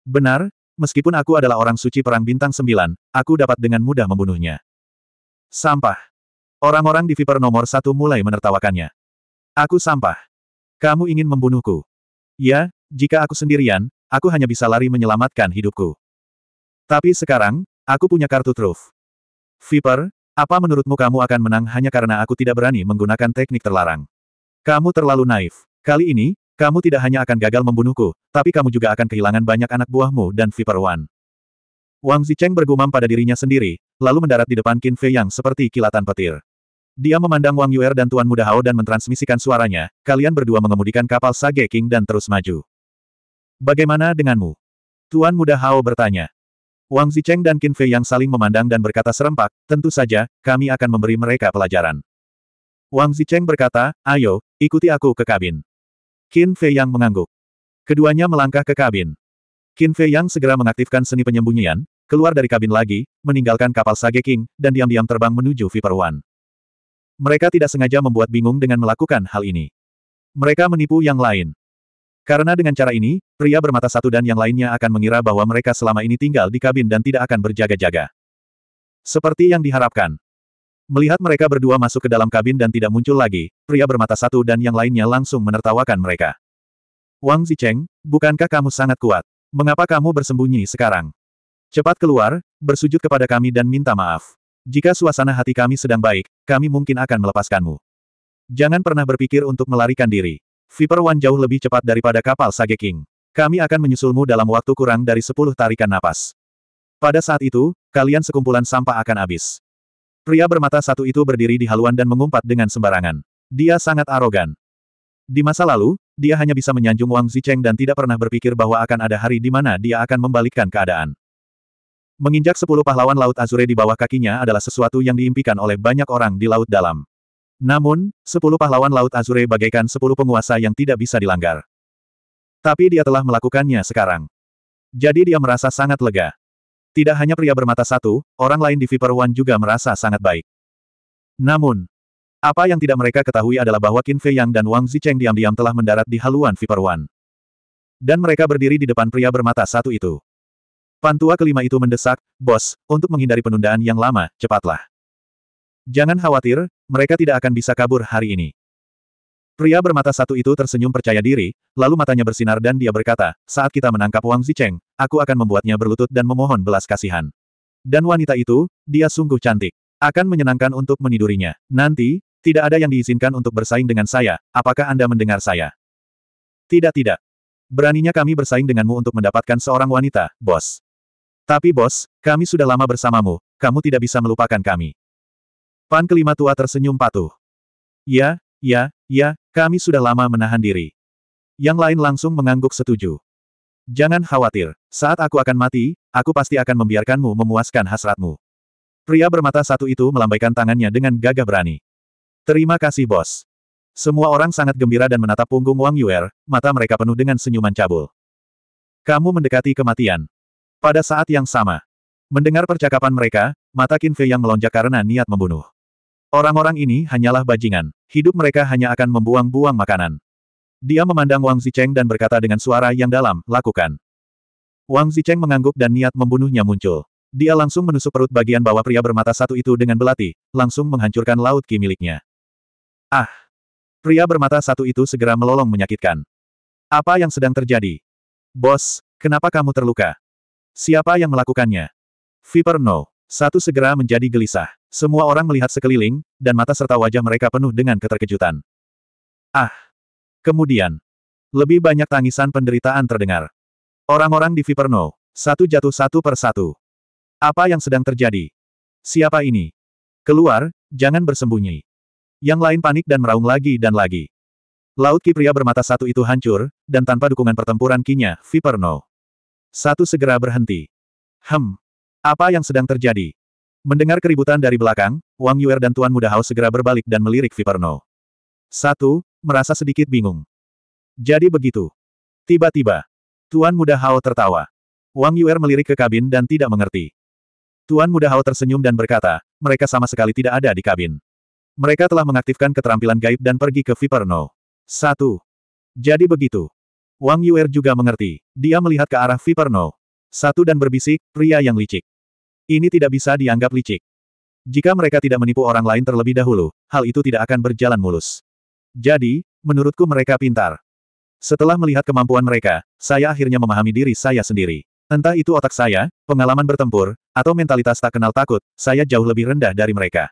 Benar, meskipun aku adalah orang suci perang bintang sembilan, aku dapat dengan mudah membunuhnya. Sampah. Orang-orang di Viper nomor satu mulai menertawakannya. Aku sampah. Kamu ingin membunuhku? Ya, jika aku sendirian, aku hanya bisa lari menyelamatkan hidupku. Tapi sekarang, aku punya kartu truf. Viper, apa menurutmu kamu akan menang hanya karena aku tidak berani menggunakan teknik terlarang? Kamu terlalu naif. Kali ini, kamu tidak hanya akan gagal membunuhku, tapi kamu juga akan kehilangan banyak anak buahmu dan Viper One. Wang Zicheng bergumam pada dirinya sendiri, lalu mendarat di depan Qin Fei yang seperti kilatan petir. Dia memandang Wang Yuer dan Tuan Muda Hao dan mentransmisikan suaranya, kalian berdua mengemudikan kapal Sage King dan terus maju. Bagaimana denganmu? Tuan Muda Hao bertanya. Wang Zicheng dan Qin Fei yang saling memandang dan berkata serempak, tentu saja, kami akan memberi mereka pelajaran. Wang Zicheng berkata, ayo, ikuti aku ke kabin. Qin Fei Yang mengangguk. Keduanya melangkah ke kabin. Qin Fei Yang segera mengaktifkan seni penyembunyian, keluar dari kabin lagi, meninggalkan kapal Sage King, dan diam-diam terbang menuju Viper One. Mereka tidak sengaja membuat bingung dengan melakukan hal ini. Mereka menipu yang lain. Karena dengan cara ini, pria bermata satu dan yang lainnya akan mengira bahwa mereka selama ini tinggal di kabin dan tidak akan berjaga-jaga. Seperti yang diharapkan, Melihat mereka berdua masuk ke dalam kabin dan tidak muncul lagi, pria bermata satu dan yang lainnya langsung menertawakan mereka. Wang Zicheng, bukankah kamu sangat kuat? Mengapa kamu bersembunyi sekarang? Cepat keluar, bersujud kepada kami dan minta maaf. Jika suasana hati kami sedang baik, kami mungkin akan melepaskanmu. Jangan pernah berpikir untuk melarikan diri. Viper One jauh lebih cepat daripada kapal Sage King. Kami akan menyusulmu dalam waktu kurang dari sepuluh tarikan napas. Pada saat itu, kalian sekumpulan sampah akan habis. Pria bermata satu itu berdiri di haluan dan mengumpat dengan sembarangan. Dia sangat arogan. Di masa lalu, dia hanya bisa menyanjung Wang Zicheng dan tidak pernah berpikir bahwa akan ada hari di mana dia akan membalikkan keadaan. Menginjak sepuluh pahlawan Laut Azure di bawah kakinya adalah sesuatu yang diimpikan oleh banyak orang di Laut Dalam. Namun, sepuluh pahlawan Laut Azure bagaikan sepuluh penguasa yang tidak bisa dilanggar. Tapi dia telah melakukannya sekarang. Jadi dia merasa sangat lega. Tidak hanya pria bermata satu, orang lain di Viper One juga merasa sangat baik. Namun, apa yang tidak mereka ketahui adalah bahwa Qin Fei Yang dan Wang Zicheng diam-diam telah mendarat di haluan Viper One. Dan mereka berdiri di depan pria bermata satu itu. Pantua kelima itu mendesak, Bos, untuk menghindari penundaan yang lama, cepatlah. Jangan khawatir, mereka tidak akan bisa kabur hari ini. Pria bermata satu itu tersenyum percaya diri, lalu matanya bersinar dan dia berkata, saat kita menangkap Wang Zicheng, aku akan membuatnya berlutut dan memohon belas kasihan. Dan wanita itu, dia sungguh cantik. Akan menyenangkan untuk menidurinya. Nanti, tidak ada yang diizinkan untuk bersaing dengan saya, apakah Anda mendengar saya? Tidak tidak. Beraninya kami bersaing denganmu untuk mendapatkan seorang wanita, bos. Tapi bos, kami sudah lama bersamamu, kamu tidak bisa melupakan kami. Pan kelima tua tersenyum patuh. Ya, Ya, ya, kami sudah lama menahan diri. Yang lain langsung mengangguk setuju. Jangan khawatir, saat aku akan mati, aku pasti akan membiarkanmu memuaskan hasratmu. Pria bermata satu itu melambaikan tangannya dengan gagah berani. Terima kasih bos. Semua orang sangat gembira dan menatap punggung Wang Yuer, mata mereka penuh dengan senyuman cabul. Kamu mendekati kematian. Pada saat yang sama. Mendengar percakapan mereka, mata Qin Fei yang melonjak karena niat membunuh. Orang-orang ini hanyalah bajingan, hidup mereka hanya akan membuang-buang makanan. Dia memandang Wang Zicheng dan berkata dengan suara yang dalam, lakukan. Wang Zicheng mengangguk dan niat membunuhnya muncul. Dia langsung menusuk perut bagian bawah pria bermata satu itu dengan belati, langsung menghancurkan laut ki miliknya. Ah! Pria bermata satu itu segera melolong menyakitkan. Apa yang sedang terjadi? Bos, kenapa kamu terluka? Siapa yang melakukannya? Viper No. Satu segera menjadi gelisah. Semua orang melihat sekeliling, dan mata serta wajah mereka penuh dengan keterkejutan. Ah! Kemudian, lebih banyak tangisan penderitaan terdengar. Orang-orang di Viperno, satu jatuh satu per satu. Apa yang sedang terjadi? Siapa ini? Keluar, jangan bersembunyi. Yang lain panik dan meraung lagi dan lagi. Laut Kipria bermata satu itu hancur, dan tanpa dukungan pertempuran kinya, Viperno. Satu segera berhenti. Hem. Apa yang sedang terjadi? Mendengar keributan dari belakang, Wang Yuer dan Tuan Muda Hao segera berbalik dan melirik Viperno. Satu, merasa sedikit bingung. Jadi begitu. Tiba-tiba, Tuan Muda Hao tertawa. Wang Yuer melirik ke kabin dan tidak mengerti. Tuan Muda Hao tersenyum dan berkata, mereka sama sekali tidak ada di kabin. Mereka telah mengaktifkan keterampilan gaib dan pergi ke Viperno. Satu. Jadi begitu. Wang Yuer juga mengerti. Dia melihat ke arah Viperno. Satu dan berbisik, pria yang licik. Ini tidak bisa dianggap licik. Jika mereka tidak menipu orang lain terlebih dahulu, hal itu tidak akan berjalan mulus. Jadi, menurutku mereka pintar. Setelah melihat kemampuan mereka, saya akhirnya memahami diri saya sendiri. Entah itu otak saya, pengalaman bertempur, atau mentalitas tak kenal takut, saya jauh lebih rendah dari mereka.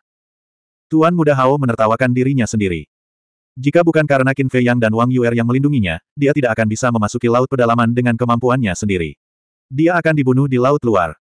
Tuan Muda Hao menertawakan dirinya sendiri. Jika bukan karena Qin Fei Yang dan Wang Yuer yang melindunginya, dia tidak akan bisa memasuki laut pedalaman dengan kemampuannya sendiri. Dia akan dibunuh di laut luar.